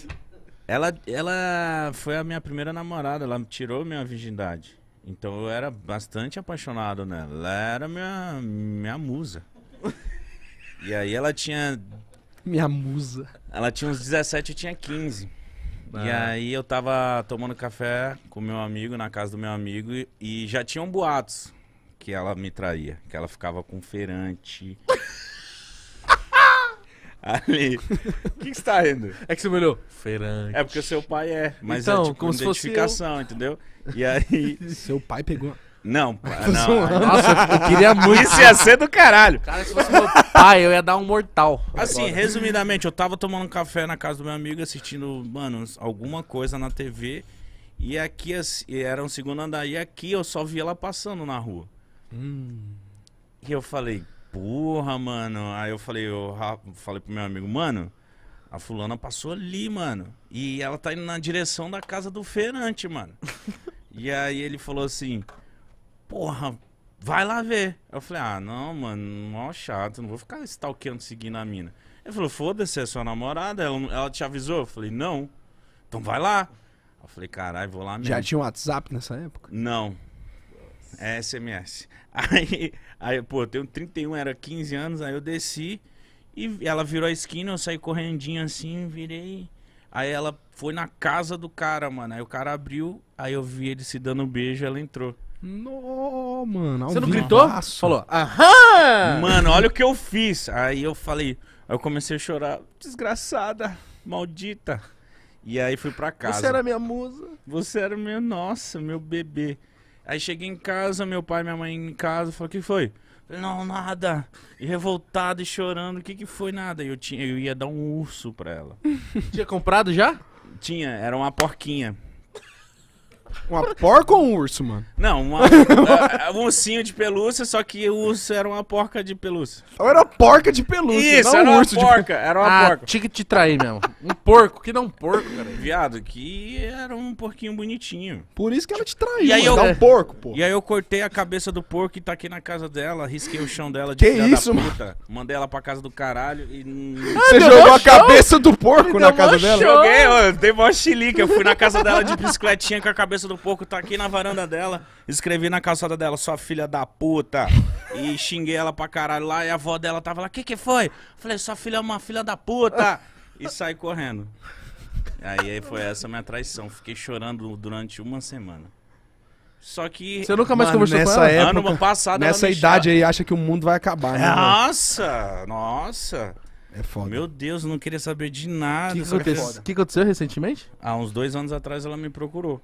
Ela, ela foi a minha primeira namorada, ela tirou minha virgindade. Então eu era bastante apaixonado nela. Ela era minha, minha musa. E aí ela tinha. Minha musa. Ela tinha uns 17, eu tinha 15. Ah. E aí eu tava tomando café com meu amigo, na casa do meu amigo, e já tinham boatos que ela me traía. Que ela ficava com feirante. Ali. O que, você tá rindo? É que você me olhou. Feirante. É porque seu pai é. Mas é então, é tipo como uma se identificação, fosse eu. entendeu? E aí. Seu pai pegou. Não, tá não. Nossa, eu queria muito. Isso ia ser do caralho. Cara, se fosse meu pai, eu ia dar um mortal. Assim, agora. resumidamente, eu tava tomando um café na casa do meu amigo, assistindo, mano, alguma coisa na TV. E aqui, era um segundo andar. E aqui eu só vi ela passando na rua. Hum. E eu falei, porra, mano. Aí eu falei, eu falei pro meu amigo, mano, a fulana passou ali, mano. E ela tá indo na direção da casa do feirante, mano. e aí ele falou assim, porra, vai lá ver. Eu falei, ah, não, mano, mó chato, não vou ficar stalkeando seguindo a mina. Ele falou, foda-se, é sua namorada, ela, ela te avisou? Eu falei, não. Então vai lá. Eu falei, caralho, vou lá mesmo. Já tinha um WhatsApp nessa época? Não, é, SMS. Aí, aí, pô, eu tenho 31, era 15 anos, aí eu desci e ela virou a esquina, eu saí correndinho assim, virei. Aí ela foi na casa do cara, mano. Aí o cara abriu, aí eu vi ele se dando um beijo, ela entrou. No, mano. Você não gritou? Falou, aham! Mano, olha o que eu fiz. Aí eu falei, aí eu comecei a chorar. Desgraçada, maldita. E aí fui pra casa. Você era minha musa. Você era meu, nossa, meu bebê. Aí cheguei em casa, meu pai e minha mãe em casa, falou: o que foi? Falei, não, nada. E revoltado e chorando, o que que foi? Nada. E eu, tinha, eu ia dar um urso pra ela. Tinha comprado já? Tinha, era uma porquinha. Uma porca ou um urso, mano? Não, uma, um ursinho de pelúcia, só que o urso era uma porca de pelúcia. Ou era porca de pelúcia, Isso, não era um urso uma porca, de... era uma ah, porca. tinha que te trair mesmo. Um porco, que não um porco, cara. Viado, que era um porquinho bonitinho. Por isso que ela te traiu, e aí eu... dá um porco, pô. E aí eu cortei a cabeça do porco e aqui na casa dela, risquei o chão dela de que isso, da puta. Mano? Mandei ela pra casa do caralho e... Ah, Você jogou a cabeça do porco na casa dela? Show. Joguei, eu dei mó chilica. Eu fui na casa dela de bicicletinha com a cabeça cabeça do porco tá aqui na varanda dela. Escrevi na calçada dela, sua filha da puta. E xinguei ela pra caralho lá. E a avó dela tava lá, que que foi? Falei, sua filha é uma filha da puta. E saí correndo. Aí, aí foi essa minha traição. Fiquei chorando durante uma semana. Só que. Você nunca mais mano, conversou nessa com ela? Época, ano passado Nessa idade aí, acha que o mundo vai acabar, né? Nossa! Mano? Nossa! É foda. Meu Deus, não queria saber de nada. O que, que, aconteceu recentemente? Há uns dois anos atrás ela me procurou.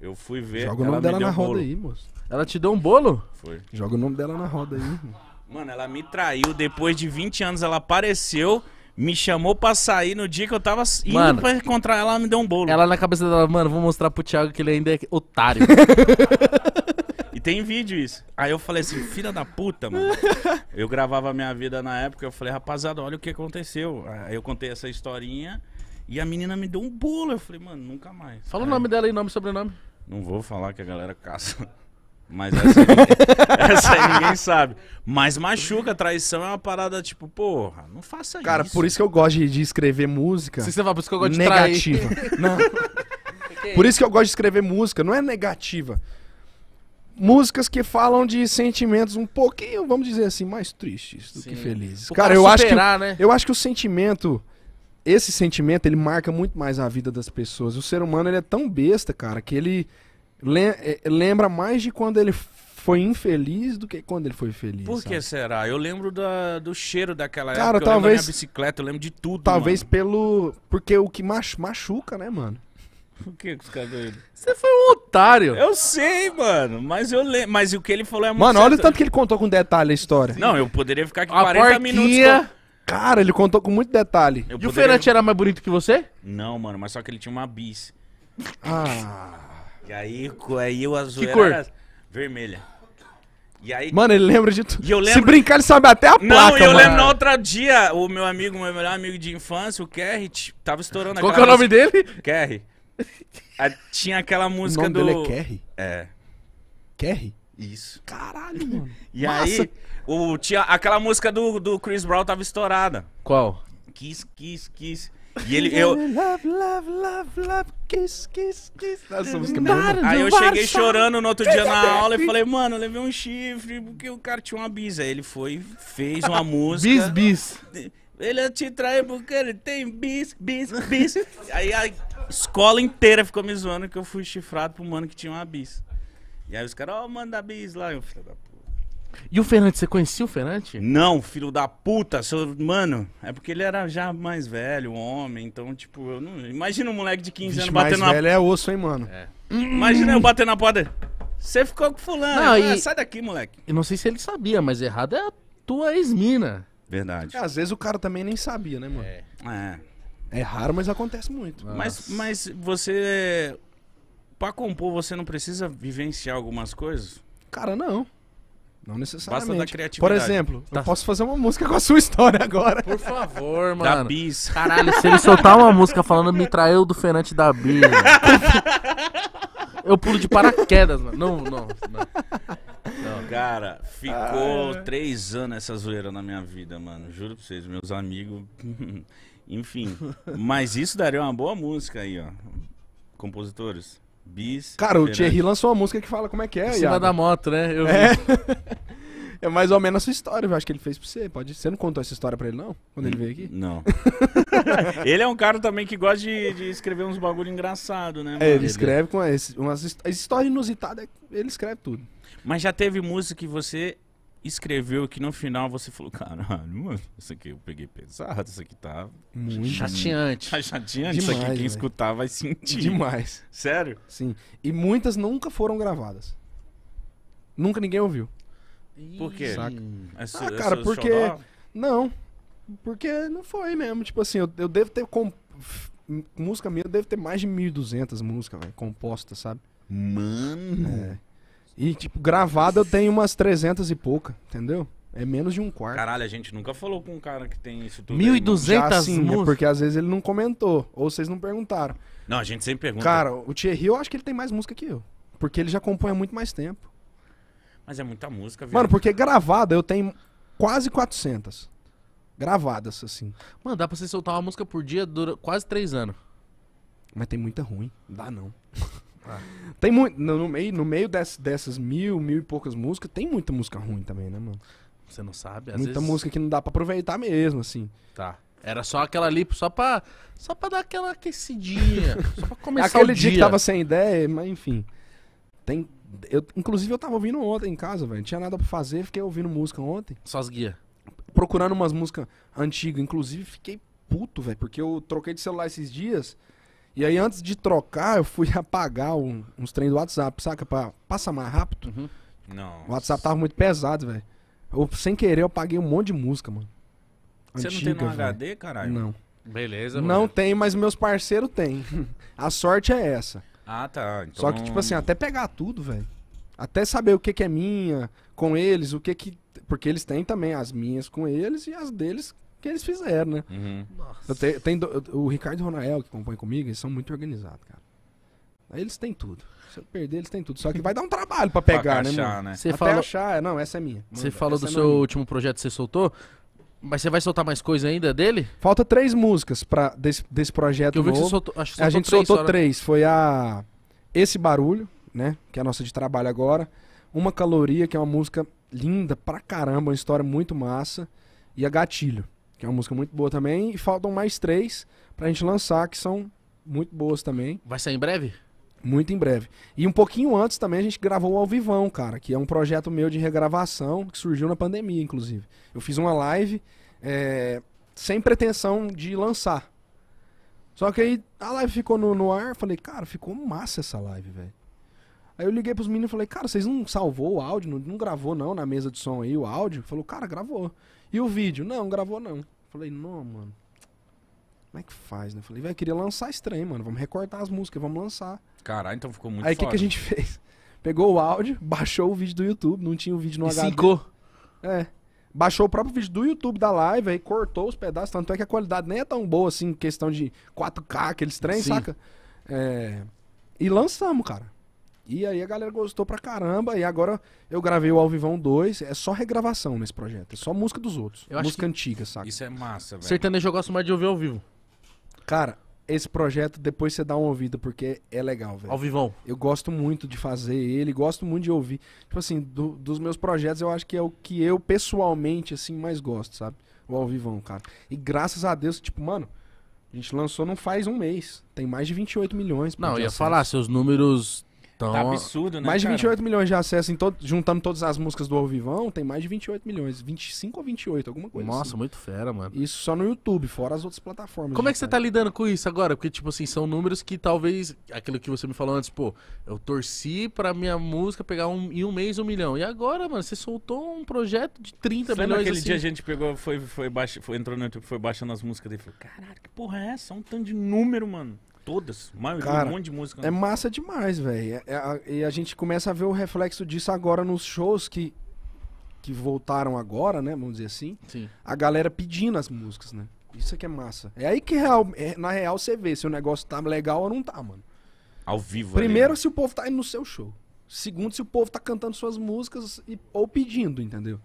Eu fui ver. Joga o nome dela na roda aí, moço. Ela te deu um bolo? Foi. Joga o nome dela na roda aí. Mano. ela me traiu. Depois de 20 anos, ela apareceu. Me chamou pra sair no dia que eu tava indo mano, pra encontrar ela, ela me deu um bolo. Ela na cabeça dela, mano, vou mostrar pro Thiago que ele ainda é otário. e tem vídeo isso. Aí eu falei assim, filha da puta, mano. eu gravava minha vida na época, eu falei, rapaziada, olha o que aconteceu. Aí eu contei essa historinha e a menina me deu um bolo. Eu falei, mano, nunca mais. Fala o nome dela aí, nome e sobrenome. Não vou falar que a galera caça. Mas essa, ninguém, essa aí ninguém sabe. Mas machuca, traição é uma parada tipo, porra, não faça Cara, isso. Cara, por isso que eu gosto de, escrever música. Se você fala, por isso que eu gosto de Negativa. É por isso que eu gosto de escrever música, não é negativa. Músicas que falam de sentimentos um pouquinho, vamos dizer assim, mais tristes do Sim. que felizes. Cara, cara, eu superar, acho que né? eu acho que o sentimento esse sentimento, ele marca muito mais a vida das pessoas. O ser humano, ele é tão besta, cara, que ele é, lembra mais de quando ele foi infeliz do que quando ele foi feliz. Por sabe? que será? Eu lembro da, do cheiro daquela cara, época. Eu talvez, eu lembro da minha bicicleta, eu lembro de tudo. Talvez mano. pelo. Porque o que machuca, né, mano? O que que os caras Você foi um otário. Eu sei, mano. Mas eu lembro. Mas o que ele falou é muito. Mano, certo. olha o tanto que ele contou com detalhe a história. Não, eu poderia ficar aqui a 40 porquinha... minutos. Com... Cara, ele contou com muito detalhe. Eu e poderia... o Ferrante era mais bonito que você? Não, mano, mas só que ele tinha uma bis. Ah. E aí, aí o azul que cor? vermelha. E aí, mano, ele lembra de tudo. Lembro... Se brincar, ele sabe até a placa, Não, eu mano. lembro no outro dia, o meu amigo, meu melhor amigo de infância, o Kerry, tava estourando Qual que é o nome música... dele? Kerry. tinha aquela música o nome do... dele é Kerry? É. Kerry? Isso. Caralho, mano. E Massa. aí... O, tinha, aquela música do, do Chris Brown tava estourada. Qual? Kiss, kiss, kiss. E ele, eu... Love, love, love, love, kiss, kiss, kiss. Essa música é Aí eu cheguei chorando no outro dia na aula e falei, mano, eu levei um chifre porque o cara tinha uma bis. Aí ele foi, fez uma música... Bis, bis. Ele te trai porque ele tem bis, bis, bis. Aí a escola inteira ficou me zoando que eu fui chifrado pro mano que tinha uma bis. E aí os caras, ó, oh, manda bis lá. Eu, falei, da e o Ferrante, você conhecia o Ferrante? Não, filho da puta, seu. Mano, é porque ele era já mais velho, homem, então, tipo, eu não. Imagina um moleque de 15 Vixe, anos batendo mais na. Ele é osso, hein, mano? É. Imagina eu batendo na porta. Você ficou com fulano, Não, ah, e- sai daqui, moleque. Eu não sei se ele sabia, mas errado é a tua ex-mina. Verdade. É, às vezes o cara também nem sabia, né, mano? É, É. É. raro, mas acontece muito. Mas, mas você. Pra compor, você não precisa vivenciar algumas coisas? Cara, não. Não necessariamente. Basta da criatividade. Por exemplo, tá. eu posso fazer uma música com a sua história agora. Por favor, mano. Da Bis. Caralho, se ele soltar uma música falando me traiu do Fernandes da Bis. eu pulo de paraquedas, mano. Não, não, não. não. Cara, ficou ah. É. três anos essa zoeira na minha vida, mano. Juro pra vocês, meus amigos. Enfim. Mas isso daria uma boa música aí, ó. Compositores. Bis. Cara, o Thierry lançou uma música que fala como é que é. cima da moto, né? Eu é. é mais ou menos a sua história, eu acho que ele fez pra você. Pode... Você não contou essa história pra ele, não? Quando hum, ele veio aqui? Não. ele é um cara também que gosta de, de escrever uns bagulho engraçado, né? Mano? É, ele escreve com esse, umas histórias inusitadas, ele escreve tudo. Mas já teve música que você escreveu que no final você falou, caralho, mano, isso aqui eu peguei pesado, isso aqui tá muito chateante. Tá chateante, Demais, isso aqui quem véio. escutar vai sentir. Demais. Sério? Sim. E muitas nunca foram gravadas. Nunca ninguém ouviu. Por quê? Saca? ah, cara, porque não, porque não foi mesmo, tipo assim, eu, eu devo ter comp... música minha, eu devo ter mais de 1200 músicas, véio, compostas, sabe? Mano. É. E, tipo, gravada eu tenho umas 300 e pouca, entendeu? É menos de um quarto. Caralho, a gente nunca falou com um cara que tem isso tudo. 1.200 assim, é músicas? É porque às vezes ele não comentou, ou vocês não perguntaram. Não, a gente sempre pergunta. Cara, o Thierry, eu acho que ele tem mais música que eu. Porque ele já compõe há muito mais tempo. Mas é muita música, viu? Mano, porque gravada eu tenho quase 400. Gravadas, assim. Mano, dá pra você soltar uma música por dia, dura quase três anos. Mas tem muita ruim. Dá não. É. Tem muito. No, no, meio, no meio dessas, dessas mil, mil e poucas músicas, tem muita música ruim também, né, mano? Você não sabe? Às muita vezes... música que não dá pra aproveitar mesmo, assim. Tá. Era só aquela ali, só pra, só pra dar aquela aquecidinha. só pra começar Aquele o dia. dia que tava sem ideia, mas enfim. Tem, eu, inclusive eu tava ouvindo ontem em casa, velho. Não tinha nada pra fazer, fiquei ouvindo música ontem. Só as guias. Procurando umas músicas antigas. Inclusive fiquei puto, velho, porque eu troquei de celular esses dias. E aí, antes de trocar, eu fui apagar um, uns treinos do WhatsApp, saca? Pra passar mais rápido. Uhum. Não. O WhatsApp tava muito pesado, velho. sem querer, eu apaguei um monte de música, mano. Antiga, Você não tem no HD, caralho? Não. Beleza, Não tem, mas meus parceiros têm. A sorte é essa. Ah, tá. Então... Só que, tipo assim, até pegar tudo, velho. Até saber o que, que é minha com eles, o que que. Porque eles têm também as minhas com eles e as deles que eles fizeram, né? Uhum. Tem, tem do, o Ricardo e o Ronael, que compõem comigo, eles são muito organizados, cara. Aí eles têm tudo. Se eu perder, eles têm tudo. Só que vai dar um trabalho pra pegar, pra né, achar, né, Você né? falou... achar, é, não, essa é minha. Você falou do é seu minha. último projeto que você soltou. Mas você vai soltar mais coisa ainda dele? Falta três músicas pra, desse, desse projeto que eu vi novo. Que você soltou, acho que soltou a gente três, soltou três. Foi a Esse Barulho, né? Que é a nossa de trabalho agora. Uma Caloria, que é uma música linda pra caramba, uma história muito massa. E a Gatilho que é uma música muito boa também. E faltam mais três pra gente lançar, que são muito boas também. Vai sair em breve? Muito em breve. E um pouquinho antes também a gente gravou o Ao Vivão, cara, que é um projeto meu de regravação que surgiu na pandemia, inclusive. Eu fiz uma live é, sem pretensão de lançar. Só que aí a live ficou no, no ar, falei, cara, ficou massa essa live, velho. Aí eu liguei pros meninos e falei, cara, vocês não salvou o áudio, não, não gravou não na mesa de som aí o áudio? Falou, cara, gravou. E o vídeo? Não, gravou não. Falei, não, mano. Como é que faz, né? Falei, velho, queria lançar esse trem, mano. Vamos recortar as músicas, vamos lançar. Caralho, então ficou muito Aí o que, que a gente fez? Pegou o áudio, baixou o vídeo do YouTube, não tinha o vídeo no e HD. Ficou. É. Baixou o próprio vídeo do YouTube da live, aí cortou os pedaços, tanto é que a qualidade nem é tão boa assim, questão de 4K, aqueles trem, Sim. saca? É... E lançamos, cara. E aí a galera gostou pra caramba. E agora eu gravei o Alvivão 2. É só regravação nesse projeto. É só música dos outros. Eu música antiga, saca? Isso é massa, velho. Sertanejo eu gosto mais de ouvir ao vivo. Cara, esse projeto depois você dá uma ouvida, porque é legal, velho. Ao vivão. Eu gosto muito de fazer ele, gosto muito de ouvir. Tipo assim, do, dos meus projetos, eu acho que é o que eu pessoalmente, assim, mais gosto, sabe? O Alvivão cara. E graças a Deus, tipo, mano, a gente lançou não faz um mês. Tem mais de 28 milhões. Não, eu ia falar, seus números então, tá absurdo, né? Mais de 28 cara? milhões de acessos, todo, juntando todas as músicas do Ao Vivão, tem mais de 28 milhões. 25 ou 28, alguma coisa. Nossa, assim. muito fera, mano. Isso só no YouTube, fora as outras plataformas. Como é que cara. você tá lidando com isso agora? Porque, tipo assim, são números que talvez. Aquilo que você me falou antes, pô, eu torci pra minha música pegar um, em um mês um milhão. E agora, mano, você soltou um projeto de 30 Sabe milhões. Aquele assim? dia a gente pegou, foi, foi, baixa, foi, entrou no YouTube, foi baixando as músicas dele e falou: caralho, que porra é essa? Um tanto de número, mano todas. Maioria, Cara, um monte de música. É né? massa demais, velho. É, é e a gente começa a ver o reflexo disso agora nos shows que, que voltaram agora, né? Vamos dizer assim. Sim. A galera pedindo as músicas, né? Isso é que é massa. É aí que real, é, na real você vê se o negócio tá legal ou não tá, mano. Ao vivo. Primeiro, ali, né? se o povo tá indo no seu show. Segundo, se o povo tá cantando suas músicas e, ou pedindo, entendeu?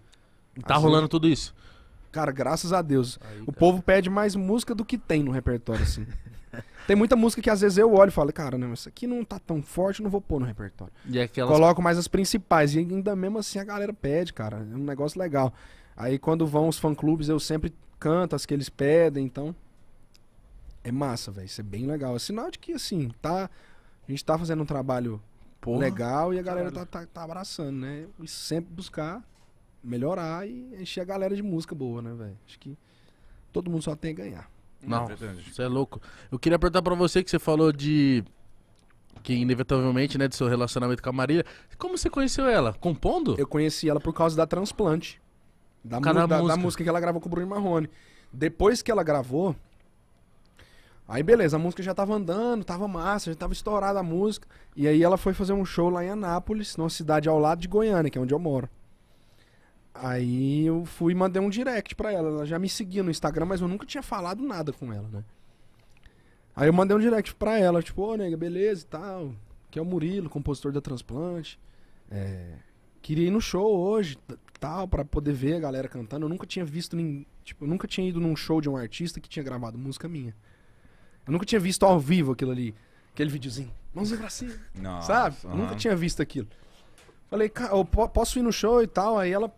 Tá rolando tudo isso. Cara, graças a Deus. Aí, o cara. povo pede mais música do que tem no repertório, assim. Tem muita música que às vezes eu olho e falo, cara, não, isso aqui não tá tão forte, não vou pôr no repertório. E é aquelas... Coloco mais as principais. E ainda mesmo assim a galera pede, cara. É um negócio legal. Aí quando vão os fã-clubes, eu sempre canto as que eles pedem, então. É massa, velho. Isso é bem legal. É sinal de que, assim, tá. A gente tá fazendo um trabalho Porra, legal e a galera tá, tá, tá, abraçando, né? E sempre buscar melhorar e encher a galera de música boa, né, velho? Acho que todo mundo só tem a ganhar. Não, você é louco. Eu queria perguntar pra você que você falou de. Que inevitavelmente, né, do seu relacionamento com a Maria. Como você conheceu ela? Compondo? Eu conheci ela por causa da Transplante. Da, mu da, música. da música que ela gravou com o Bruno Marrone. Depois que ela gravou. Aí beleza, a música já tava andando, tava massa, já tava estourada a música. E aí ela foi fazer um show lá em Anápolis, numa cidade ao lado de Goiânia, que é onde eu moro. Aí eu fui e mandei um direct pra ela. Ela já me seguia no Instagram, mas eu nunca tinha falado nada com ela, né? Aí eu mandei um direct pra ela, tipo, ô oh, nega, beleza e tal. Que é o Murilo, compositor da Transplante. É, queria ir no show hoje, tal, para poder ver a galera cantando. Eu nunca tinha visto nem, tipo, eu nunca tinha ido num show de um artista que tinha gravado música minha. Eu nunca tinha visto ao vivo aquilo ali, aquele videozinho. Mãos na gracinha. cima sabe? Uhum. Nunca tinha visto aquilo. Falei, cara, eu posso ir no show e tal. Aí ela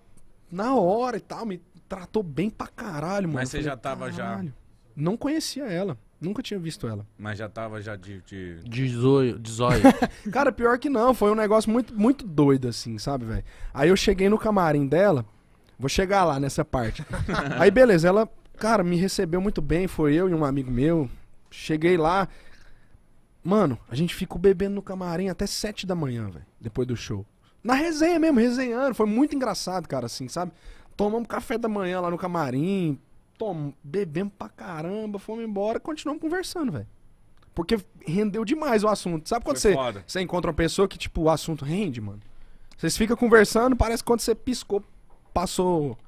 na hora e tal, me tratou bem pra caralho, mano. Mas você já tava caralho. já. Não conhecia ela. Nunca tinha visto ela. Mas já tava já de. De, de zoio. De zoio. Cara, pior que não. Foi um negócio muito, muito doido, assim, sabe, velho? Aí eu cheguei no camarim dela. Vou chegar lá nessa parte. Aí, beleza, ela, cara, me recebeu muito bem. Foi eu e um amigo meu. Cheguei lá. Mano, a gente ficou bebendo no camarim até sete da manhã, velho. Depois do show. Na resenha mesmo, resenhando. Foi muito engraçado, cara, assim, sabe? Tomamos café da manhã lá no camarim. Tom, bebemos pra caramba, fomos embora, continuamos conversando, velho. Porque rendeu demais o assunto. Sabe quando você, você encontra uma pessoa que, tipo, o assunto rende, mano? Vocês ficam conversando, parece que quando você piscou, passou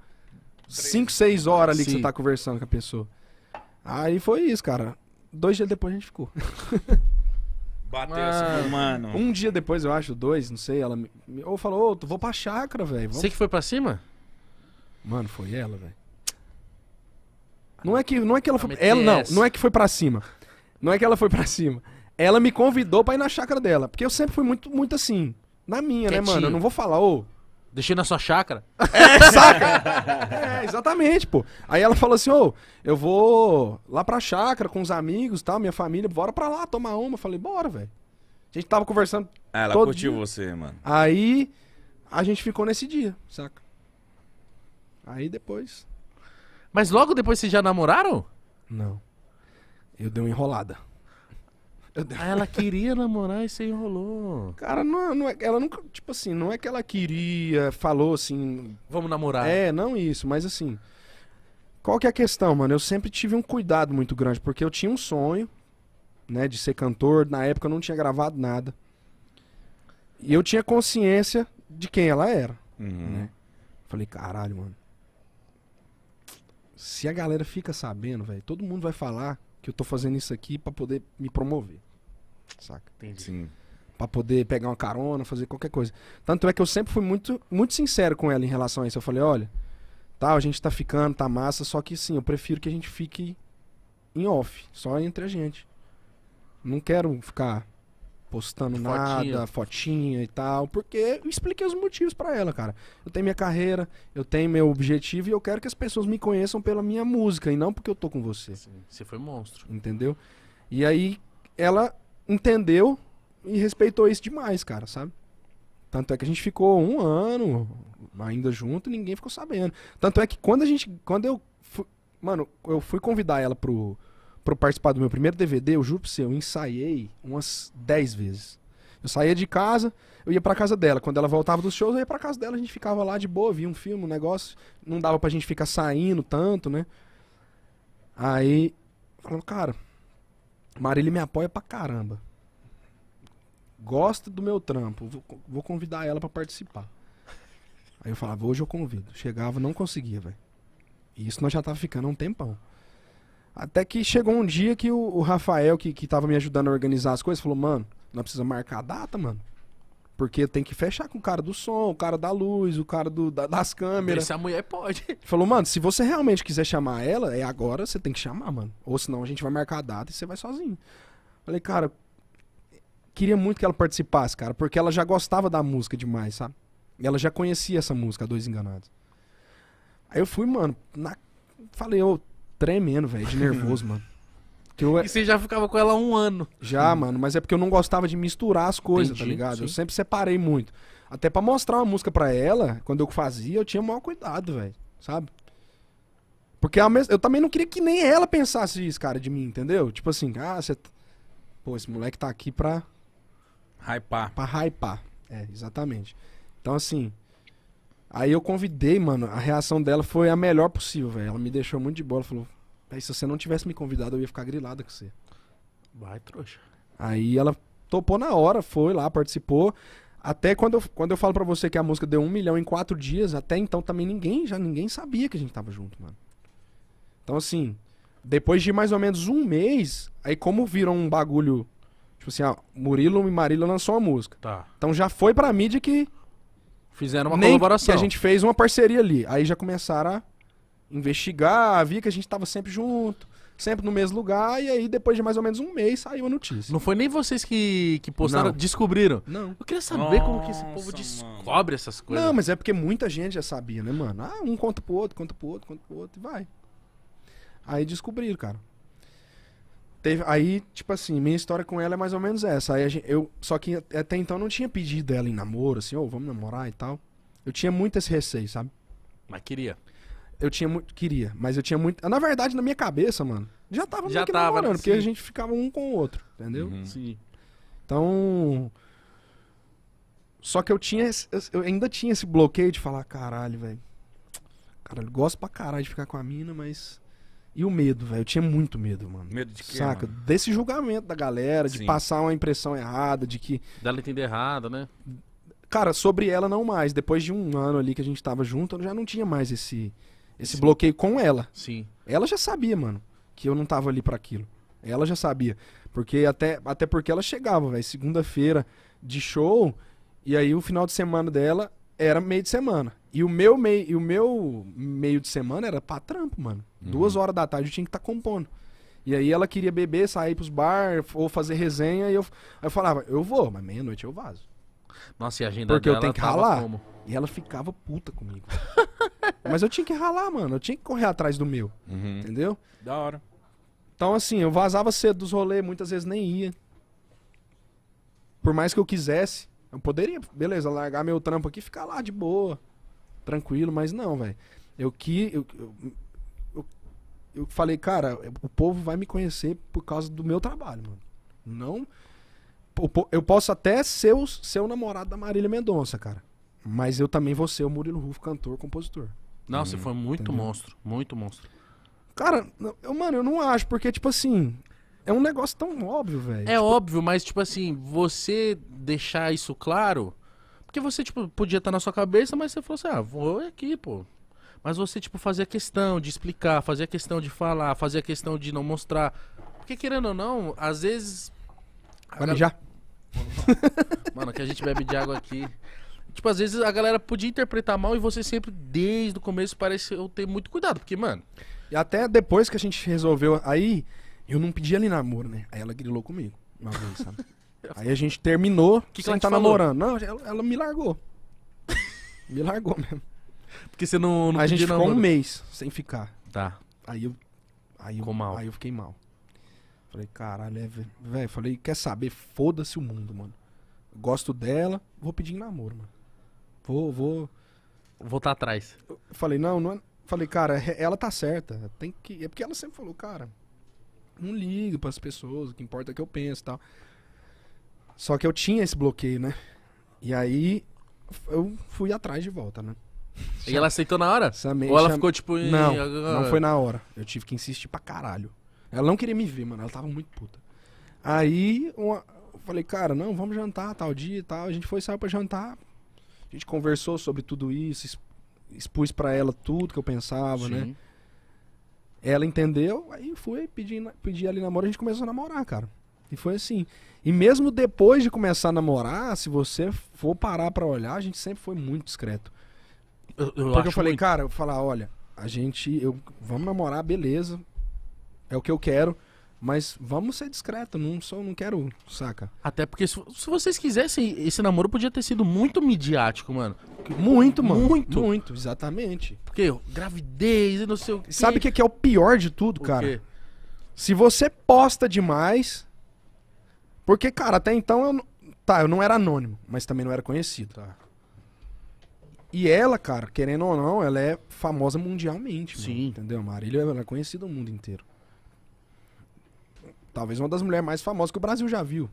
5, 6 horas ali Sim. que você tá conversando com a pessoa. Aí foi isso, cara. Dois dias depois a gente ficou. Bateu mano. assim, mano. Um dia depois, eu acho, dois, não sei, ela me, ou falou, ô, vou pra chácara, velho. Você que foi pra cima? Mano, foi ela, velho. Ah, não é que não é que ela foi, ela não, não é que foi para cima. Não é que ela foi para cima. Ela me convidou para ir na chácara dela, porque eu sempre fui muito muito assim, na minha, Quietinho. né, mano? Eu não vou falar, ô, oh, Deixei na sua chácara. É, saca? é, exatamente, pô. Aí ela falou assim, ô, eu vou lá pra chácara com os amigos e tal, minha família, bora pra lá tomar uma. Eu falei, bora, velho. A gente tava conversando Ah, ela todo curtiu dia. você, mano. Aí a gente ficou nesse dia, saca? Aí depois... Mas logo depois vocês já namoraram? Não. Eu dei uma enrolada. Ah, ela queria namorar e você enrolou. Cara, não, não é, ela nunca, tipo assim, não é que ela queria, falou assim. Vamos namorar. É, não isso, mas assim. Qual que é a questão, mano? Eu sempre tive um cuidado muito grande, porque eu tinha um sonho, né, de ser cantor. Na época eu não tinha gravado nada. E eu tinha consciência de quem ela era. Uhum. Né? Falei, caralho, mano. Se a galera fica sabendo, velho, todo mundo vai falar que eu tô fazendo isso aqui para poder me promover saca? Entendi. Sim. Pra poder pegar uma carona, fazer qualquer coisa. Tanto é que eu sempre fui muito, muito sincero com ela em relação a isso. Eu falei, olha, tá, a gente tá ficando, tá massa, só que sim, eu prefiro que a gente fique em off, só entre a gente. Não quero ficar postando fotinha. nada, fotinha e tal, porque eu expliquei os motivos para ela, cara. Eu tenho minha carreira, eu tenho meu objetivo e eu quero que as pessoas me conheçam pela minha música e não porque eu tô com você. Sim, você foi monstro. Entendeu? E aí ela entendeu e respeitou isso demais, cara, sabe? Tanto é que a gente ficou um ano ainda junto e ninguém ficou sabendo. Tanto é que quando a gente. Quando eu. Fui, mano, eu fui convidar ela pro, pro participar do meu primeiro DVD, eu juro pra você, eu ensaiei umas 10 vezes. Eu saía de casa, eu ia pra casa dela. Quando ela voltava dos shows, eu ia pra casa dela, a gente ficava lá de boa, via um filme, um negócio. Não dava pra gente ficar saindo tanto, né? Aí. Falou, cara, Marília me apoia pra caramba. Gosta do meu trampo. Vou, vou convidar ela para participar. Aí eu falava, hoje eu convido. Chegava, não conseguia, velho. E isso nós já tava ficando há um tempão. Até que chegou um dia que o, o Rafael, que, que tava me ajudando a organizar as coisas, falou, mano, nós precisamos marcar a data, mano. Porque tem que fechar com o cara do som, o cara da luz, o cara do, da, das câmeras. Essa mulher pode. Falou, mano, se você realmente quiser chamar ela, é agora, você tem que chamar, mano. Ou senão a gente vai marcar a data e você vai sozinho. Falei, cara, queria muito que ela participasse, cara, porque ela já gostava da música demais, sabe? Ela já conhecia essa música, Dois Enganados. Aí eu fui, mano, na... falei, eu tremendo, velho, de nervoso, mano. Eu... É- e você já ficava com ela há um ano. Já, hum. mano, mas é porque eu não gostava de misturar as coisas, tá Entendi, tá ligado? Sim. Eu sempre separei muito. Até para mostrar uma música para ela, quando eu fazia, eu tinha o maior cuidado, velho, sabe? Porque eu também não queria que nem ela pensasse isso, cara, de mim, entendeu? Tipo assim, ah, você. Pô, esse moleque tá aqui pra. Hypar. Pra hypar. É, exatamente. Então, assim. Aí eu convidei, mano. A reação dela foi a melhor possível, velho. Ela me deixou muito de bola. Falou, Aí se você não tivesse me convidado, eu ia ficar grilada com você. Vai, trouxa. Aí ela topou na hora, foi lá, participou. Até quando eu, quando eu falo para você que a música deu um milhão em quatro dias, até então também ninguém, já ninguém sabia que a gente tava junto, mano. Então assim, depois de mais ou menos um mês, aí como viram um bagulho, tipo assim, ó, Murilo e Marília lançou uma música. Tá. Então já foi pra mídia que... Fizeram uma Nem colaboração. Que a gente fez uma parceria ali. Aí já começaram a investigar, via que a gente estava sempre junto, sempre no mesmo lugar, e aí depois de mais ou menos um mês saiu a notícia. Não foi nem vocês que, que postaram, Não. descobriram? Não. Eu queria saber como que esse povo descobre essas coisas. Não, mas é porque muita gente já sabia, né, mano? Ah, um conta pro outro, conta pro outro, conta pro outro, e vai. Aí descobriram, cara. Teve, aí, tipo assim, minha história com ela é mais ou menos essa. Aí a gente- eu, só que até então não tinha pedido ela em namoro, assim, ô, vamos namorar e tal. Eu tinha muito esse receio, sabe? Mas queria eu tinha muito. Queria, mas eu tinha muito. Na verdade, na minha cabeça, mano, já tava já tava, namorando, sim. porque a gente ficava um com o outro, entendeu? Uhum. Sim. Então. Só que eu tinha. Eu ainda tinha esse bloqueio de falar, caralho, velho. Caralho, gosto pra caralho de ficar com a mina, mas. E o medo, velho. Eu tinha muito medo, mano. Medo de quê? Saca? Mano? Desse julgamento da galera, de Sim. passar uma impressão errada, de que. Dela entender errada, né? Cara, sobre ela não mais. Depois de um ano ali que a gente tava junto, eu já não tinha mais esse esse Sim. bloqueio com ela. Sim. Ela já sabia, mano, que eu não tava ali para aquilo. Ela já sabia. Porque até, até porque ela chegava, velho, segunda-feira de show, e aí o final de semana dela era meio de semana. E o meu meio, e o meu meio de semana era pra trampo, mano. Uhum. Duas horas da tarde eu tinha que estar tá compondo. E aí ela queria beber, sair pros bar ou fazer resenha, e eu, eu falava, eu vou, mas meia-noite eu vazo. Nossa, e a agenda Porque eu tenho que ralar. Como? E ela ficava puta comigo. Mas eu tinha que ralar, mano. Eu tinha que correr atrás do meu. Uhum. Entendeu? Da hora. Então, assim, eu vazava cedo dos rolês, muitas vezes nem ia. Por mais que eu quisesse, eu poderia, beleza, largar meu trampo aqui e ficar lá de boa. Tranquilo, mas não, velho. Eu que. Eu, eu, eu, eu falei, cara, o povo vai me conhecer por causa do meu trabalho, mano. Não eu posso até ser o, ser o namorado da Marília Mendonça, cara. Mas eu também vou ser o Murilo Rufo, cantor, compositor. Não, você hum, foi muito entendeu? monstro, muito monstro. Cara, eu, mano, eu não acho, porque, tipo assim, é um negócio tão óbvio, velho. É tipo... óbvio, mas, tipo assim, você deixar isso claro. Porque você, tipo, podia estar tá na sua cabeça, mas você falou assim, ah, vou aqui, pô. Mas você, tipo, fazia questão de explicar, fazia questão de falar, fazia questão de não mostrar. Porque, querendo ou não, às vezes. Vai mijar. Mano, que a gente bebe de água aqui. Tipo, às vezes a galera podia interpretar mal e você sempre, desde o começo, pareceu ter muito cuidado, porque, mano. E até depois que a gente resolveu. Aí, eu não pedi ali namoro, né? Aí ela grilou comigo. Uma vez, sabe? aí a gente terminou. que, que ela tá falou? namorando? Não, ela, ela me largou. me largou mesmo. Porque você não, não A gente ficou namoro. um mês sem ficar. Tá. Aí eu. Aí eu, mal. aí eu fiquei mal. Falei, caralho, é, velho. Falei, quer saber? Foda-se o mundo, mano. Gosto dela, vou pedir namoro, mano. Vou, vou. Voltar atrás. Eu falei, não, não é... Falei, cara, ela tá certa. Tem que. É porque ela sempre falou, cara, não ligo para as pessoas, o que importa é o que eu penso e tal. Só que eu tinha esse bloqueio, né? E aí eu fui atrás de volta, né? E ela aceitou na hora? Samei, Ou ela ficou tipo. Não, não foi na hora. Eu tive que insistir pra caralho. Ela não queria me ver, mano. Ela tava muito puta. Aí uma... eu falei, cara, não, vamos jantar tal dia e tal. A gente foi, saiu pra jantar. A gente conversou sobre tudo isso, expus para ela tudo que eu pensava, né? Sim. né? Ela entendeu, aí fui pedir, pedir ali namoro, a gente começou a namorar, cara. E foi assim. E mesmo depois de começar a namorar, se você for parar para olhar, a gente sempre foi muito discreto. Eu, eu Porque eu falei, muito... cara, eu falar, olha, a gente, eu vamos namorar, beleza. É o que eu quero. Mas vamos ser discreto, não sou, não quero, saca? Até porque se, se, vocês quisessem, esse namoro podia ter sido muito midiático, mano. Muito, mano. Muito. Muito, exatamente. Porque gravidez e não sei o quê. Sabe o que, que é o pior de tudo, o cara? Quê? Se você posta demais. Porque, cara, até então eu. Tá, eu não era anônimo, mas também não era conhecido. Tá. E ela, cara, querendo ou não, ela é famosa mundialmente. Sim. Mano, entendeu? Marília ela é conhecida o mundo inteiro. Talvez uma das mulheres mais famosas que o Brasil já viu.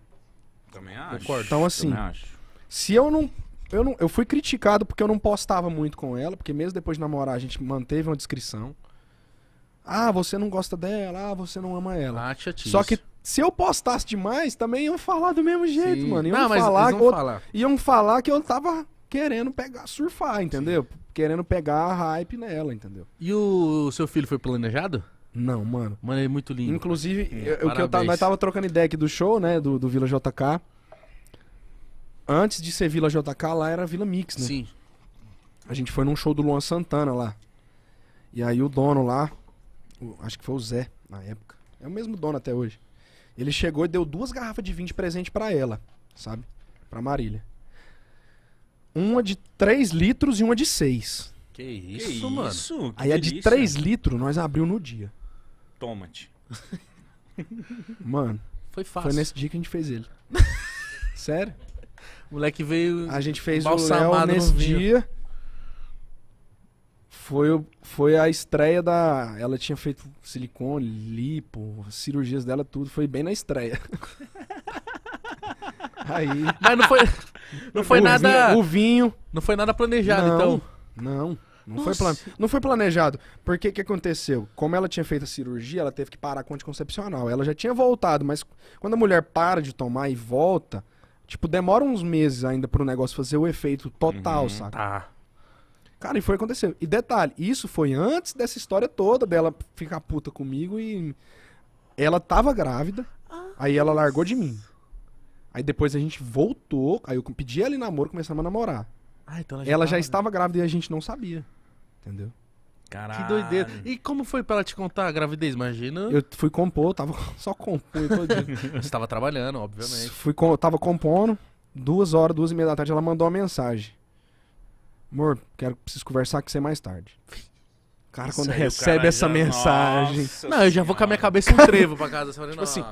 Também acho. Concordo. Então, assim, acho. se eu não, eu não. Eu fui criticado porque eu não postava muito com ela, porque mesmo depois de namorar a gente manteve uma descrição. Ah, você não gosta dela, ah, você não ama ela. Ah, Só que se eu postasse demais, também iam falar do mesmo jeito, Sim. mano. Iam, não, falar que eu, falar. iam falar que eu tava querendo pegar, surfar, entendeu? Sim. Querendo pegar a hype nela, entendeu? E o seu filho foi planejado? Não, mano. Mano, ele é muito lindo. Inclusive, é, que eu tava, nós tava trocando ideia aqui do show, né? Do, do Vila JK. Antes de ser Vila JK, lá era Vila Mix, né? Sim. A gente foi num show do Luan Santana lá. E aí o dono lá, o, acho que foi o Zé na época. É o mesmo dono até hoje. Ele chegou e deu duas garrafas de vinho de presente para ela, sabe? Pra Marília. Uma de 3 litros e uma de 6. Que isso, que mano. Isso? Que Aí a delícia. de 3 litros nós abriu no dia. Tomate. Mano. Foi fácil. Foi nesse dia que a gente fez ele. Sério? O moleque veio. A gente fez o Léo nesse dia. Foi, foi a estreia da. Ela tinha feito silicone, lipo, cirurgias dela, tudo. Foi bem na estreia. Aí. Mas não foi. Não foi o nada. Vinho, o vinho. Não foi nada planejado, não, então. Não. Não foi, plan... não foi planejado. Porque que aconteceu? Como ela tinha feito a cirurgia, ela teve que parar com anticoncepcional. Ela já tinha voltado, mas quando a mulher para de tomar e volta, tipo, demora uns meses ainda pro negócio fazer o efeito total, uhum, saca? Tá. Cara, e foi acontecer E detalhe, isso foi antes dessa história toda dela ficar puta comigo e ela tava grávida. Ah, aí ela largou de mim. Aí depois a gente voltou, aí eu pedi ela em namoro, começamos a namorar. Ah, então ela já, ela já né? estava grávida e a gente não sabia. Entendeu? Caralho. Que doideira. E como foi pra ela te contar a gravidez? Imagina. Eu fui compor, tava só compondo todo dia. Você tava trabalhando, obviamente. Fui, tava compondo, duas horas, duas e meia da tarde, ela mandou uma mensagem. Amor, quero, preciso conversar com você mais tarde. Cara, quando recebe cara essa já- mensagem. Nossa Não, eu já vou com a minha cabeça em um trevo pra casa. Tipo assim,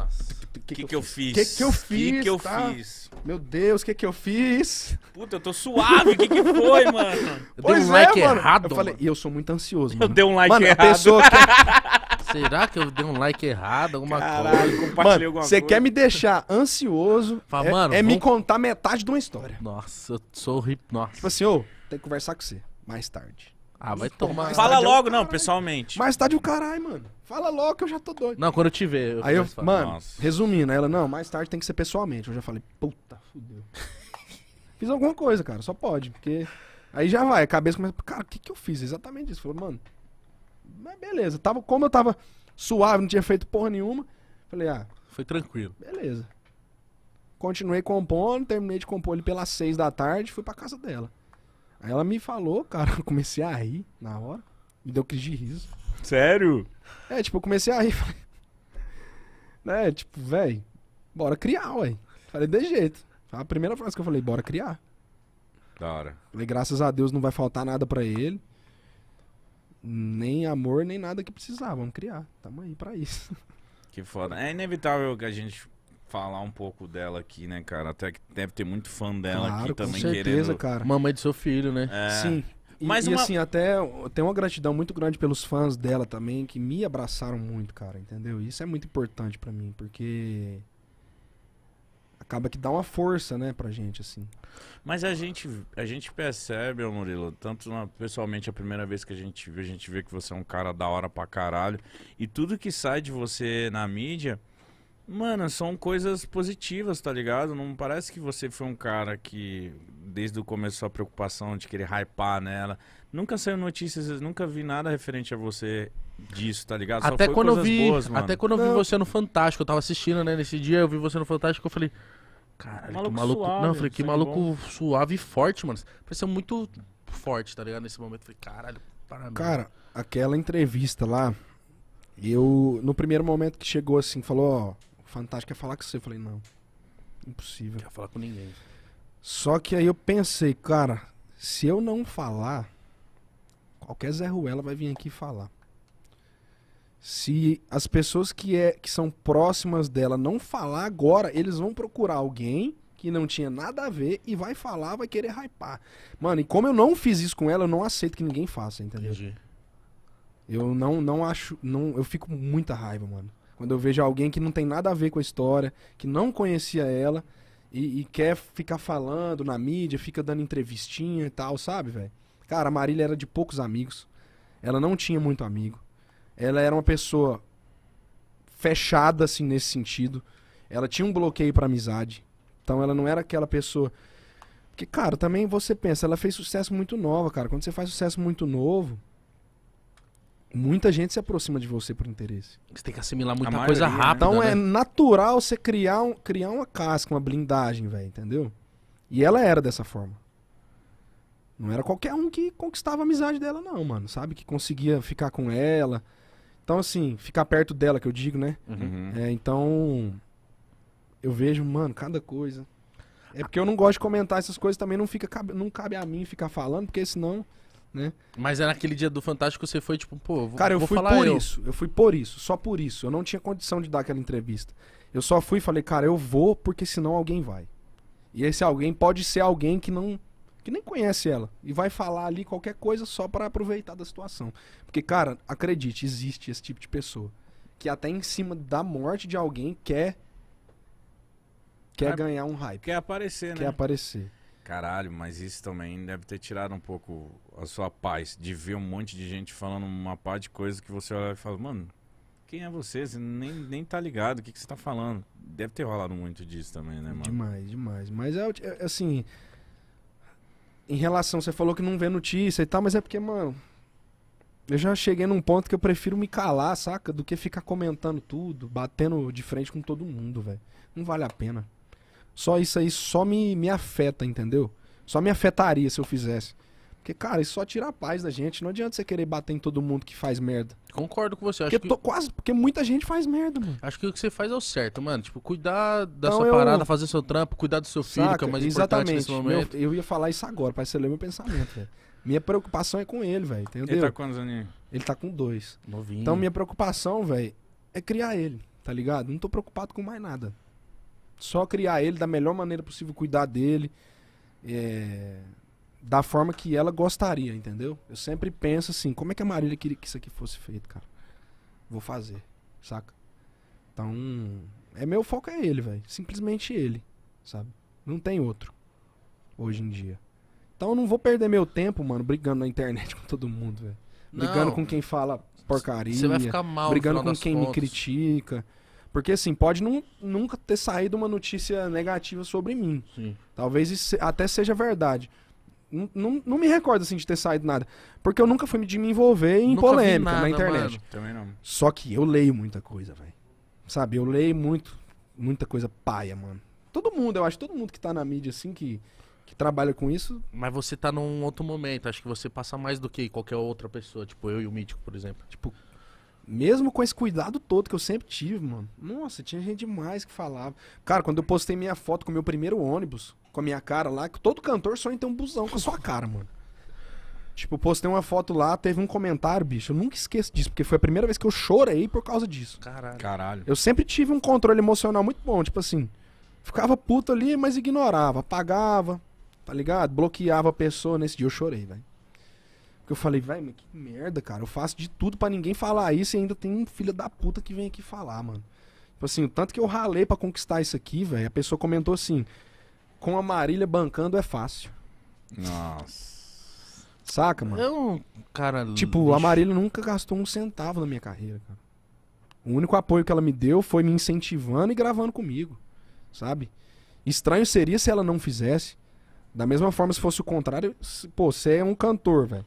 que, que, que, eu fiz? Que que eu fiz? Que que eu tá? fiz? Meu Deus, que que eu fiz? Puta, eu tô suave, o que que foi, mano? Eu pois dei um é, like mano. errado. Eu falei, e eu sou muito ansioso, mano. Eu dei um like mano, errado. Pessoa que... Será que eu dei um like errado, alguma Caralho, coisa? compartilhei mano, alguma você quer me deixar ansioso? Fala, é, mano, é vamos... me contar metade de uma história. Nossa, eu sou hip, nossa. Tipo assim, ô, tem que conversar com você mais tarde. Ah, vai tomar. Fala é logo, não, pessoalmente. Mais tarde é o caralho, mano. Fala logo que eu já tô doido. Não, quando eu te ver. Eu Aí eu, falar, mano, nossa. resumindo, ela, não, mais tarde tem que ser pessoalmente. Eu já falei, puta, fudeu. fiz alguma coisa, cara, só pode, porque. Aí já vai, a cabeça começa, cara, o que que eu fiz? Exatamente isso. Falou, mano, mas beleza, tava, como eu tava suave, não tinha feito porra nenhuma, falei, ah. Foi tranquilo. Beleza. Continuei compondo, terminei de compor ele pelas seis da tarde, fui pra casa dela. Aí ela me falou, cara, eu comecei a rir na hora, me deu crise de riso. Sério? É, tipo, eu comecei a rir. Né, tipo, velho, bora criar, ué. Falei, de jeito. A primeira frase que eu falei, bora criar. Da hora. Falei, graças a Deus não vai faltar nada para ele. Nem amor, nem nada que precisar. Vamos criar. Tamo aí pra isso. Que foda. É inevitável que a gente falar um pouco dela aqui, né, cara? Até que deve ter muito fã dela claro, aqui também certeza, querendo. Cara. Mamãe do seu filho, né? É. Sim. E, e uma... assim, até tem uma gratidão muito grande pelos fãs dela também, que me abraçaram muito, cara, entendeu? Isso é muito importante para mim, porque acaba que dá uma força, né, pra gente, assim. Mas a gente, a gente percebe, Murilo, tanto na, pessoalmente a primeira vez que a gente vê, a gente vê que você é um cara da hora pra caralho. E tudo que sai de você na mídia Mano, são coisas positivas, tá ligado? Não parece que você foi um cara que, desde o começo, a preocupação de querer hypar nela. Nunca saiu notícias, nunca vi nada referente a você disso, tá ligado? Até quando eu vi, boas, Até quando eu vi você no Fantástico, eu tava assistindo, né? Nesse dia eu vi você no Fantástico, eu falei, caralho, maluco que maluco. Suave, não, falei, que maluco bom. suave e forte, mano. Pareceu muito forte, tá ligado? Nesse momento, eu falei, caralho, parabéns. Cara, aquela entrevista lá, eu, no primeiro momento que chegou assim, falou, ó Fantástico quer é falar com você. Eu falei, não. Impossível. Quer falar com ninguém. Só que aí eu pensei, cara, se eu não falar, qualquer Zé Ruela vai vir aqui falar. Se as pessoas que, é, que são próximas dela não falar agora, eles vão procurar alguém que não tinha nada a ver e vai falar, vai querer hypar. Mano, e como eu não fiz isso com ela, eu não aceito que ninguém faça, entendeu? Entendi. Eu não, não acho. Não, eu fico com muita raiva, mano. Quando eu vejo alguém que não tem nada a ver com a história, que não conhecia ela e, e quer ficar falando na mídia, fica dando entrevistinha e tal, sabe, velho? Cara, a Marília era de poucos amigos. Ela não tinha muito amigo. Ela era uma pessoa fechada, assim, nesse sentido. Ela tinha um bloqueio para amizade. Então ela não era aquela pessoa. Porque, cara, também você pensa, ela fez sucesso muito nova, cara. Quando você faz sucesso muito novo, Muita gente se aproxima de você por interesse. Você tem que assimilar muita maioria, coisa né? rápida. Então né? é natural você criar, um, criar uma casca, uma blindagem, velho, entendeu? E ela era dessa forma. Não era qualquer um que conquistava a amizade dela, não, mano. Sabe? Que conseguia ficar com ela. Então, assim, ficar perto dela, que eu digo, né? Uhum. uhum. É, então, eu vejo, mano, cada coisa. É porque eu não gosto de comentar essas coisas também, não, fica, não cabe a mim ficar falando, porque senão né? Mas era é aquele dia do Fantástico, você foi tipo, pô, vou, Cara, eu vou fui por eu. isso, eu fui por isso, só por isso. Eu não tinha condição de dar aquela entrevista. Eu só fui e falei, cara, eu vou porque senão alguém vai. E esse alguém pode ser alguém que não que nem conhece ela e vai falar ali qualquer coisa só para aproveitar da situação. Porque, cara, acredite, existe esse tipo de pessoa que até em cima da morte de alguém quer quer, ganhar um hype. Quer aparecer, né? Quer aparecer. Caralho, mas isso também deve ter tirado um pouco a sua paz de ver um monte de gente falando uma par de coisas que você olha e fala, mano, quem é você? Você nem, nem tá ligado, o que, que você tá falando? Deve ter rolado muito disso também, né, mano? Demais, demais. Mas é, é, é assim. Em relação, você falou que não vê notícia e tal, mas é porque, mano. Eu já cheguei num ponto que eu prefiro me calar, saca? Do que ficar comentando tudo, batendo de frente com todo mundo, velho. Não vale a pena. Só isso aí só me, me afeta, entendeu? Só me afetaria se eu fizesse. Porque, cara, isso só tira a paz da gente. Não adianta você querer bater em todo mundo que faz merda. Concordo com você. Acho porque que... quase, porque muita gente faz merda, mano. Acho que o que você faz é o certo, mano. Tipo, cuidar da então, sua eu... parada, fazer seu trampo, cuidar do seu filho, Saca? que é o mais Exatamente. importante nesse momento. Meu, eu ia falar isso agora, parece que você leu meu pensamento, velho. Minha preocupação é com ele, velho, entendeu? Ele tá quantos aninhos? Ele tá com dois. Novinho. Então, minha preocupação, velho, é criar ele, tá ligado? Não tô preocupado com mais nada só criar ele da melhor maneira possível, cuidar dele. É, da forma que ela gostaria, entendeu? Eu sempre penso assim, como é que a Marília queria que isso aqui fosse feito, cara? Vou fazer, saca? Então, é meu foco é ele, velho. Simplesmente ele, sabe? Não tem outro hoje em dia. Então eu não vou perder meu tempo, mano, brigando na internet com todo mundo, velho. Brigando com quem fala porcaria. Você vai ficar mal, Brigando com quem contas. me critica. Porque assim, pode nunca ter saído uma notícia negativa sobre mim. Sim. Talvez isso até seja verdade. Não, não, me recordo assim de ter saído nada. Porque eu nunca fui de me envolver em nunca polêmica nada, na internet. Só que eu leio muita coisa, velho. Sabe, eu leio muito, muita coisa paia, mano. Todo mundo, eu acho, todo mundo que tá na mídia assim que que trabalha com isso. Mas você tá num outro momento, acho que você passa mais do que qualquer outra pessoa, tipo eu e o Mítico, por exemplo. Tipo, mesmo com esse cuidado todo que eu sempre tive, mano. Nossa, tinha gente demais que falava. Cara, quando eu postei minha foto com o meu primeiro ônibus, com a minha cara lá, que todo cantor só em então um busão com a sua cara, mano. Tipo, postei uma foto lá, teve um comentário, bicho. Eu nunca esqueço disso, porque foi a primeira vez que eu chorei por causa disso. Caralho. Caralho. Eu sempre tive um controle emocional muito bom, tipo assim. Ficava puto ali, mas ignorava, apagava, tá ligado? Bloqueava a pessoa. Nesse dia eu chorei, velho. Porque eu falei, vai, mas que merda, cara. Eu faço de tudo para ninguém falar isso e ainda tem um filho da puta que vem aqui falar, mano. Tipo assim, o tanto que eu ralei para conquistar isso aqui, velho. A pessoa comentou assim: com a Marília bancando é fácil. Nossa. Saca, mano? Eu, é cara. Tipo, a Marília nunca gastou um centavo na minha carreira, cara. O único apoio que ela me deu foi me incentivando e gravando comigo, sabe? Estranho seria se ela não fizesse. Da mesma forma, se fosse o contrário, se, pô, você é um cantor, velho.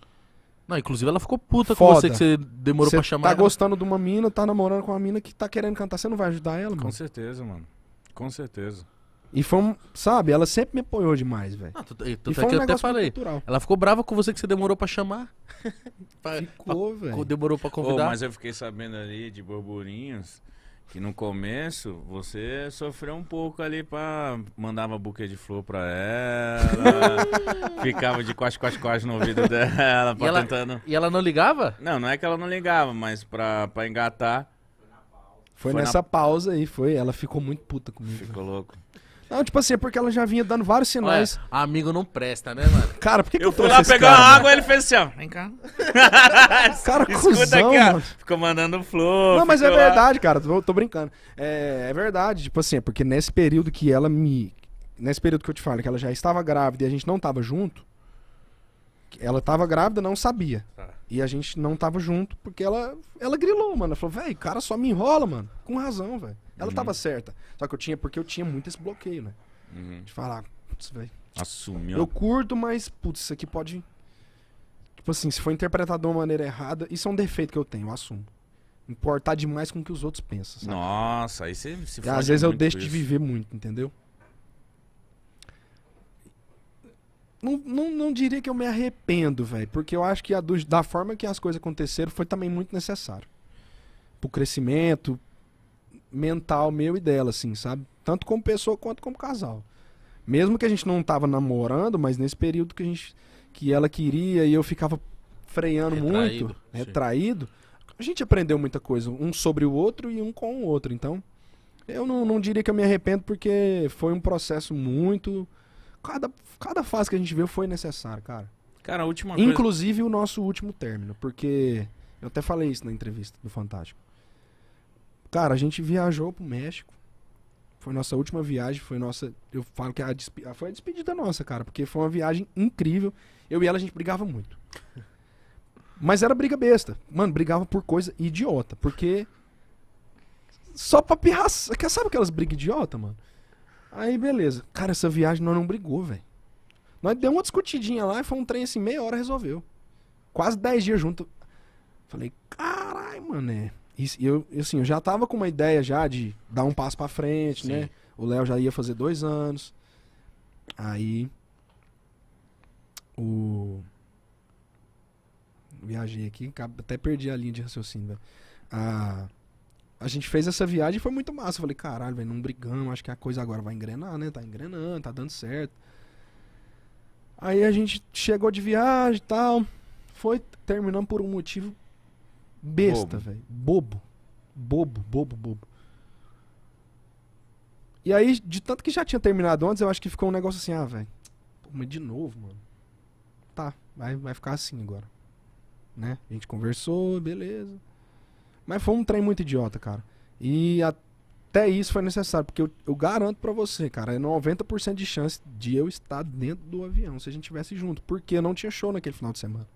Não, inclusive ela ficou puta Foda. com você que você demorou você pra chamar. Tá ela. gostando de uma mina, tá namorando com uma mina que tá querendo cantar, você não vai ajudar ela, com mano? Com certeza, mano. Com certeza. E foi um, sabe, ela sempre me apoiou demais, velho. Ah, tu, e, tu, e é foi um eu até falei. Cultural. Ela ficou brava com você que você demorou pra chamar. ficou, velho. Demorou pra convidar. Oh, mas eu fiquei sabendo ali de burburinhos que no começo você sofreu um pouco ali pra. Mandava buquê de flor pra ela. ficava de quase quase quase no ouvido dela. E ela, tentando... e ela não ligava? Não, não é que ela não ligava, mas pra, pra engatar. Foi, foi nessa na... pausa aí, foi. Ela ficou muito puta comigo. Ficou louco. Não, tipo assim, é porque ela já vinha dando vários sinais. amigo não presta, né, mano? Cara, por que, que eu, eu fui lá pegar água e ele fez assim, ó. Vem cá. cara, Escuta cuzão, aqui, Ficou mandando flor. Não, mas é verdade, lá. cara. Tô, tô brincando. É, é, verdade, tipo assim, é porque nesse período que ela me. Nesse período que eu te falo, que ela já estava grávida e a gente não tava junto. Ela tava grávida, não sabia. Ah. E a gente não tava junto, porque ela, ela grilou, mano. Ela falou, velho, cara só me enrola, mano. Com razão, velho. Ela estava uhum. certa. Só que eu tinha, porque eu tinha muito esse bloqueio, né? Uhum. De falar, putz, velho. Assumiu. Eu curto, mas, putz, isso aqui pode. Tipo assim, se for interpretado de uma maneira errada, isso é um defeito que eu tenho, eu assumo. Importar demais com o que os outros pensam. Sabe? Nossa, aí você se e, Às vezes eu deixo de viver muito, entendeu? Não, não, não diria que eu me arrependo, velho, porque eu acho que do, da forma que as coisas aconteceram foi também muito necessário. Pro crescimento, mental meu e dela, assim, sabe? Tanto como pessoa quanto como casal. Mesmo que a gente não tava namorando, mas nesse período que a gente que ela queria e eu ficava freando retraído, muito, sim. retraído, a gente aprendeu muita coisa, um sobre o outro e um com o outro. Então, eu não, não diria que eu me arrependo porque foi um processo muito cada cada fase que a gente viu foi necessário, cara. Cara, a última Inclusive coisa... o nosso último término, porque eu até falei isso na entrevista do Fantástico. Cara, a gente viajou pro México. Foi nossa última viagem, foi nossa. Eu falo que a ah, foi a despedida nossa, cara, porque foi uma viagem incrível. Eu e ela a gente brigava muito. Mas era briga besta. Mano, brigava por coisa idiota, porque. Só pra pirraça. Sabe aquelas brigas idiota, mano? Aí, beleza. Cara, essa viagem nós não brigou, velho. Nós deu uma discutidinha lá e foi um trem assim, meia hora resolveu. Quase dez dias junto. Falei, carai, mané. E eu, assim, eu já tava com uma ideia já de dar um passo para frente, né? Sim. né? O Léo já ia fazer dois anos. Aí. O. Viajei aqui, até perdi a linha de raciocínio, velho. Né? A... a gente fez essa viagem e foi muito massa. Eu falei, caralho, velho, não brigamos, acho que a coisa agora vai engrenar, né? Tá engrenando, tá dando certo. Aí a gente chegou de viagem e tal. Foi terminando por um motivo Besta, velho. Bobo. Bobo, bobo, bobo. E aí, de tanto que já tinha terminado antes, eu acho que ficou um negócio assim, ah, velho. Mas de novo, mano. Tá, vai, vai ficar assim agora. Né? A gente conversou, beleza. Mas foi um trem muito idiota, cara. E até isso foi necessário, porque eu, eu garanto para você, cara, é 90% de chance de eu estar dentro do avião se a gente tivesse junto, porque não tinha show naquele final de semana.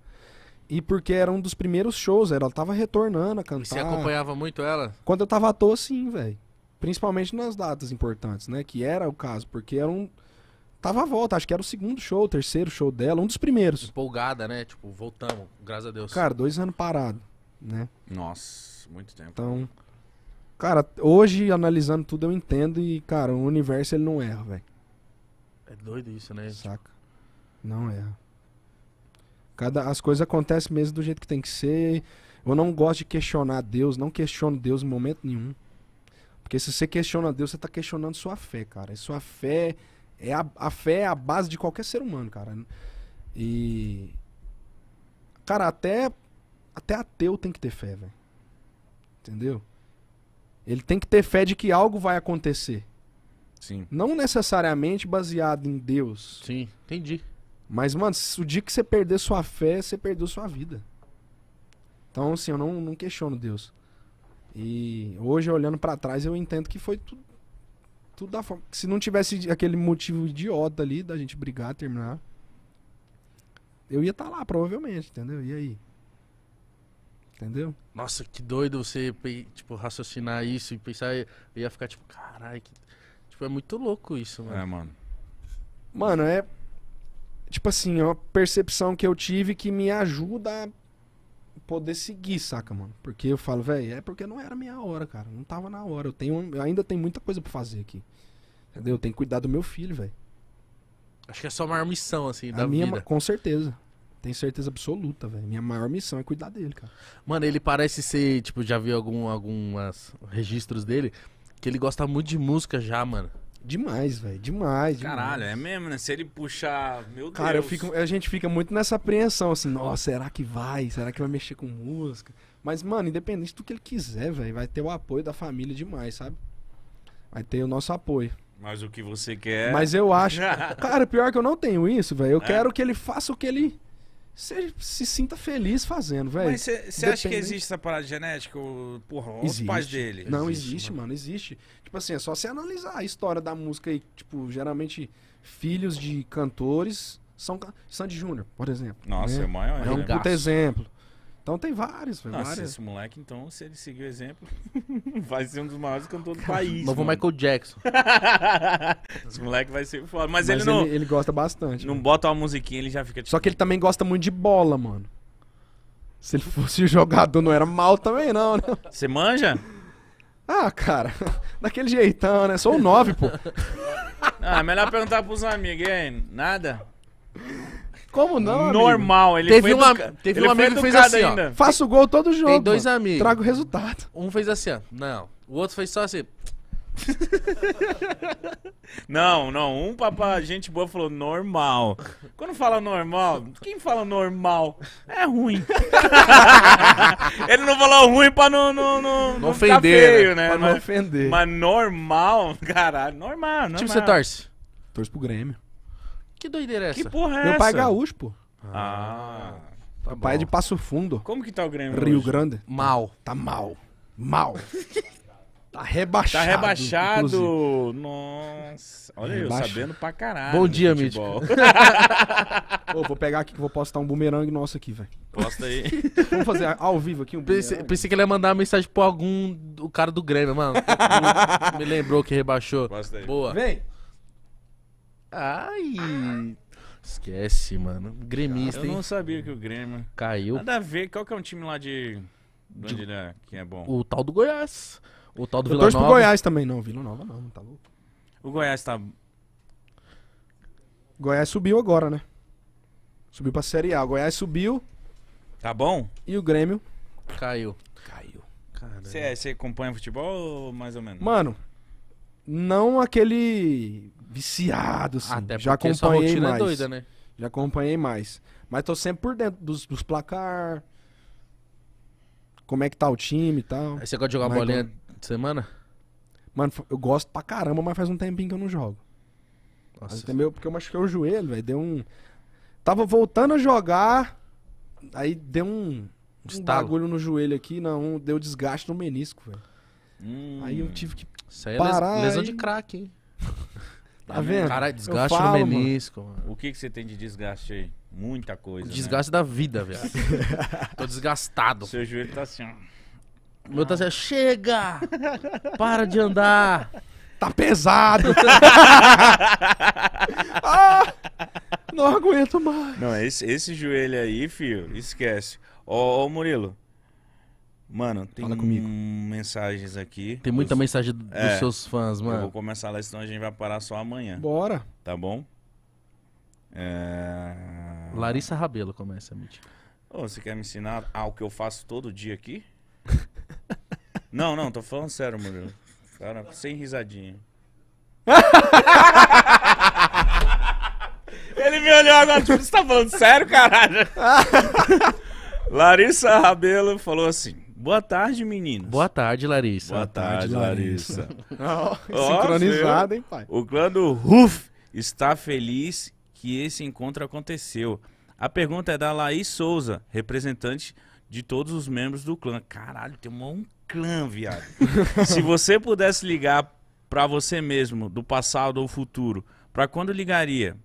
E porque era um dos primeiros shows, ela tava retornando a cantar. E você acompanhava muito ela? Quando eu tava à toa, sim, velho. Principalmente nas datas importantes, né? Que era o caso, porque era um. Tava à volta, acho que era o segundo show, o terceiro show dela, um dos primeiros. Empolgada, né? Tipo, voltamos, graças a Deus. Cara, dois anos parado, né? Nossa, muito tempo. Então. Cara, hoje, analisando tudo, eu entendo e, cara, o universo ele não erra, velho. É doido isso, né? Saca? Não erra. Cada, as coisas acontecem mesmo do jeito que tem que ser. Eu não gosto de questionar Deus, não questiono Deus em momento nenhum. Porque se você questiona Deus, você está questionando sua fé, cara. E sua fé é a, a fé é a base de qualquer ser humano, cara. E cara, até até ateu tem que ter fé, velho. Entendeu? Ele tem que ter fé de que algo vai acontecer. Sim. Não necessariamente baseado em Deus. Sim, entendi. Mas, mano, o dia que você perder sua fé, você perdeu sua vida. Então, assim, eu não, não questiono Deus. E hoje, olhando para trás, eu entendo que foi tudo, tudo da forma. Se não tivesse aquele motivo idiota ali da gente brigar, terminar, eu ia estar tá lá, provavelmente, entendeu? E aí? Entendeu? Nossa, que doido você, tipo, raciocinar isso e pensar. Eu ia ficar tipo, caralho, que... tipo, é muito louco isso, mano. É, mano. Mano, é tipo assim, é uma percepção que eu tive que me ajuda a poder seguir, saca, mano? Porque eu falo, velho, é porque não era minha hora, cara. Não tava na hora. Eu tenho, eu ainda tenho muita coisa para fazer aqui. Entendeu? Eu tenho que cuidar do meu filho, velho. Acho que é só uma maior missão, assim, a da minha, vida. Com certeza. Tenho certeza absoluta, velho. Minha maior missão é cuidar dele, cara. Mano, ele parece ser, tipo, já vi algum, algumas registros dele, que ele gosta muito de música já, mano. Demais, velho. Demais, demais. Caralho, é mesmo, né? Se ele puxar. Meu Cara, Eu fico, a gente fica muito nessa apreensão, assim, nossa, será que vai? Será que vai mexer com música? Mas, mano, independente do que ele quiser, velho, vai ter o apoio da família demais, sabe? Vai ter o nosso apoio. Mas o que você quer. É Mas eu acho. Cara, pior que eu não tenho isso, velho. Eu é. quero que ele faça o que ele se, se sinta feliz fazendo, velho. Mas você acha que existe essa parada genética? Porra, os pais dele. Não, existe, existe mano. mano, existe. Tipo assim, é só você analisar a história da música aí. Tipo, geralmente, filhos de cantores são. Sandy Júnior, por exemplo. Nossa, né? é maior. É um né? puta exemplo. Então tem vários. Nossa, várias. esse moleque, então, se ele seguir o exemplo, vai ser um dos maiores cantores do país. Novo mano. Michael Jackson. esse moleque vai ser foda. Mas, Mas ele, ele não. Ele, gosta bastante. Não mano. Né? bota uma musiquinha, ele já fica. Tipo... Só que ele também gosta muito de bola, mano. Se ele fosse jogador, não era mal também, não, né? Você manja? Ah, cara, daquele jeitão, né? Sou o 9, pô. Ah, é melhor perguntar pros amigos, hein? Nada? Como não? Normal, ele teve foi educa... teve ele um amigo que fez assim, ainda. Ó, Faço gol todo jogo. Tem dois mano. amigos. Trago resultado. Um fez assim, ó. Não. O outro fez só assim. não, não. Um papá, gente boa, falou normal. Quando fala normal, quem fala normal é ruim. Ele não falou ruim pra não, não, não, não ofender, feio, né? né? Pra não mas, ofender. Mas normal, caralho, normal, tipo, normal. Tipo, você torce? Torce pro Grêmio. Que doideira é essa? Que porra é Meu essa? pai é gaúcho, pô. Ah. Tá pai é de Passo Fundo. Como que tá o Grêmio? Rio hoje? Grande. Mal. Tá mal. Mal. Tá rebaixado. Tá rebaixado. Nossa. Olha Rebaixa. eu sabendo pra caralho. Bom dia, Mítico. Pô, vou pegar aqui que vou postar um bumerangue nosso aqui, velho. Posta aí. Vamos fazer ao vivo aqui um pensei, pensei que ele ia mandar uma mensagem pro algum. O cara do Grêmio, mano. Me lembrou que rebaixou. Posta aí. Boa. Vem. Ai. Esquece, mano. Gremista, hein? Eu não sabia que o Grêmio. Caiu. Nada a ver. Qual que é um time lá de. de... Onde, né? Que é bom. O tal do Goiás. O tal do eu Vila Nova. Eu pro Goiás também, não. Vila Nova não, tá louco. O Goiás tá. Goiás subiu agora, né? Subiu pra Série A. O Goiás subiu. Tá bom? E o Grêmio? Caiu. Caiu. Você é, acompanha futebol mais ou menos? Mano, não aquele viciado, assim. Até já acompanhei é mais. É doida, né? Já acompanhei mais. Mas tô sempre por dentro dos, dos placar. Como é que tá o time e tal. Aí você gosta de jogar Mas bolinha de semana? Mano, eu gosto pra caramba, mas faz um tempinho que eu não jogo. Nossa. Mas meio porque eu machuquei o joelho, velho. Deu um. Tava voltando a jogar, aí deu um. Um bagulho no joelho aqui, não. Deu desgaste no menisco, velho. Hum. Aí eu tive que. Isso aí é parar, les... lesão aí... de craque hein? Tá, vendo? Caralho, desgaste falo, no menisco, mano. O que, que você tem de desgaste aí? Muita coisa. Né? Desgaste né? da vida, velho. Tô desgastado. Seu joelho tá assim, ó. Meu tá assim, chega! Para de andar! Tá pesado! ah, não aguento mais! Não, esse, esse joelho aí, filho, esquece. Ô, Murilo, Mano, tem Fala comigo. mensagens aqui. Tem muita os... mensagem dos é, seus fãs, mano. Eu vou começar lá, senão a gente vai parar só amanhã. Bora. Tá bom? É... Larissa Rabelo começa, Mitch. oh, você quer me ensinar ao que eu faço todo dia aqui? Não, não, tô falando sério, Murilo. Cara, sem risadinha. Ele me olhou agora, tipo, você tá falando sério, caralho? Larissa Rabelo falou assim: Boa tarde, meninos. Boa tarde, Larissa. Boa tarde, Larissa. oh, hein, pai? O clã do Ruf está feliz que esse encontro aconteceu. A pergunta é da Laís Souza, representante de todos os membros do clã. Caralho, tem um clã, viado. Se você pudesse ligar para você mesmo, do passado ou futuro, para quando ligaria?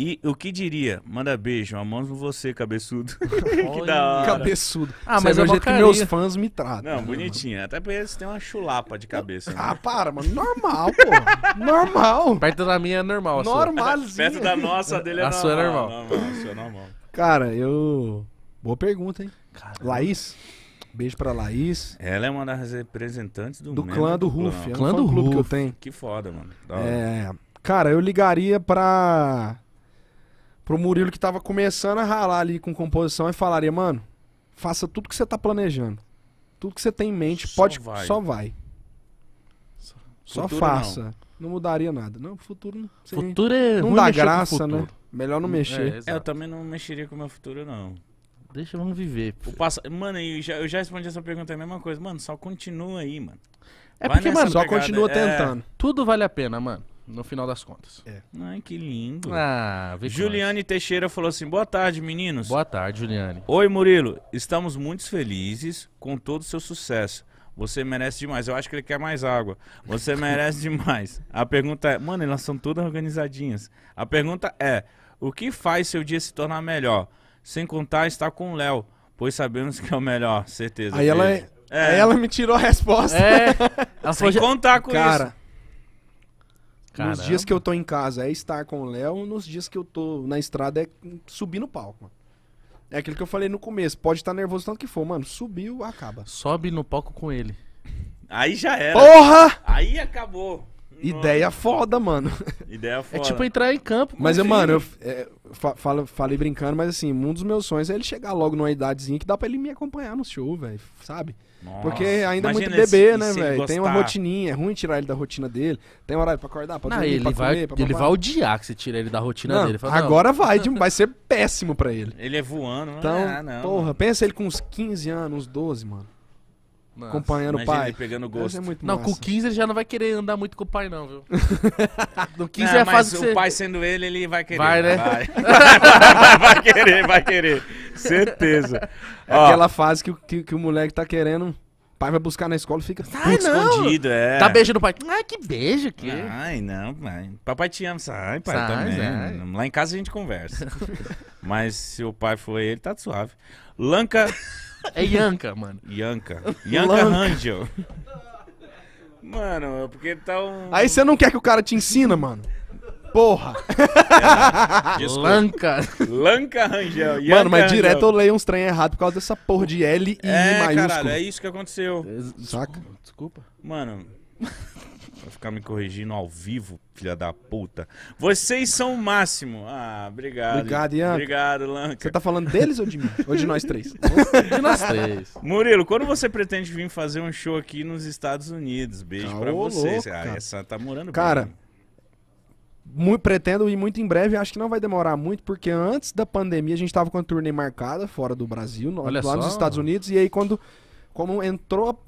E o que diria? Manda beijo, amamos você, cabeçudo. que da hora. Cabeçudo. Ah, mas é o é jeito que meus fãs me tratam. Não, bonitinha. Até porque você tem uma chulapa de cabeça. Né? Ah, para, mano. Normal, pô. Normal. Perto da minha é normal. Normalzinho. Perto da nossa dele é a normal. A sua é normal. normal. A sua é normal. Cara, eu... Boa pergunta, hein? Caramba. Laís? Beijo pra Laís. Ela é uma das representantes do, do clã do Ruf. É um clã do clube Ruf. que eu tenho. Que foda, mano. É, cara, eu ligaria pra. pro Murilo que tava começando a ralar ali com composição e falaria, mano, faça tudo que você tá planejando. Tudo que você tem em mente, só pode. Vai. Só vai. Só, só faça. Não. não. mudaria nada. Não, futuro não. Futuro é. Não dá graça, né? Melhor não é, mexer. É, eu também não mexeria com o meu futuro, não. Deixa, vamos viver. O Mano, eu já, eu já respondi essa pergunta, é a mesma coisa. Mano, só continua aí, mano. É Vai porque, mano, só pegada. continua é. tentando. É... Tudo vale a pena, mano. No final das contas. É. Ai, que lindo. Ah, Juliane Teixeira falou assim: boa tarde, meninos. Boa tarde, Juliane. Oi, Murilo. Estamos muito felizes com todo o seu sucesso. Você merece demais. Eu acho que ele quer mais água. Você merece demais. A pergunta é: mano, elas são todas organizadinhas. A pergunta é: o que faz seu dia se tornar melhor? sem contar estar com o Léo, pois sabemos que é o melhor, certeza. Aí ela, é, aí é. ela me tirou a resposta. É, ela sem já... contar com Cara, isso. Cara, Nos dias que eu tô em casa é estar com o Léo, nos dias que eu tô na estrada é subir no palco, É aquilo que eu falei no começo, pode estar nervoso tanto que for, mano, subiu, acaba. Sobe no palco com ele. Aí já era. Porra! Aí acabou. Ideia foda, mano. Ideia é foda. É tipo entrar em campo. Mas, eu, mano, eu é, falo, falei brincando, mas assim, um dos meus sonhos é ele chegar logo numa idadezinha que dá pra ele me acompanhar no show, velho, sabe? Nossa. Porque ainda é muito bebê, esse, né, velho? Tem uma rotininha, é ruim tirar ele da rotina dele. Tem horário pra acordar, pra não, ele pra vai, pra Ele vai odiar que você tira ele da rotina não, dele. Fala, agora vai, vai ser péssimo pra ele. Ele é voando, mano. Então, ah, não, porra, mano. pensa ele com uns 15 anos, uns 12, mano. Nossa, acompanhando o pai. Ele pegando é gosto. é muito não, massa. com 15 ele já não vai querer andar muito com o pai, não, viu? no 15 não, é fácil. Mas o você... pai sendo ele, ele vai querer. Vai, né? Vai, vai, querer, vai querer. Certeza. É Ó. aquela fase que, que, que o moleque tá querendo pai vai buscar na escola e fica Ai, escondido, é. Tá beijando o pai. Ai, que beijo que. Ai, não, pai. Papai te ama. Sai, pai, sai, também. Sai. Lá em casa a gente conversa. Mas se o pai for ele, tá suave. Lanca é Yanka, mano. Yanka. Yanka Rangel. Mano, porque tá um. Aí você não quer que o cara te ensina, mano? Porra! É, Lanca. Lanca Rangel. mano, mas direto eu leio uns trem errado por causa dessa porra de L e é, I maiúsculo. Caralho, é isso que aconteceu. Saca? Desculpa. Mano, Vai ficar me corrigindo ao vivo, filha da puta. Vocês são o máximo. Ah, obrigado. Obrigado, Ian. Obrigado, Lanca. Você tá falando deles ou de mim? ou de nós três? de nós três. Murilo, quando você pretende vir fazer um show aqui nos Estados Unidos? Beijo ah, pra vocês. Louco, ah, essa tá morando Cara, bem. Muito, pretendo ir muito em breve, acho que não vai demorar muito, porque antes da pandemia a gente tava com a turnê marcada fora do Brasil, Olha lá só. nos Estados Unidos, e aí quando como entrou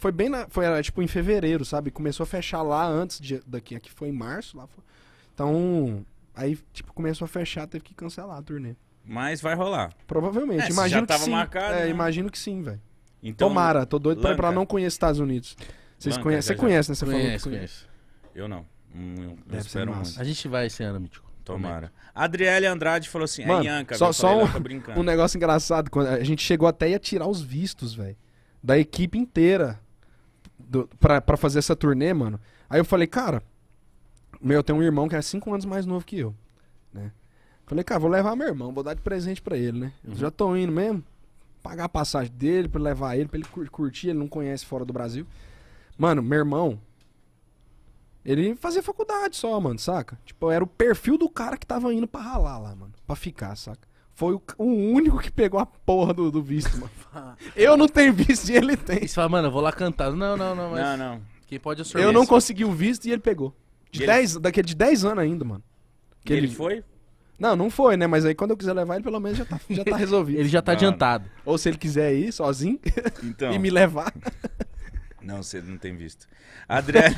foi bem na. Foi, era, tipo, em fevereiro, sabe? Começou a fechar lá antes de, daqui. Aqui foi em março, lá foi. Então. Aí, tipo, começou a fechar, teve que cancelar a turnê. Mas vai rolar. Provavelmente. É, imagino já tava que sim. marcado. É, né? imagino que sim, velho. Então, Tomara, tô doido para pra, não conhecer Estados Unidos. Vocês conhecem? Você conhece, né? Você falou que conhece. Eu não. Hum, eu espero muito. A gente vai esse ano, Mítico. Tomara. Adriele Andrade falou assim: é Mano, é só, só um, um negócio engraçado. Quando a gente chegou até a tirar os vistos, velho. Da equipe inteira do, pra, pra fazer essa turnê, mano. Aí eu falei, cara, meu, tem um irmão que é 5 anos mais novo que eu, né? Falei, cara, vou levar meu irmão, vou dar de presente para ele, né? Uhum. Já tô indo mesmo. Pagar a passagem dele, pra levar ele, pra ele curtir, ele não conhece fora do Brasil. Mano, meu irmão, ele fazia faculdade só, mano, saca? Tipo, era o perfil do cara que tava indo pra ralar lá, mano. Pra ficar, saca? foi o, o único que pegou a porra do, do visto, mano. Ah. Eu não tenho visto e ele tem. E você fala, mano, eu vou lá cantar. Não, não, não, mas. Não, não. Quem pode é o senhor. Eu não consegui o visto e ele pegou. De 10, daqui de 10 anos ainda, mano. Que ele... ele foi? Não, não foi, né? Mas aí quando eu quiser levar ele, pelo menos já tá, já tá resolvido. ele já tá mano. adiantado. Ou se ele quiser ir sozinho então. e me levar. Não, você não tem visto. Adriele...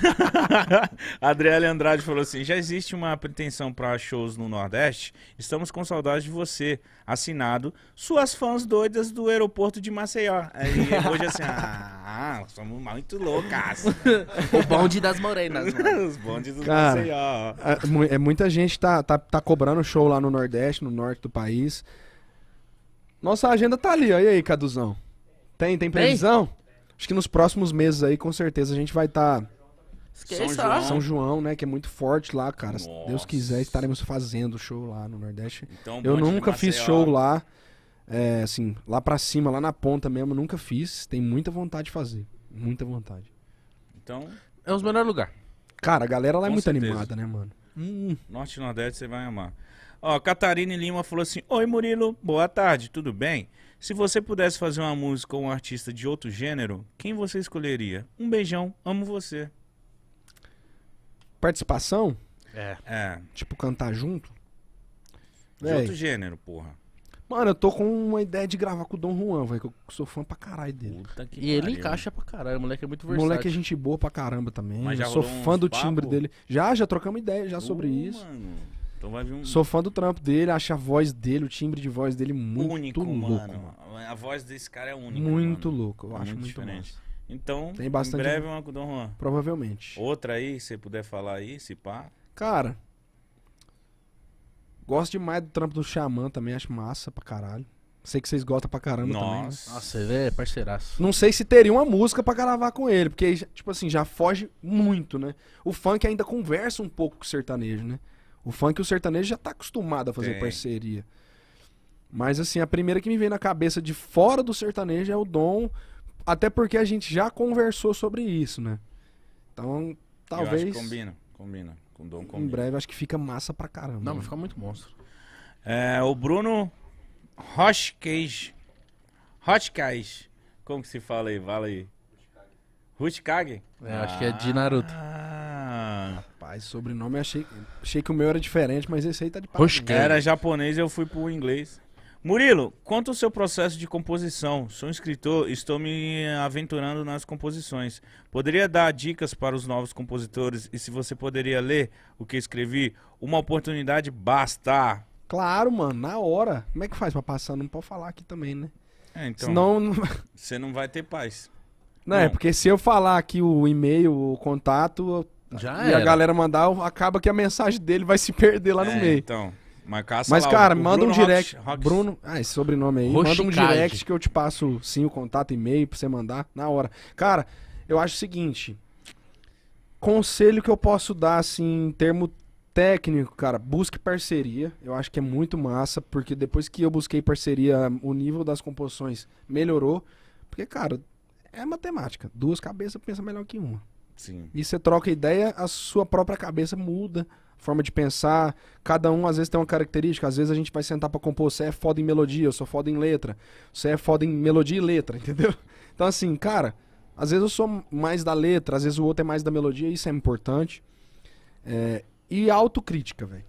Adriele Andrade falou assim: já existe uma pretensão para shows no Nordeste? Estamos com saudade de você. Assinado, suas fãs doidas do aeroporto de Maceió. Aí hoje assim, ah, somos muito loucas. o bonde das morenas. Mano. Né? Os bondes do Cara, Maceió. É, é, muita gente tá, tá, tá cobrando show lá no Nordeste, no norte do país. Nossa agenda tá ali, olha aí, Caduzão. Tem, tem previsão? Tem? Acho que nos próximos meses aí, com certeza, a gente vai estar. Tá... É São, João. São João, né? Que é muito forte lá, cara. Nossa. Se Deus quiser, estaremos fazendo show lá no Nordeste. Então, eu nunca fiz show lá. É, assim, lá pra cima, lá na ponta mesmo, nunca fiz. Tem muita vontade de fazer. Muita vontade. Então. É dos melhores lugares. Cara, a galera lá é muito certeza. animada, né, mano? Hum. Norte e Nordeste você vai amar. Ó, Catarina Lima falou assim: Oi Murilo, boa tarde, tudo bem? Se você pudesse fazer uma música com um artista de outro gênero, quem você escolheria? Um beijão, amo você. Participação? É. é. Tipo cantar junto? De outro gênero, porra. Mano, eu tô com uma ideia de gravar com o Dom Juan, velho, que eu sou fã pra caralho dele. e ele encaixa pra caralho, o moleque é muito versátil. Moleque é gente boa pra caramba também. Mas já eu sou fã do papo? timbre dele. Já, já trocamos ideia já uh, sobre isso. Mano. Então vai vir um. Sou fã do trampo dele, acho a voz dele, o timbre de voz dele muito único, louco. Mano. A voz desse cara é única. Muito mano. louco, eu é acho muito diferente. Massa. Então, Tem bastante... em breve uma com o Don Juan. Provavelmente. Outra aí, se puder falar aí, se pá. Cara, gosto demais do trampo do Xamã também, acho massa pra caralho. Sei que vocês gostam pra caramba né? Nossa. também. Nossa, você é parceiraço. Não sei se teria uma música pra gravar com ele, porque, tipo assim, já foge muito, né? O funk ainda conversa um pouco com o sertanejo, né? O funk e o sertanejo já tá acostumado a fazer Tem. parceria. Mas assim, a primeira que me veio na cabeça de fora do sertanejo é o Dom, até porque a gente já conversou sobre isso, né? Então, talvez. Eu acho que combina, combina. Com Dom combina. Em breve acho que fica massa pra caramba. Não, vai né? ficar muito monstro. É, o Bruno Rochkes. Rochkes. Como que se fala aí? vale aí. Rushikage? É, acho que é de Naruto. Ah. Rapaz, sobrenome achei, achei que o meu era diferente, mas esse aí tá de parabéns. Era japonês, eu fui pro inglês. Murilo, quanto ao seu processo de composição? Sou um escritor, estou me aventurando nas composições. Poderia dar dicas para os novos compositores e se você poderia ler o que escrevi? Uma oportunidade basta. Claro, mano, na hora. Como é que faz pra passar? Não pode falar aqui também, né? É, então. Senão. Você não vai ter paz. Não, não, é porque se eu falar aqui o e-mail, o contato, já e era. a galera mandar, acaba que a mensagem dele vai se perder lá no é, meio. Então, mas, mas lá, cara, o, manda Bruno um direct. Bruno, ah, esse sobrenome aí. Roxicade. Manda um direct que eu te passo sim o contato, e-mail pra você mandar na hora. Cara, eu acho o seguinte. Conselho que eu posso dar, assim, em termo técnico, cara, busque parceria. Eu acho que é muito massa, porque depois que eu busquei parceria, o nível das composições melhorou. Porque, cara, é matemática. Duas cabeças pensa melhor que uma. Sim. E você troca ideia, a sua própria cabeça muda, forma de pensar. Cada um às vezes tem uma característica. Às vezes a gente vai sentar para compor, você é foda em melodia, eu sou foda em letra. Você é foda em melodia e letra, entendeu? Então assim, cara, às vezes eu sou mais da letra, às vezes o outro é mais da melodia, isso é importante. É... e autocrítica, velho.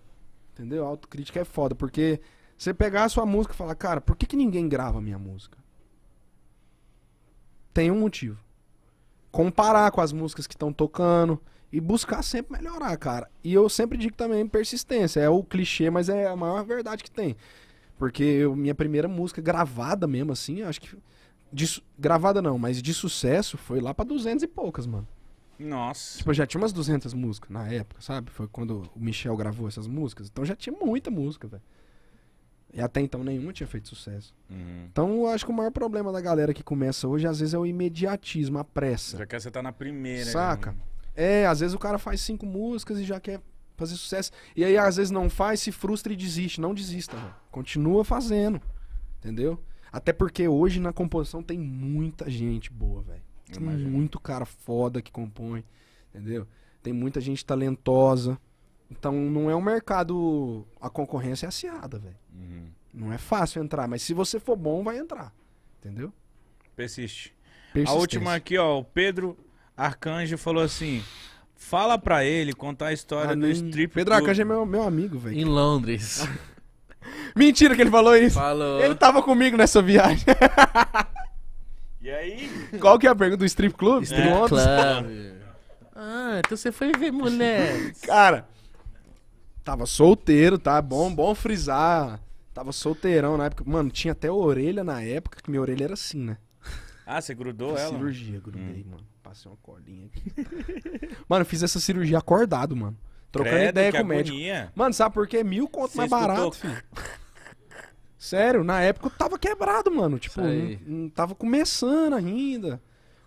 Entendeu? Autocrítica é foda, porque você pegar a sua música e falar, cara, por que, que ninguém grava a minha música? Tem um motivo comparar com as músicas que estão tocando e buscar sempre melhorar, cara. E eu sempre digo também persistência. É o clichê, mas é a maior verdade que tem. Porque eu, minha primeira música gravada mesmo, assim, acho que. De, gravada não, mas de sucesso foi lá pra 200 e poucas, mano. Nossa. Tipo, eu já tinha umas 200 músicas na época, sabe? Foi quando o Michel gravou essas músicas. Então já tinha muita música, velho. E até então nenhuma tinha feito sucesso. Uhum. Então eu acho que o maior problema da galera que começa hoje, às vezes, é o imediatismo, a pressa. Já quer você tá na primeira. Né, Saca? Né? É, às vezes o cara faz cinco músicas e já quer fazer sucesso. E aí, às vezes, não faz, se frustra e desiste. Não desista, velho. Continua fazendo. Entendeu? Até porque hoje na composição tem muita gente boa, velho. Tem muito cara foda que compõe. Entendeu? Tem muita gente talentosa. Então não é um mercado. A concorrência é aciada, velho. Uhum. Não é fácil entrar, mas se você for bom, vai entrar. Entendeu? Persiste. A última aqui, ó, o Pedro Arcanjo falou assim: fala pra ele contar a história ah, do strip. Pedro Arcanjo é meu, meu amigo, velho. Em Londres. Mentira que ele falou isso. Falou. Ele tava comigo nessa viagem. e aí? Qual que é a pergunta do strip club? Strip é. club. ah, então você foi ver mulher. Cara, tava solteiro, tá? Bom, bom frisar. Tava solteirão na época. Mano, tinha até orelha na época, que minha orelha era assim, né? Ah, você grudou Fiz ela? cirurgia, grudei, hum. mano. Passei uma colinha aqui. mano, fiz essa cirurgia acordado, mano. Trocando Credo, ideia com o médico. Mano, sabe por quê? Mil conto mais escutou? barato, filho. Sério, na época eu tava quebrado, mano. Tipo, não, não tava começando ainda.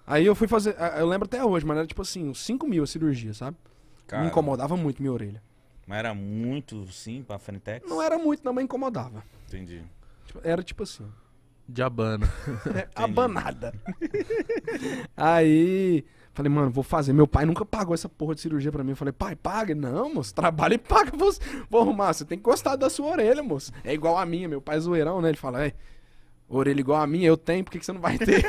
Aí eu fui fazer. Eu lembro até hoje, mas era tipo assim, uns 5 mil a cirurgia, sabe? Cara. Me incomodava muito minha orelha. Mas era muito, sim, pra Frentex? Não era muito, não, mas incomodava. Entendi. Tipo, era tipo assim. De abana. É, abanada. Aí, falei, mano, vou fazer. Meu pai nunca pagou essa porra de cirurgia pra mim. Eu falei, pai, paga. Não, moço, trabalha e paga. Vou, vou arrumar. Você tem que gostar da sua orelha, moço. É igual a minha. Meu pai é zoeirão, né? Ele fala, é orelha igual a minha, eu tenho, por que, que você não vai ter?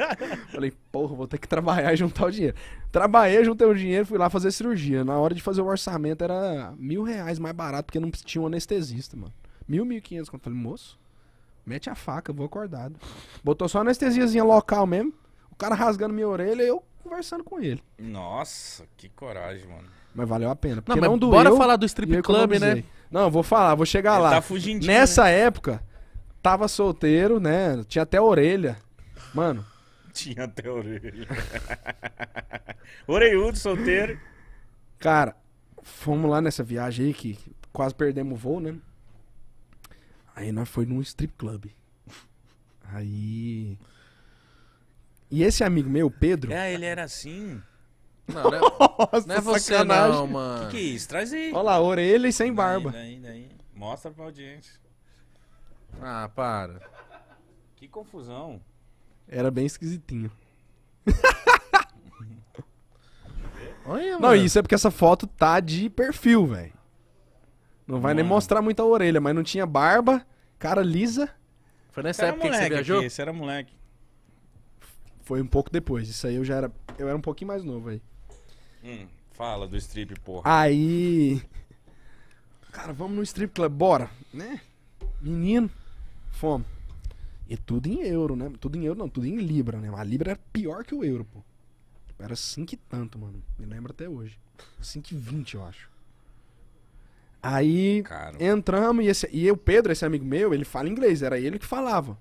Falei, porra, vou ter que trabalhar e juntar o dinheiro. Trabalhei, juntei o dinheiro, fui lá fazer cirurgia. Na hora de fazer o orçamento era mil reais mais barato, porque não tinha um anestesista, mano. Mil, mil e quinhentos. Falei, moço, mete a faca, eu vou acordado. Botou só anestesiazinha local mesmo, o cara rasgando minha orelha e eu conversando com ele. Nossa, que coragem, mano. Mas valeu a pena. Não, mas não doeu, bora falar do strip club, né? Não, vou falar, vou chegar Ele lá. Tá fugindo. Né? Nessa né? época, Tava solteiro, né? Tinha até orelha. Mano. Tinha até orelha. Oreiudo, solteiro. Cara, fomos lá nessa viagem aí que quase perdemos o voo, né? Aí nós foi num strip club. Aí. E esse amigo meu, Pedro. É, ele era assim. Não, não é, Nossa, não é você não, mano. Que que é isso? Traz aí. Olha lá, orelha e sem daí, barba. Daí, daí. Mostra pra audiência. Ah, para. Que confusão. Era bem esquisitinho. Olha, não, mano. isso é porque essa foto tá de perfil, velho. Não vai mano. nem mostrar muita orelha, mas não tinha barba, cara lisa. Foi nessa época que você viajou? Aqui, você era moleque. Foi um pouco depois. Isso aí eu já era. Eu era um pouquinho mais novo aí. Hum, fala do strip, porra. Aí. Cara, vamos no strip club, bora, né? Menino, fome E tudo em euro, né? Tudo em euro não, tudo em libra, né? a libra era pior que o euro, pô. Era 5 e tanto, mano. Me lembro até hoje. 5 e 20, eu acho. Aí entramos e, esse, e o Pedro, esse amigo meu, ele fala inglês, era ele que falava.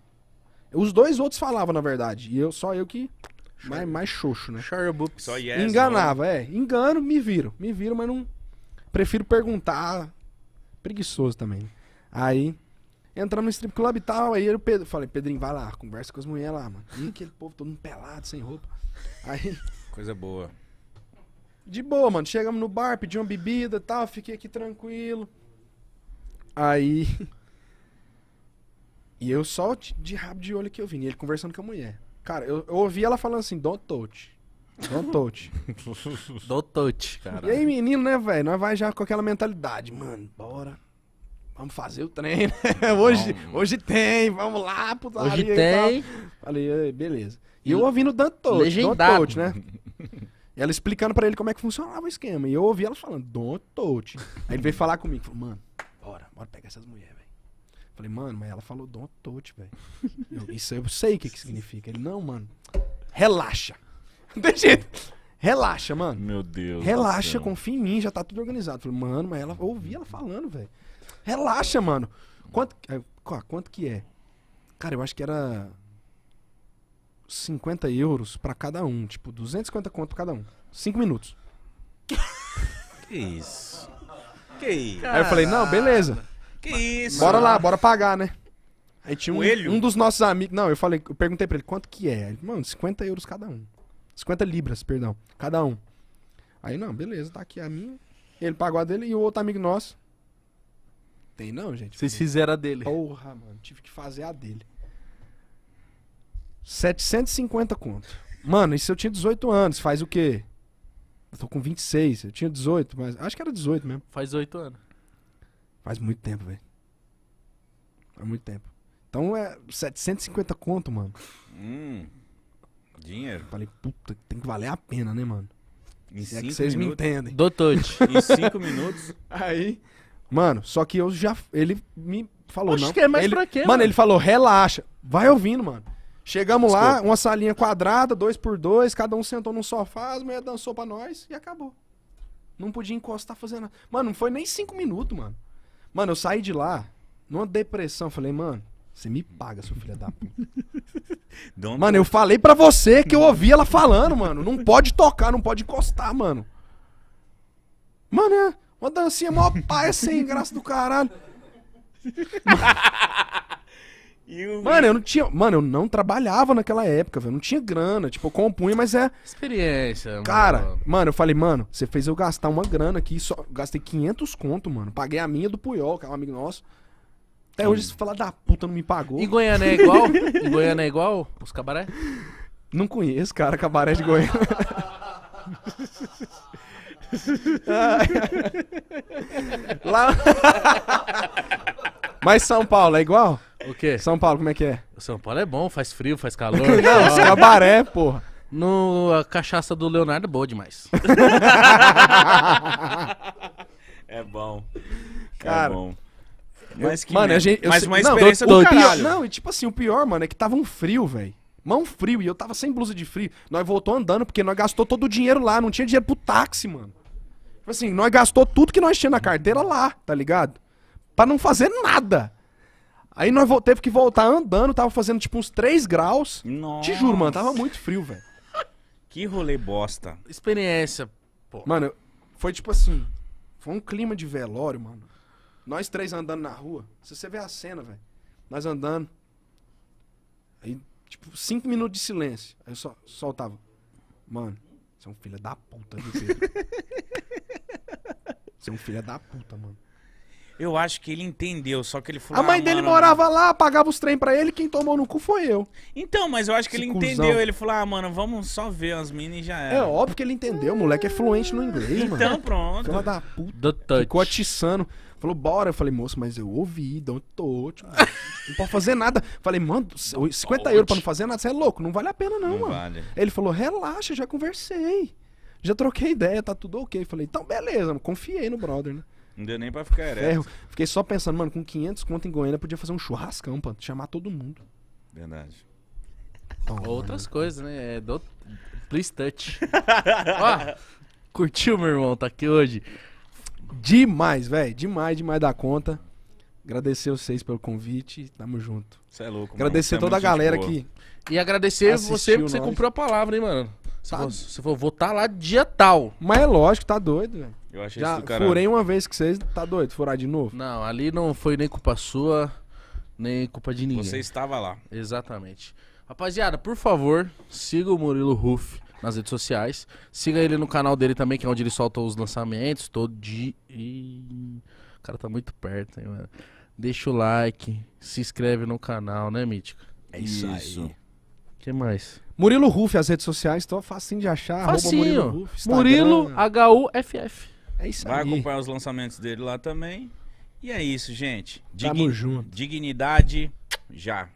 Os dois outros falavam, na verdade. E eu, só eu que. Sure. Mais, mais xoxo, né? Sure yes, Enganava, não. é. Engano, me viro. Me viro, mas não. Prefiro perguntar. Preguiçoso também. Aí entrando no strip club e tal. Aí eu Pedro, falei, Pedrinho, vai lá, conversa com as mulheres lá, mano. E aquele povo todo pelado, sem roupa. Aí. Coisa boa. De boa, mano. Chegamos no bar, pedimos uma bebida e tal, fiquei aqui tranquilo. Aí. E eu só de rabo de olho que eu E ele conversando com a mulher. Cara, eu, eu ouvi ela falando assim, don't touch. Don't touch. don't touch, cara. E aí, menino, né, velho? Nós vai já com aquela mentalidade, mano, bora vamos fazer o trem, né? Hoje, hoje tem, vamos lá, putaria Hoje tem. Falei, beleza. E, eu ouvindo o Dan Tote, né? Ela explicando pra ele como é que funcionava o esquema. E eu ouvi ela falando, Don't touch. Aí ele veio falar comigo, falou, mano, bora, bora pegar essas mulheres, velho. Falei, mano, mas ela falou Don't touch, velho. Isso eu sei o que que significa. Ele, não, mano, relaxa. Não tem jeito. Relaxa, mano. Meu Deus. Relaxa, confia em mim, já tá tudo organizado. Falei, mano, mas ela ouvi ela falando, velho. Relaxa, mano. Quanto, é, ah, quanto que é? Cara, eu acho que era 50 euros para cada um. Tipo, 250 conto cada um. cinco minutos. que isso? Que isso? Aí eu falei, não, beleza. Que isso? Bora lá, bora pagar, né? Aí tinha um, um dos nossos amigos. Não, eu falei, eu perguntei pra ele quanto que é. Ele, mano, 50 euros cada um. 50 libras, perdão. Cada um. Aí, não, beleza, tá aqui a minha. Ele pagou a dele e o outro amigo nosso tem não, gente. Vocês fizeram a tá dele. Porra, mano. Tive que fazer a dele. 750 conto. Mano, isso eu tinha 18 anos. Faz o quê? Eu tô com 26. Eu tinha 18, mas acho que era 18 mesmo. Faz 8 anos. Faz muito tempo, velho. Faz muito tempo. Então é 750 conto, mano. Hum. Dinheiro. Eu falei, puta, tem que valer a pena, né, mano? Em Se é que vocês minutos. me entendem. Doutor. em 5 minutos. Aí, Mano, só que eu já. Ele me falou, não. Que é, ele, pra quê? Mano, mano, ele falou, relaxa. Vai ouvindo, mano. Chegamos Desculpa. lá, uma salinha quadrada, dois por dois, cada um sentou num sofá, as mulheres dançou pra nós e acabou. Não podia encostar fazendo nada. Mano, não foi nem cinco minutos, mano. Mano, eu saí de lá, numa depressão, falei, mano, você me paga, seu filho da puta. mano, eu falei pra você que eu ouvi ela falando, mano. Não pode tocar, não pode encostar, mano. Mano, é. Uma dancinha mó paia sem graça do caralho. Mano, eu não tinha. Mano, eu não trabalhava naquela época, velho. Não tinha grana. Tipo, eu compunha, mas é. Experiência, Cara, mano. eu falei, mano, você fez eu gastar uma grana aqui. Só... Gastei 500 conto, mano. Paguei a minha do Puyol, que é um amigo nosso. Até hoje, se falar da puta, não me pagou. E Goiânia é igual? e Goiânia é igual? Os cabaré? Não conheço, cara, cabaré de Goiânia. Lá... Mas São Paulo é igual? O quê? São Paulo, como é que é? São Paulo é bom, faz frio, faz calor. Não, cabaré, porra. No, a cachaça do Leonardo é boa demais. é bom. É Cara. É bom. Mas que mano, a gente, mas uma não, experiência do do caralho. Pior, não, e tipo assim, o pior, mano, é que tava um frio, velho. Mão frio, e eu tava sem blusa de frio. Nós voltou andando, porque nós gastou todo o dinheiro lá, não tinha dinheiro pro táxi, mano tipo assim, nós gastou tudo que nós tinha na carteira lá, tá ligado? Pra não fazer nada. Aí nós teve que voltar andando, tava fazendo tipo uns 3 graus. Nossa. Te juro, mano, tava muito frio, velho. Que rolê bosta. Experiência, pô. Mano, foi tipo assim, foi um clima de velório, mano. Nós três andando na rua. Se você vê a cena, velho. Nós andando. Aí, tipo, cinco minutos de silêncio. Aí eu só soltava. Mano, você é um filho da puta, viu, Pedro? Você é um filho da puta, mano. Eu acho que ele entendeu, só que ele falou. A mãe ah, dele mano, morava mano. lá, pagava os trem pra ele, quem tomou no cu foi eu. Então, mas eu acho que Esse ele cuzão. entendeu. Ele falou, ah, mano, vamos só ver as minas e já era. É óbvio que ele entendeu, o moleque é fluente no inglês, então, mano. Então pronto. Filha da puta. The Ficou atiçando. Falou, bora. Eu falei, moço, mas eu ouvi, de então onde tô, tipo, não pode fazer nada. Falei, mano, 50 euros pra não fazer nada, você é louco, não vale a pena não, não mano. Vale. Ele falou, relaxa, já conversei. Já troquei ideia, tá tudo ok. Falei, então beleza, mano, confiei no brother, né? Não deu nem pra ficar ereto. Ferro. Fiquei só pensando, mano, com 500 conto em Goiânia podia fazer um churrascão, pra chamar todo mundo. Verdade. Outras né? coisas, né? É do... Please touch. Ó, curtiu, meu irmão? Tá aqui hoje. Demais, velho. Demais, demais da conta. Agradecer vocês pelo convite. Tamo junto. Você é louco. Agradecer mano. É toda a galera aqui. E agradecer você porque você cumpriu a palavra, hein, mano. Se Você for vou tá lá dia tal. Mas é lógico, tá doido, velho. Eu achei Já isso do caralho. furei uma vez que vocês, tá doido, furar de novo? Não, ali não foi nem culpa sua, nem culpa de ninguém. Você estava lá. Exatamente. Rapaziada, por favor, siga o Murilo Ruff nas redes sociais. Siga ele no canal dele também, que é onde ele solta os lançamentos. Todo dia. o cara tá muito perto, hein, mano. Deixa o like, se inscreve no canal, né, Mítico? É isso, isso. aí. O que mais? Murilo Ruff, as redes sociais, estão facinho de achar. Facinho. Murilo, Ruff, Murilo HUFF. É isso Vai aí. Vai acompanhar os lançamentos dele lá também. E é isso, gente. Tamo junto. Dignidade já.